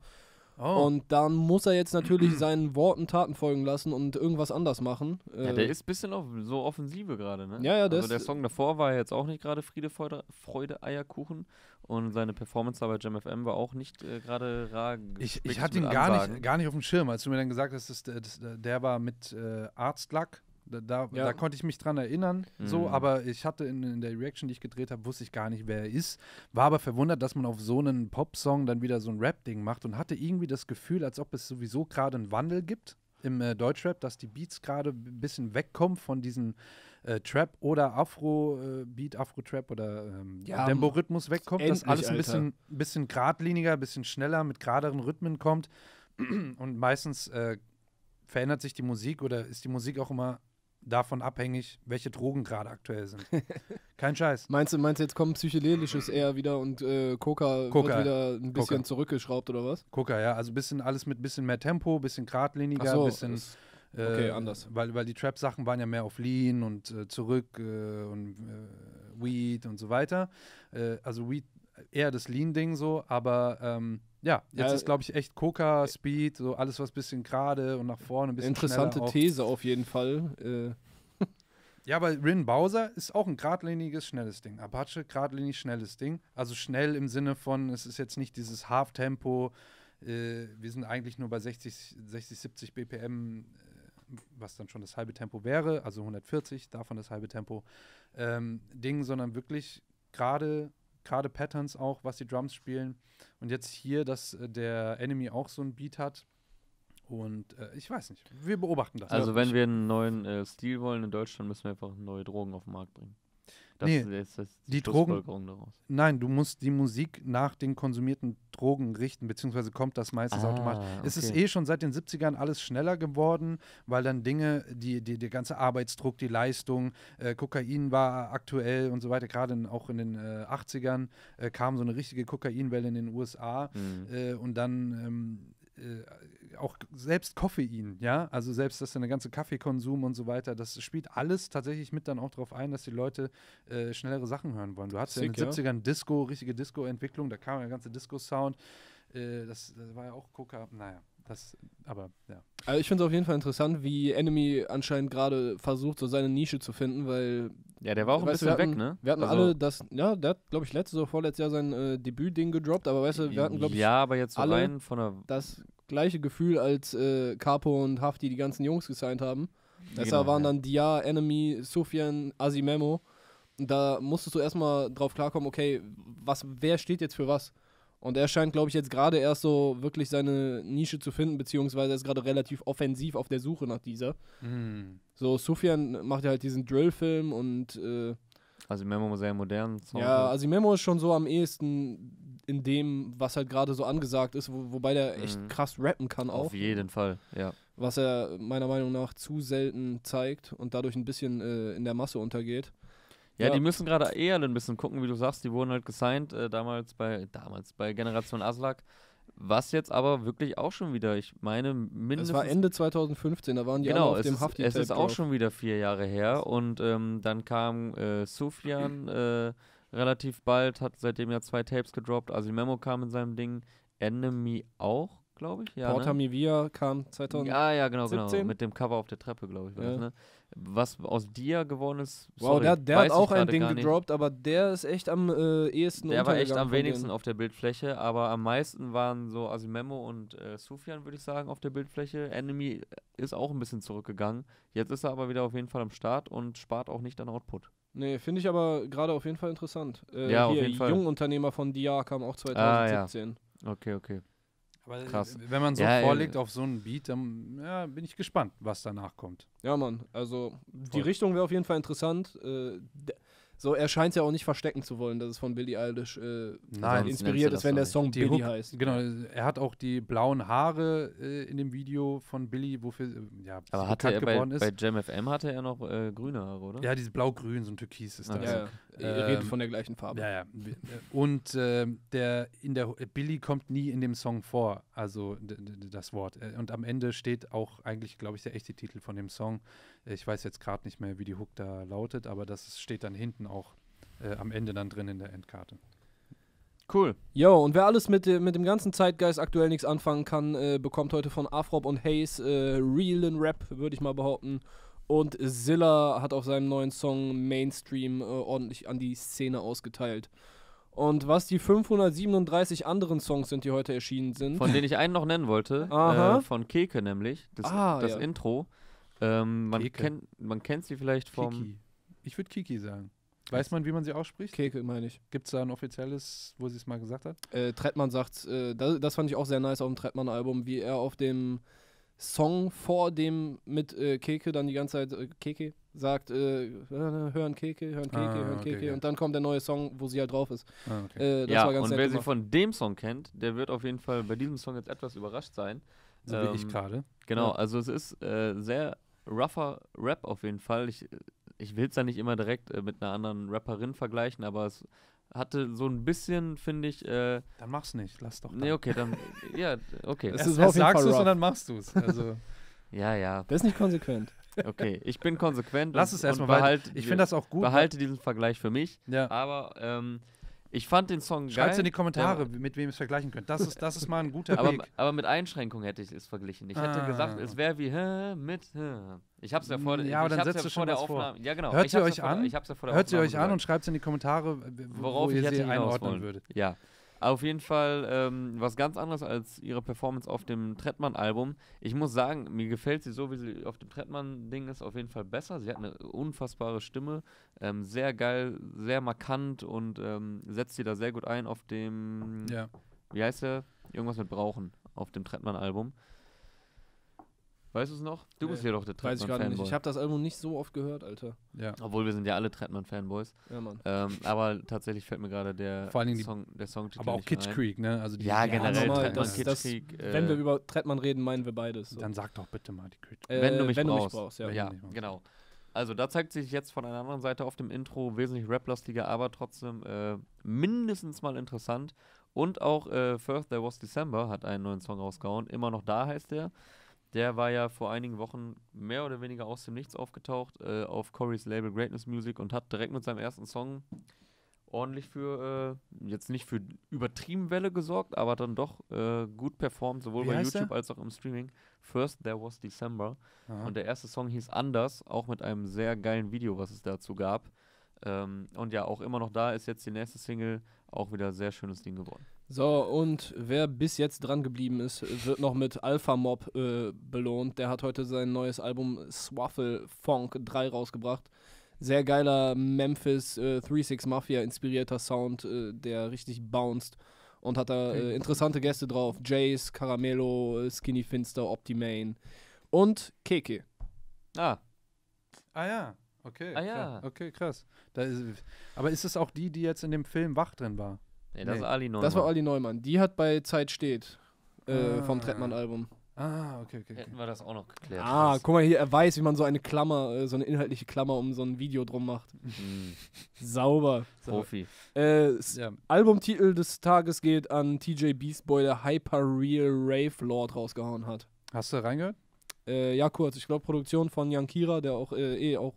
Oh. Und dann muss er jetzt natürlich <clears throat> seinen Worten Taten folgen lassen und irgendwas anders machen. Ja, der äh, ist ein bisschen auf, so offensive gerade, ne? Ja, ja, der Also der Song davor war jetzt auch nicht gerade Friede, Freude, Freude, Eierkuchen. Und seine Performance da bei GemFM war auch nicht äh, gerade ragend. Ich, ich hatte ihn gar nicht, gar nicht auf dem Schirm, als du mir dann gesagt hast, dass, dass, äh, dass äh, der war mit äh, Arztlack da, da, ja. da, konnte ich mich dran erinnern, mhm. so, aber ich hatte in, in, der Reaction, die ich gedreht habe, wusste ich gar nicht, wer er ist. War aber verwundert, dass man auf so einen Pop-Song dann wieder so ein Rap-Ding macht und hatte irgendwie das Gefühl, als ob es sowieso gerade einen Wandel gibt im äh, Deutschrap, dass die Beats gerade ein bisschen wegkommen von diesem äh, Trap oder Afro-Beat, äh, Afro-Trap oder ähm, ja, wegkommt, dass alles ein bisschen, bisschen geradliniger, ein bisschen schneller, mit geraderen Rhythmen kommt. <clears throat> und meistens äh, verändert sich die Musik oder ist die Musik auch immer davon abhängig, welche Drogen gerade aktuell sind. <laughs> Kein Scheiß. Meinst du, meinst du, jetzt kommt psychedelisches eher wieder und äh, Coca, Coca, wird wieder ein bisschen Coca. zurückgeschraubt oder was? Coca, ja, also bisschen alles mit bisschen mehr Tempo, bisschen geradliniger, so, bisschen ist, äh, okay, äh, anders. Weil, weil die Trap Sachen waren ja mehr auf Lean und äh, zurück äh, und äh, Weed und so weiter. also Weed eher das Lean Ding so, aber ähm, ja, jetzt ja, ist, glaube ich, echt Coca, äh, Speed, so alles, was ein bisschen gerade und nach vorne ein bisschen. Interessante These auf jeden Fall. Äh. <laughs> Ja, aber Rin Bowser ist auch ein geradliniges, schnelles Ding. Apache, geradlinig, schnelles Ding. Also schnell im Sinne von, es ist jetzt nicht dieses Half-Tempo. Äh, wir sind eigentlich nur bei 60, 60 70 BPM, äh, was dann schon das halbe Tempo wäre, also 140, davon das halbe Tempo. Ähm, Ding, sondern wirklich gerade gerade Patterns auch, was die Drums spielen. Und jetzt hier, dass äh, der Enemy auch so ein Beat hat. Und äh, ich weiß nicht, wir beobachten das. Also, wenn wir einen neuen äh, Stil wollen in Deutschland, müssen wir einfach neue Drogen auf den Markt bringen. Das nee, ist, das ist die, die Drogen. Daraus. Nein, du musst die Musik nach den konsumierten Drogen richten, beziehungsweise kommt das meistens ah, automatisch. Okay. Es ist eh schon seit den 70ern alles schneller geworden, weil dann Dinge, die, die der ganze Arbeitsdruck, die Leistung, äh, Kokain war aktuell und so weiter, gerade auch in den äh, 80ern äh, kam so eine richtige Kokainwelle in den USA mhm. Äh, und dann ähm, äh, auch selbst Koffein, ja, also selbst das eine ganze Kaffeekonsum und so weiter, das spielt alles tatsächlich mit dann auch darauf ein, dass die Leute äh, schnellere Sachen hören wollen. Du hattest ja in den ja. 70ern Disco, richtige Disco-Entwicklung, da kam der ganze Disco-Sound. Äh, das, das, war ja auch Coca, naja. Das, aber ja. Also ich finde es auf jeden Fall interessant, wie Enemy anscheinend gerade versucht, so seine Nische zu finden, weil. Ja, der war auch ein bisschen hatten, weg, ne? Wir hatten also alle das, ja, der hat, glaube ich, letztes oder vorletztes Jahr sein äh, Debüt-Ding gedroppt, aber weißt du, wir hatten, glaube ich. Ja, aber jetzt so rein von der. Das gleiche Gefühl, als äh, Capo und Hafti die ganzen Jungs gesigned haben. Genau, Deshalb waren ja. dann Dia, Enemy, Sufjan, Azimemo. Da musstest du erstmal drauf klarkommen, okay, was, wer steht jetzt für was? Und er scheint, glaube ich, jetzt gerade erst so wirklich seine Nische zu finden, beziehungsweise ist gerade relativ offensiv auf der Suche nach dieser. Mhm. So, Sufjan macht ja halt diesen Drill-Film und. Äh, also Memo sehr modern. Song ja, also Memo ist schon so am ehesten in dem, was halt gerade so angesagt ist, wo, wobei der mhm. echt krass rappen kann auch. Auf jeden Fall, ja. Was er meiner Meinung nach zu selten zeigt und dadurch ein bisschen äh, in der Masse untergeht. Ja, ja, die müssen gerade eher ein bisschen gucken, wie du sagst. Die wurden halt gesigned äh, damals bei damals bei Generation Aslak. Was jetzt aber wirklich auch schon wieder, ich meine, mindestens. Es war Ende 2015, da waren die genau, auf dem ist, Genau, Es ist auch drauf. schon wieder vier Jahre her und ähm, dann kam äh, Sufjan <clears throat> äh, relativ bald, hat seitdem ja zwei Tapes gedroppt. Also Memo kam in seinem Ding, Enemy auch glaube ich. Ja, Porta ne? Mivia kam 2017. Ja, ja, genau, genau. Mit dem Cover auf der Treppe, glaube ich. Ja. Das, ne? Was aus dir geworden ist. Sorry, wow, der, der hat auch ein Ding gedroppt, aber der ist echt am äh, ehesten. Der war echt am wenigsten denen. auf der Bildfläche, aber am meisten waren so Asimemo und äh, Sufian, würde ich sagen, auf der Bildfläche. Enemy äh, ist auch ein bisschen zurückgegangen. Jetzt ist er aber wieder auf jeden Fall am Start und spart auch nicht an Output. Nee, finde ich aber gerade auf jeden Fall interessant. Äh, ja, hier, auf jeden Fall. Jungunternehmer von Dia kam auch 2017. Ah, ja. Okay, okay. Weil, Krass. Wenn man so ja, äh, vorlegt ja. auf so einen Beat, dann ja, bin ich gespannt, was danach kommt. Ja, Mann. Also die Richtung wäre auf jeden Fall interessant. Äh, so, er scheint es ja auch nicht verstecken zu wollen, dass es von Billy Eilish äh, Nein, inspiriert ist, wenn der Song Billy Hook, heißt. Genau, er hat auch die blauen Haare äh, in dem Video von Billy, wofür äh, ja, Aber hatte er bei, geworden ist. Bei JamFM hatte er noch äh, grüne Haare, oder? Ja, diese blau-grün, so ein Türkis ist ah, das. Ja, ja. Er redet ähm, von der gleichen Farbe. Ja, ja. Und ähm, der in der Billie kommt nie in dem Song vor, also das Wort. Äh, und am Ende steht auch eigentlich, glaube ich, der echte Titel von dem Song. Ich weiß jetzt gerade nicht mehr, wie die Hook da lautet, aber das steht dann hinten auch äh, am Ende dann drin in der Endkarte. Cool. Jo, und wer alles mit, äh, mit dem ganzen Zeitgeist aktuell nichts anfangen kann, äh, bekommt heute von Afrop und Hayes äh, in Rap, würde ich mal behaupten. Und Zilla hat auf seinem neuen Song Mainstream äh, ordentlich an die Szene ausgeteilt. Und was die 537 anderen Songs sind, die heute erschienen sind. Von denen ich <laughs> einen noch nennen wollte, äh, von Keke nämlich, das, ah, das ja. Intro. Ähm, man, kenn, man kennt sie vielleicht vom. Kiki. Ich würde Kiki sagen. Weiß man, wie man sie ausspricht? Keke, meine ich. Gibt es da ein offizielles, wo sie es mal gesagt hat? Äh, Trettmann sagt, äh, das, das, fand ich auch sehr nice auf dem Trettmann-Album, wie er auf dem Song vor dem mit äh, Keke dann die ganze Zeit äh, Keke sagt, äh, hören Keke, hören Keke, ah, hören Keke. Okay, und dann kommt der neue Song, wo sie halt drauf ist. Ah, okay. Äh, ja, und wer gemacht. sie von dem Song kennt, der wird auf jeden Fall bei diesem Song jetzt etwas überrascht sein. So ähm, wie ich ähm, gerade. Genau, ja. also es ist äh, sehr rougher Rap auf jeden Fall. Ich, ich will es ja nicht immer direkt äh, mit einer anderen Rapperin vergleichen, aber es hatte so ein bisschen, finde ich. Äh, dann mach's nicht, lass doch. Dann. Nee, okay, dann. ja, okay. <laughs> Es erst, erst sagst du es und dann machst du es. Also. <laughs> ja, ja. Das ist nicht konsequent. Okay, ich bin konsequent. Lass und, es erstmal behalten. Ich finde das auch gut. Ne? Behalte diesen Vergleich für mich. Ja. Aber ähm, ich fand den Song Schreib's geil. Schreibt in die Kommentare, ja. mit wem ihr es vergleichen könnt. Das ist, das ist mal ein guter aber, Weg. Aber mit Einschränkung hätte ich es verglichen. Ich ah. hätte gesagt, es wäre wie hä, mit hä. Ich hab's ja vor, ja, aber dann setzt genau. ja vor der Aufnahme. Vor. Ja, genau. Hört sie euch ja vor, an? Hört ihr euch an und schreibt es in die Kommentare, wo, Worauf wo ihr sie einordnen würdet. Ja. Auf jeden Fall ähm, was ganz anderes als ihre Performance auf dem Trettmann-Album. Ich muss sagen, mir gefällt sie so, wie sie auf dem Trettmann-Ding ist, auf jeden Fall besser. Sie hat eine unfassbare Stimme, ähm, sehr geil, sehr markant und ähm, setzt sie da sehr gut ein auf dem, ja. wie heißt der? Irgendwas mit Brauchen auf dem Trettmann-Album. Weißt du es noch? Du nee. bist ja doch der Trettmann-Fanboy. Ich, nicht. ich habe das Album nicht so oft gehört, Alter. Ja. Obwohl wir sind ja alle Trettmann-Fanboys. Ja, Mann. Ähm, aber tatsächlich fällt mir gerade der Vor allen Dingen Song, der Songtitel Aber auch Kitsch Creek, ne? Also die, ja, generell ja, Trettmann, Kitsch das, Creek. Äh, wenn wir über Trettmann reden, meinen wir beides. So. Dann sag doch bitte mal die Creek. Äh, wenn du mich wenn brauchst. Du mich brauchst ja, ja genau. Also da zeigt sich jetzt von einer anderen Seite auf dem Intro wesentlich rapplastiger, aber trotzdem äh, mindestens mal interessant. Und auch äh, First There Was December hat einen neuen Song rausgehauen. Immer noch da heißt der. Der war ja vor einigen Wochen mehr oder weniger aus dem Nichts aufgetaucht äh, auf Corys Label Greatness Music und hat direkt mit seinem ersten Song ordentlich für, äh, jetzt nicht für übertrieben Welle gesorgt, aber dann doch äh, gut performt, sowohl Wie bei YouTube der? als auch im Streaming. First There Was December. Aha. Und der erste Song hieß Anders, auch mit einem sehr geilen Video, was es dazu gab. Ähm, und ja, auch immer noch da ist jetzt die nächste Single auch wieder sehr schönes Ding geworden. So, und wer bis jetzt dran geblieben ist, wird noch mit Alpha Mob äh, belohnt. Der hat heute sein neues Album Swaffle Funk 3 rausgebracht. Sehr geiler Memphis äh, 36 Mafia inspirierter Sound, äh, der richtig bounced. Und hat da äh, interessante Gäste drauf. Jace, Caramelo, äh, Skinny Finster, Optimane und Keke. Ah. Ah ja, okay. Ah ja. Klar. Okay, krass. Ist, aber ist es auch die, die jetzt in dem Film wach drin war? Nee, das nee, war Ali Neumann. Das war Ali Neumann. Die hat bei Zeit steht äh, ah. vom Trettmann-Album. Ah, okay, okay, okay. Hätten wir das auch noch geklärt. Ah, was. guck mal hier, er weiß, wie man so eine Klammer, äh, so eine inhaltliche Klammer um so ein Video drum macht. Mhm. <laughs> Sauber. Profi. Äh, ja. Albumtitel des Tages geht an TJ Beastboy, der Hyper Real Rave Lord rausgehauen hat. Hast du reingehört? Äh, ja, kurz. Ich glaube, Produktion von Jan Kira, der auch äh, eh auch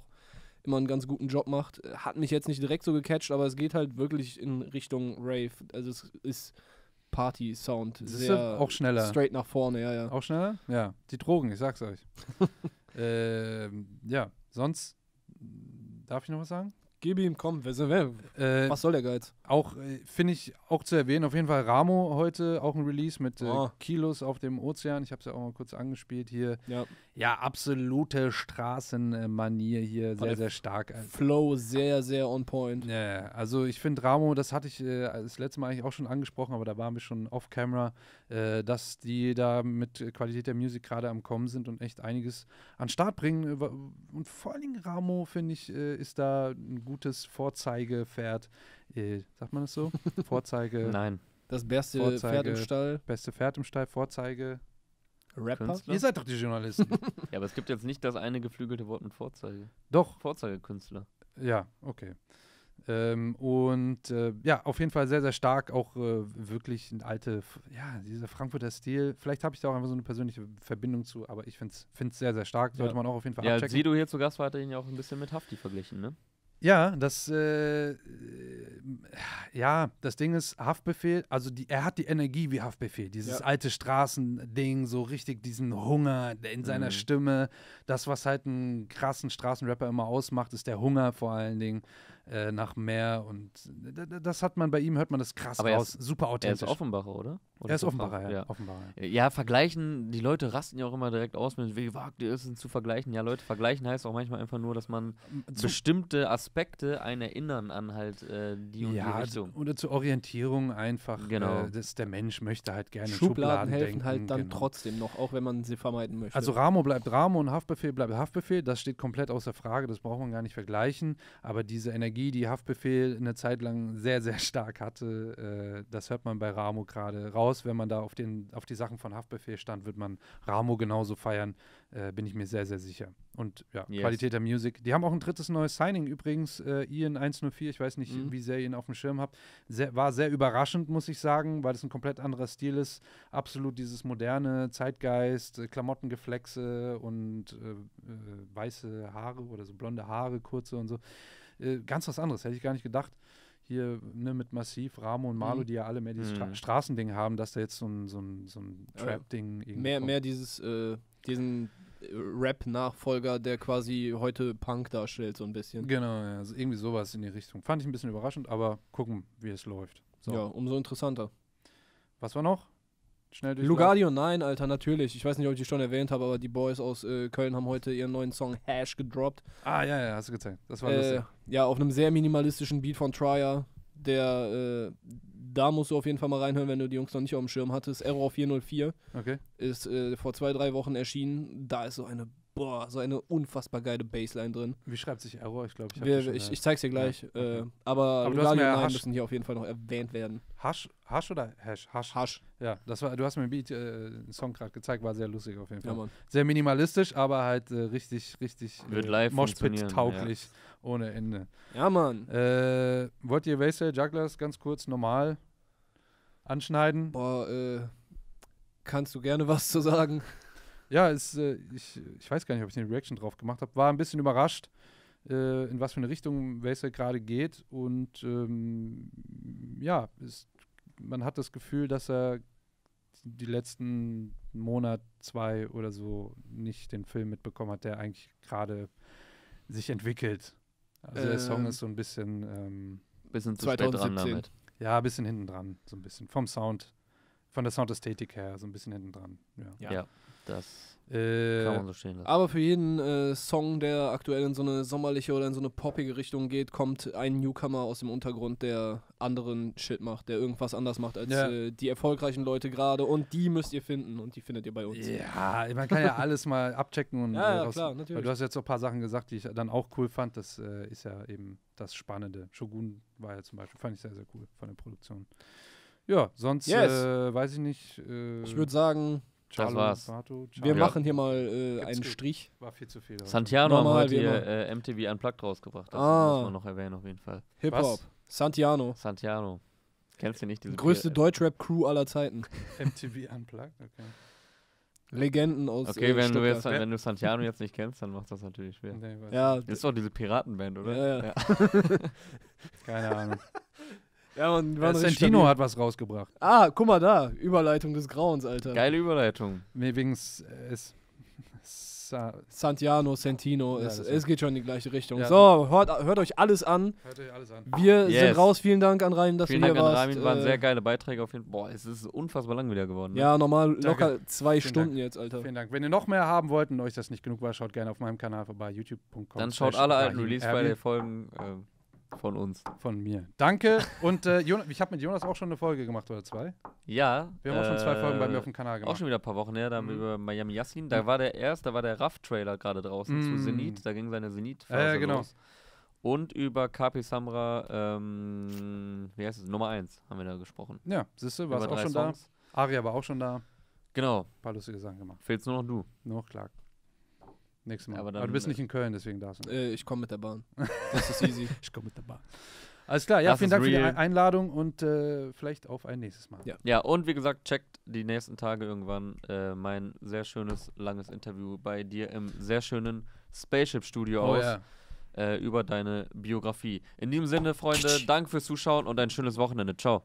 immer einen ganz guten Job macht. Hat mich jetzt nicht direkt so gecatcht, aber es geht halt wirklich in Richtung Rave. Also es ist Party-Sound. Sehr auch schneller. Straight nach vorne, ja, ja. Auch schneller? Ja. Die Drogen, ich sag's euch. <laughs> ähm, ja, sonst darf ich noch was sagen? Gib ihm, komm, wer, wer, äh, was soll der Geiz? Auch, äh, finde ich, auch zu erwähnen, auf jeden Fall Ramo heute, auch ein Release mit oh. äh, ah. Kilos auf dem Ozean. Ich habe es ja auch mal kurz angespielt hier. Ja ja, absolute Straßenmanier hier sehr, sehr stark. Äh, Flow sehr, sehr on point. Ja, also ich finde Ramo, das hatte ich äh, das letzte Mal eigentlich auch schon angesprochen, aber da waren wir schon off-camera, äh, dass die da mit Qualität der Musik gerade am Kommen sind und echt einiges an Start bringen. Und vor allen Dingen Ramo, finde ich, äh, ist da ein gutes Vorzeigepferd. Äh, sagt man das so? <laughs> Vorzeige. Nein. Das beste Vorzeige, Pferd im Stall. Beste Pferd im Stall, Vorzeige. Rapper? Künstler? Ihr seid doch die Journalisten. <laughs> ja, aber es gibt jetzt nicht das eine geflügelte Wort mit Vorzeige. Doch. Vorzeigekünstler. Ja, okay. Ähm, und äh, ja, auf jeden Fall sehr, sehr stark. Auch äh, wirklich ein alte, ja, dieser Frankfurter Stil. Vielleicht habe ich da auch einfach so eine persönliche Verbindung zu, aber ich finde es sehr, sehr stark. Sollte ja. man auch auf jeden Fall ja, abchecken. Sido hier zu Gast war, hat ihn ja auch ein bisschen mit Hafti verglichen, ne? Ja, das, äh, äh, ja, das Ding ist, Haftbefehl, also die, er hat die Energie wie Haftbefehl, dieses ja. alte Straßending, so richtig diesen Hunger in seiner mhm. Stimme. Das, was halt einen krassen Straßenrapper immer ausmacht, ist der Hunger vor allen Dingen äh, nach mehr und das hat man bei ihm, hört man das krass Aber raus. Ist, Super authentisch. Er ist Offenbacher, oder? oder er ist Offenbacher, Offenbacher, ja. Offenbacher, ja. ja. vergleichen, die Leute rasten ja auch immer direkt aus mit, wie wagt ihr es zu vergleichen? Ja, Leute, vergleichen heißt auch manchmal einfach nur, dass man zu bestimmte Aspekte einen erinnern an halt äh, die und ja, die Richtung. Oder zur Orientierung einfach. Genau. Äh, dass der Mensch möchte halt gerne Schubladen, Schubladen helfen denken, halt dann genau. trotzdem noch, auch wenn man sie vermeiden möchte. Also Ramo bleibt Ramo und Haftbefehl bleibt Haftbefehl. Das steht komplett außer Frage. Das braucht man gar nicht vergleichen. Aber diese Energie Energie, die Haftbefehl eine Zeit lang sehr, sehr stark hatte. Äh, das hört man bei Ramo gerade raus. Wenn man da auf, den, auf die Sachen von Haftbefehl stand, wird man Ramo genauso feiern, äh, bin ich mir sehr, sehr sicher. Und ja, yes. Qualität der Music. Die haben auch ein drittes neues Signing übrigens, äh, Ian 104. Ich weiß nicht, mhm. wie sehr ihr ihn auf dem Schirm habt. Sehr, war sehr überraschend, muss ich sagen, weil das ein komplett anderer Stil ist. Absolut dieses moderne Zeitgeist, äh, Klamottengeflexe und äh, äh weiße Haare oder so blonde Haare, kurze und so. Äh, ganz was anderes, hätte ich gar nicht gedacht. Hier ne, mit Massiv, Ramo und Malo, mhm. die ja alle mehr dieses Stra mhm. Straßending haben, dass da jetzt so ein, so ein, so ein Trap-Ding äh, Mehr, kommt. mehr dieses, äh, diesen äh, Rap-Nachfolger, der quasi heute Punk darstellt, so ein bisschen. Genau, ja, also irgendwie sowas in die Richtung. Fand ich ein bisschen überraschend, aber gucken, wie es läuft. So. Ja, umso interessanter. Was war noch? Schnell durch. Lugardio, nein, Alter, natürlich. Ich weiß nicht, ob ich die schon erwähnt habe, aber die Boys aus äh, Köln haben heute ihren neuen Song Hash gedroppt. Ah, ja, ja, hast du gezeigt. Das war äh, lustig. Ja, auf einem sehr minimalistischen Beat von Trier. Der, äh, da musst du auf jeden Fall mal reinhören, wenn du die Jungs noch nicht auf dem Schirm hattest. Error 404 okay. ist äh, vor zwei, drei Wochen erschienen. Da ist so eine boah, so eine unfassbar geile Bassline drin. Wie schreibt sich Error? Ich glaube, ich habe ich, ich, ich zeig's dir gleich. Okay. Äh, aber aber Lugalio ja müssen hier auf jeden Fall noch erwähnt werden. Hash, Hasch oder Hash? Hash. Hasch. Ja, das war, du hast mir einen Beat, äh, einen Song gerade gezeigt, war sehr lustig auf jeden Fall. Ja, sehr minimalistisch, aber halt äh, richtig, richtig äh, Wird Moshpit-tauglich. Ja. Ohne Ende. Ja, Mann. Äh, wollt ihr Wayside Jugglers ganz kurz normal anschneiden? Boah, äh, kannst du gerne was zu sagen? Ja, es, äh, ich, ich weiß gar nicht, ob ich eine Reaction drauf gemacht habe. War ein bisschen überrascht, äh, in was für eine Richtung Racer gerade geht. Und ähm, ja, es, man hat das Gefühl, dass er die letzten Monat, zwei oder so nicht den Film mitbekommen hat, der eigentlich gerade sich entwickelt. Also äh, der Song ähm. ist so ein bisschen. Ähm, bisschen zu 2017. spät dran damit. Ja, ein bisschen hinten dran, so ein bisschen. Vom Sound, von der Soundästhetik her, so ein bisschen hinten dran. Ja. ja. ja. Das äh, kann man so stehen lassen. Aber für jeden äh, Song, der aktuell in so eine sommerliche oder in so eine poppige Richtung geht, kommt ein Newcomer aus dem Untergrund, der anderen Shit macht, der irgendwas anders macht als ja. äh, die erfolgreichen Leute gerade. Und die müsst ihr finden und die findet ihr bei uns. Ja, man kann ja <laughs> alles mal abchecken und ja, ja äh, raus, klar, natürlich. Weil du hast jetzt so ein paar Sachen gesagt, die ich dann auch cool fand. Das äh, ist ja eben das Spannende. Shogun war ja zum Beispiel, fand ich sehr, sehr cool von der Produktion. Ja, sonst yes. Äh, weiß ich nicht. ich würde sagen, Charlo, das war's. Bartu, wir machen hier mal äh, einen Strich. War viel zu viel. Heute. Santiano haben heute hier äh, MTV Unplugged rausgebracht. Das ah. muss man noch erwähnen, auf jeden Fall. Hip-Hop. Santiano. Santiano. Kennst du nicht diese Größte äh, Deutschrap-Crew aller Zeiten. <laughs> MTV Unplugged, okay. Legenden aus Okay, äh, wenn, du jetzt, wenn du Santiano jetzt nicht kennst, dann macht das natürlich schwer. Nee, ja, das ist doch diese Piratenband, oder? Ja, ja. ja. <laughs> Keine Ahnung. Ja, und ja, Santino hat was rausgebracht. Ah, guck mal da. Überleitung des Grauens, Alter. Geile Überleitung. Nee, wegen äh, ist, Sa Santiano, Santino. Ja, es, es, geht schon in die gleiche Richtung. Ja. So, hört, hört, euch alles an. Hört euch alles an. Wir yes. sind raus. Vielen Dank an Raim, dass Vielen du hier Dank An Ramin, waren äh, sehr geile Beiträge auf jeden Fall. Boah, es ist unfassbar lang wieder geworden. Ne? Ja, normal Danke. locker zwei Vielen Stunden Dank. jetzt, Alter. Vielen Dank. Wenn ihr noch mehr haben wollt und euch das nicht genug war, schaut gerne auf meinem Kanal vorbei, youtube.com. Dann schaut alle alten Release bei den Folgen. Äh, von uns. Von mir. Danke. Und äh, Jonas, ich habe mit Jonas auch schon eine Folge gemacht oder zwei. Ja. Wir haben auch schon zwei Folgen bei mir äh, auf dem Kanal gemacht. Auch schon wieder ein paar Wochen her, da haben wir mhm. über Miami Yassin. Da war der erste, da war der Raff-Trailer gerade draußen mm. zu mhm. Zenit. Da ging seine zenit Ja, äh, genau. Los. Und über KP Samra, ähm, wie heißt es? Nummer 1 haben wir da gesprochen. Ja, siehst du, war auch schon Songs. da. Aria war auch schon da. Genau. Ein paar lustige Sachen gemacht. Fehlt's nur noch du. noch klar. Nächstes Mal. Aber, dann, Aber, du bist nicht äh, in Köln, deswegen darfst du. Äh, ich komme mit der Bahn. <laughs> Das ist easy. ich komme mit der Bahn. Alles klar, ja, das vielen Dank real. für die Einladung und äh, vielleicht auf ein nächstes Mal. Ja. ja, und wie gesagt, checkt die nächsten Tage irgendwann äh, mein sehr schönes, langes Interview bei dir im sehr schönen Spaceship-Studio oh, aus. Ja. Äh, über deine Biografie. In diesem Sinne, Freunde, danke fürs Zuschauen und ein schönes Wochenende. Ciao.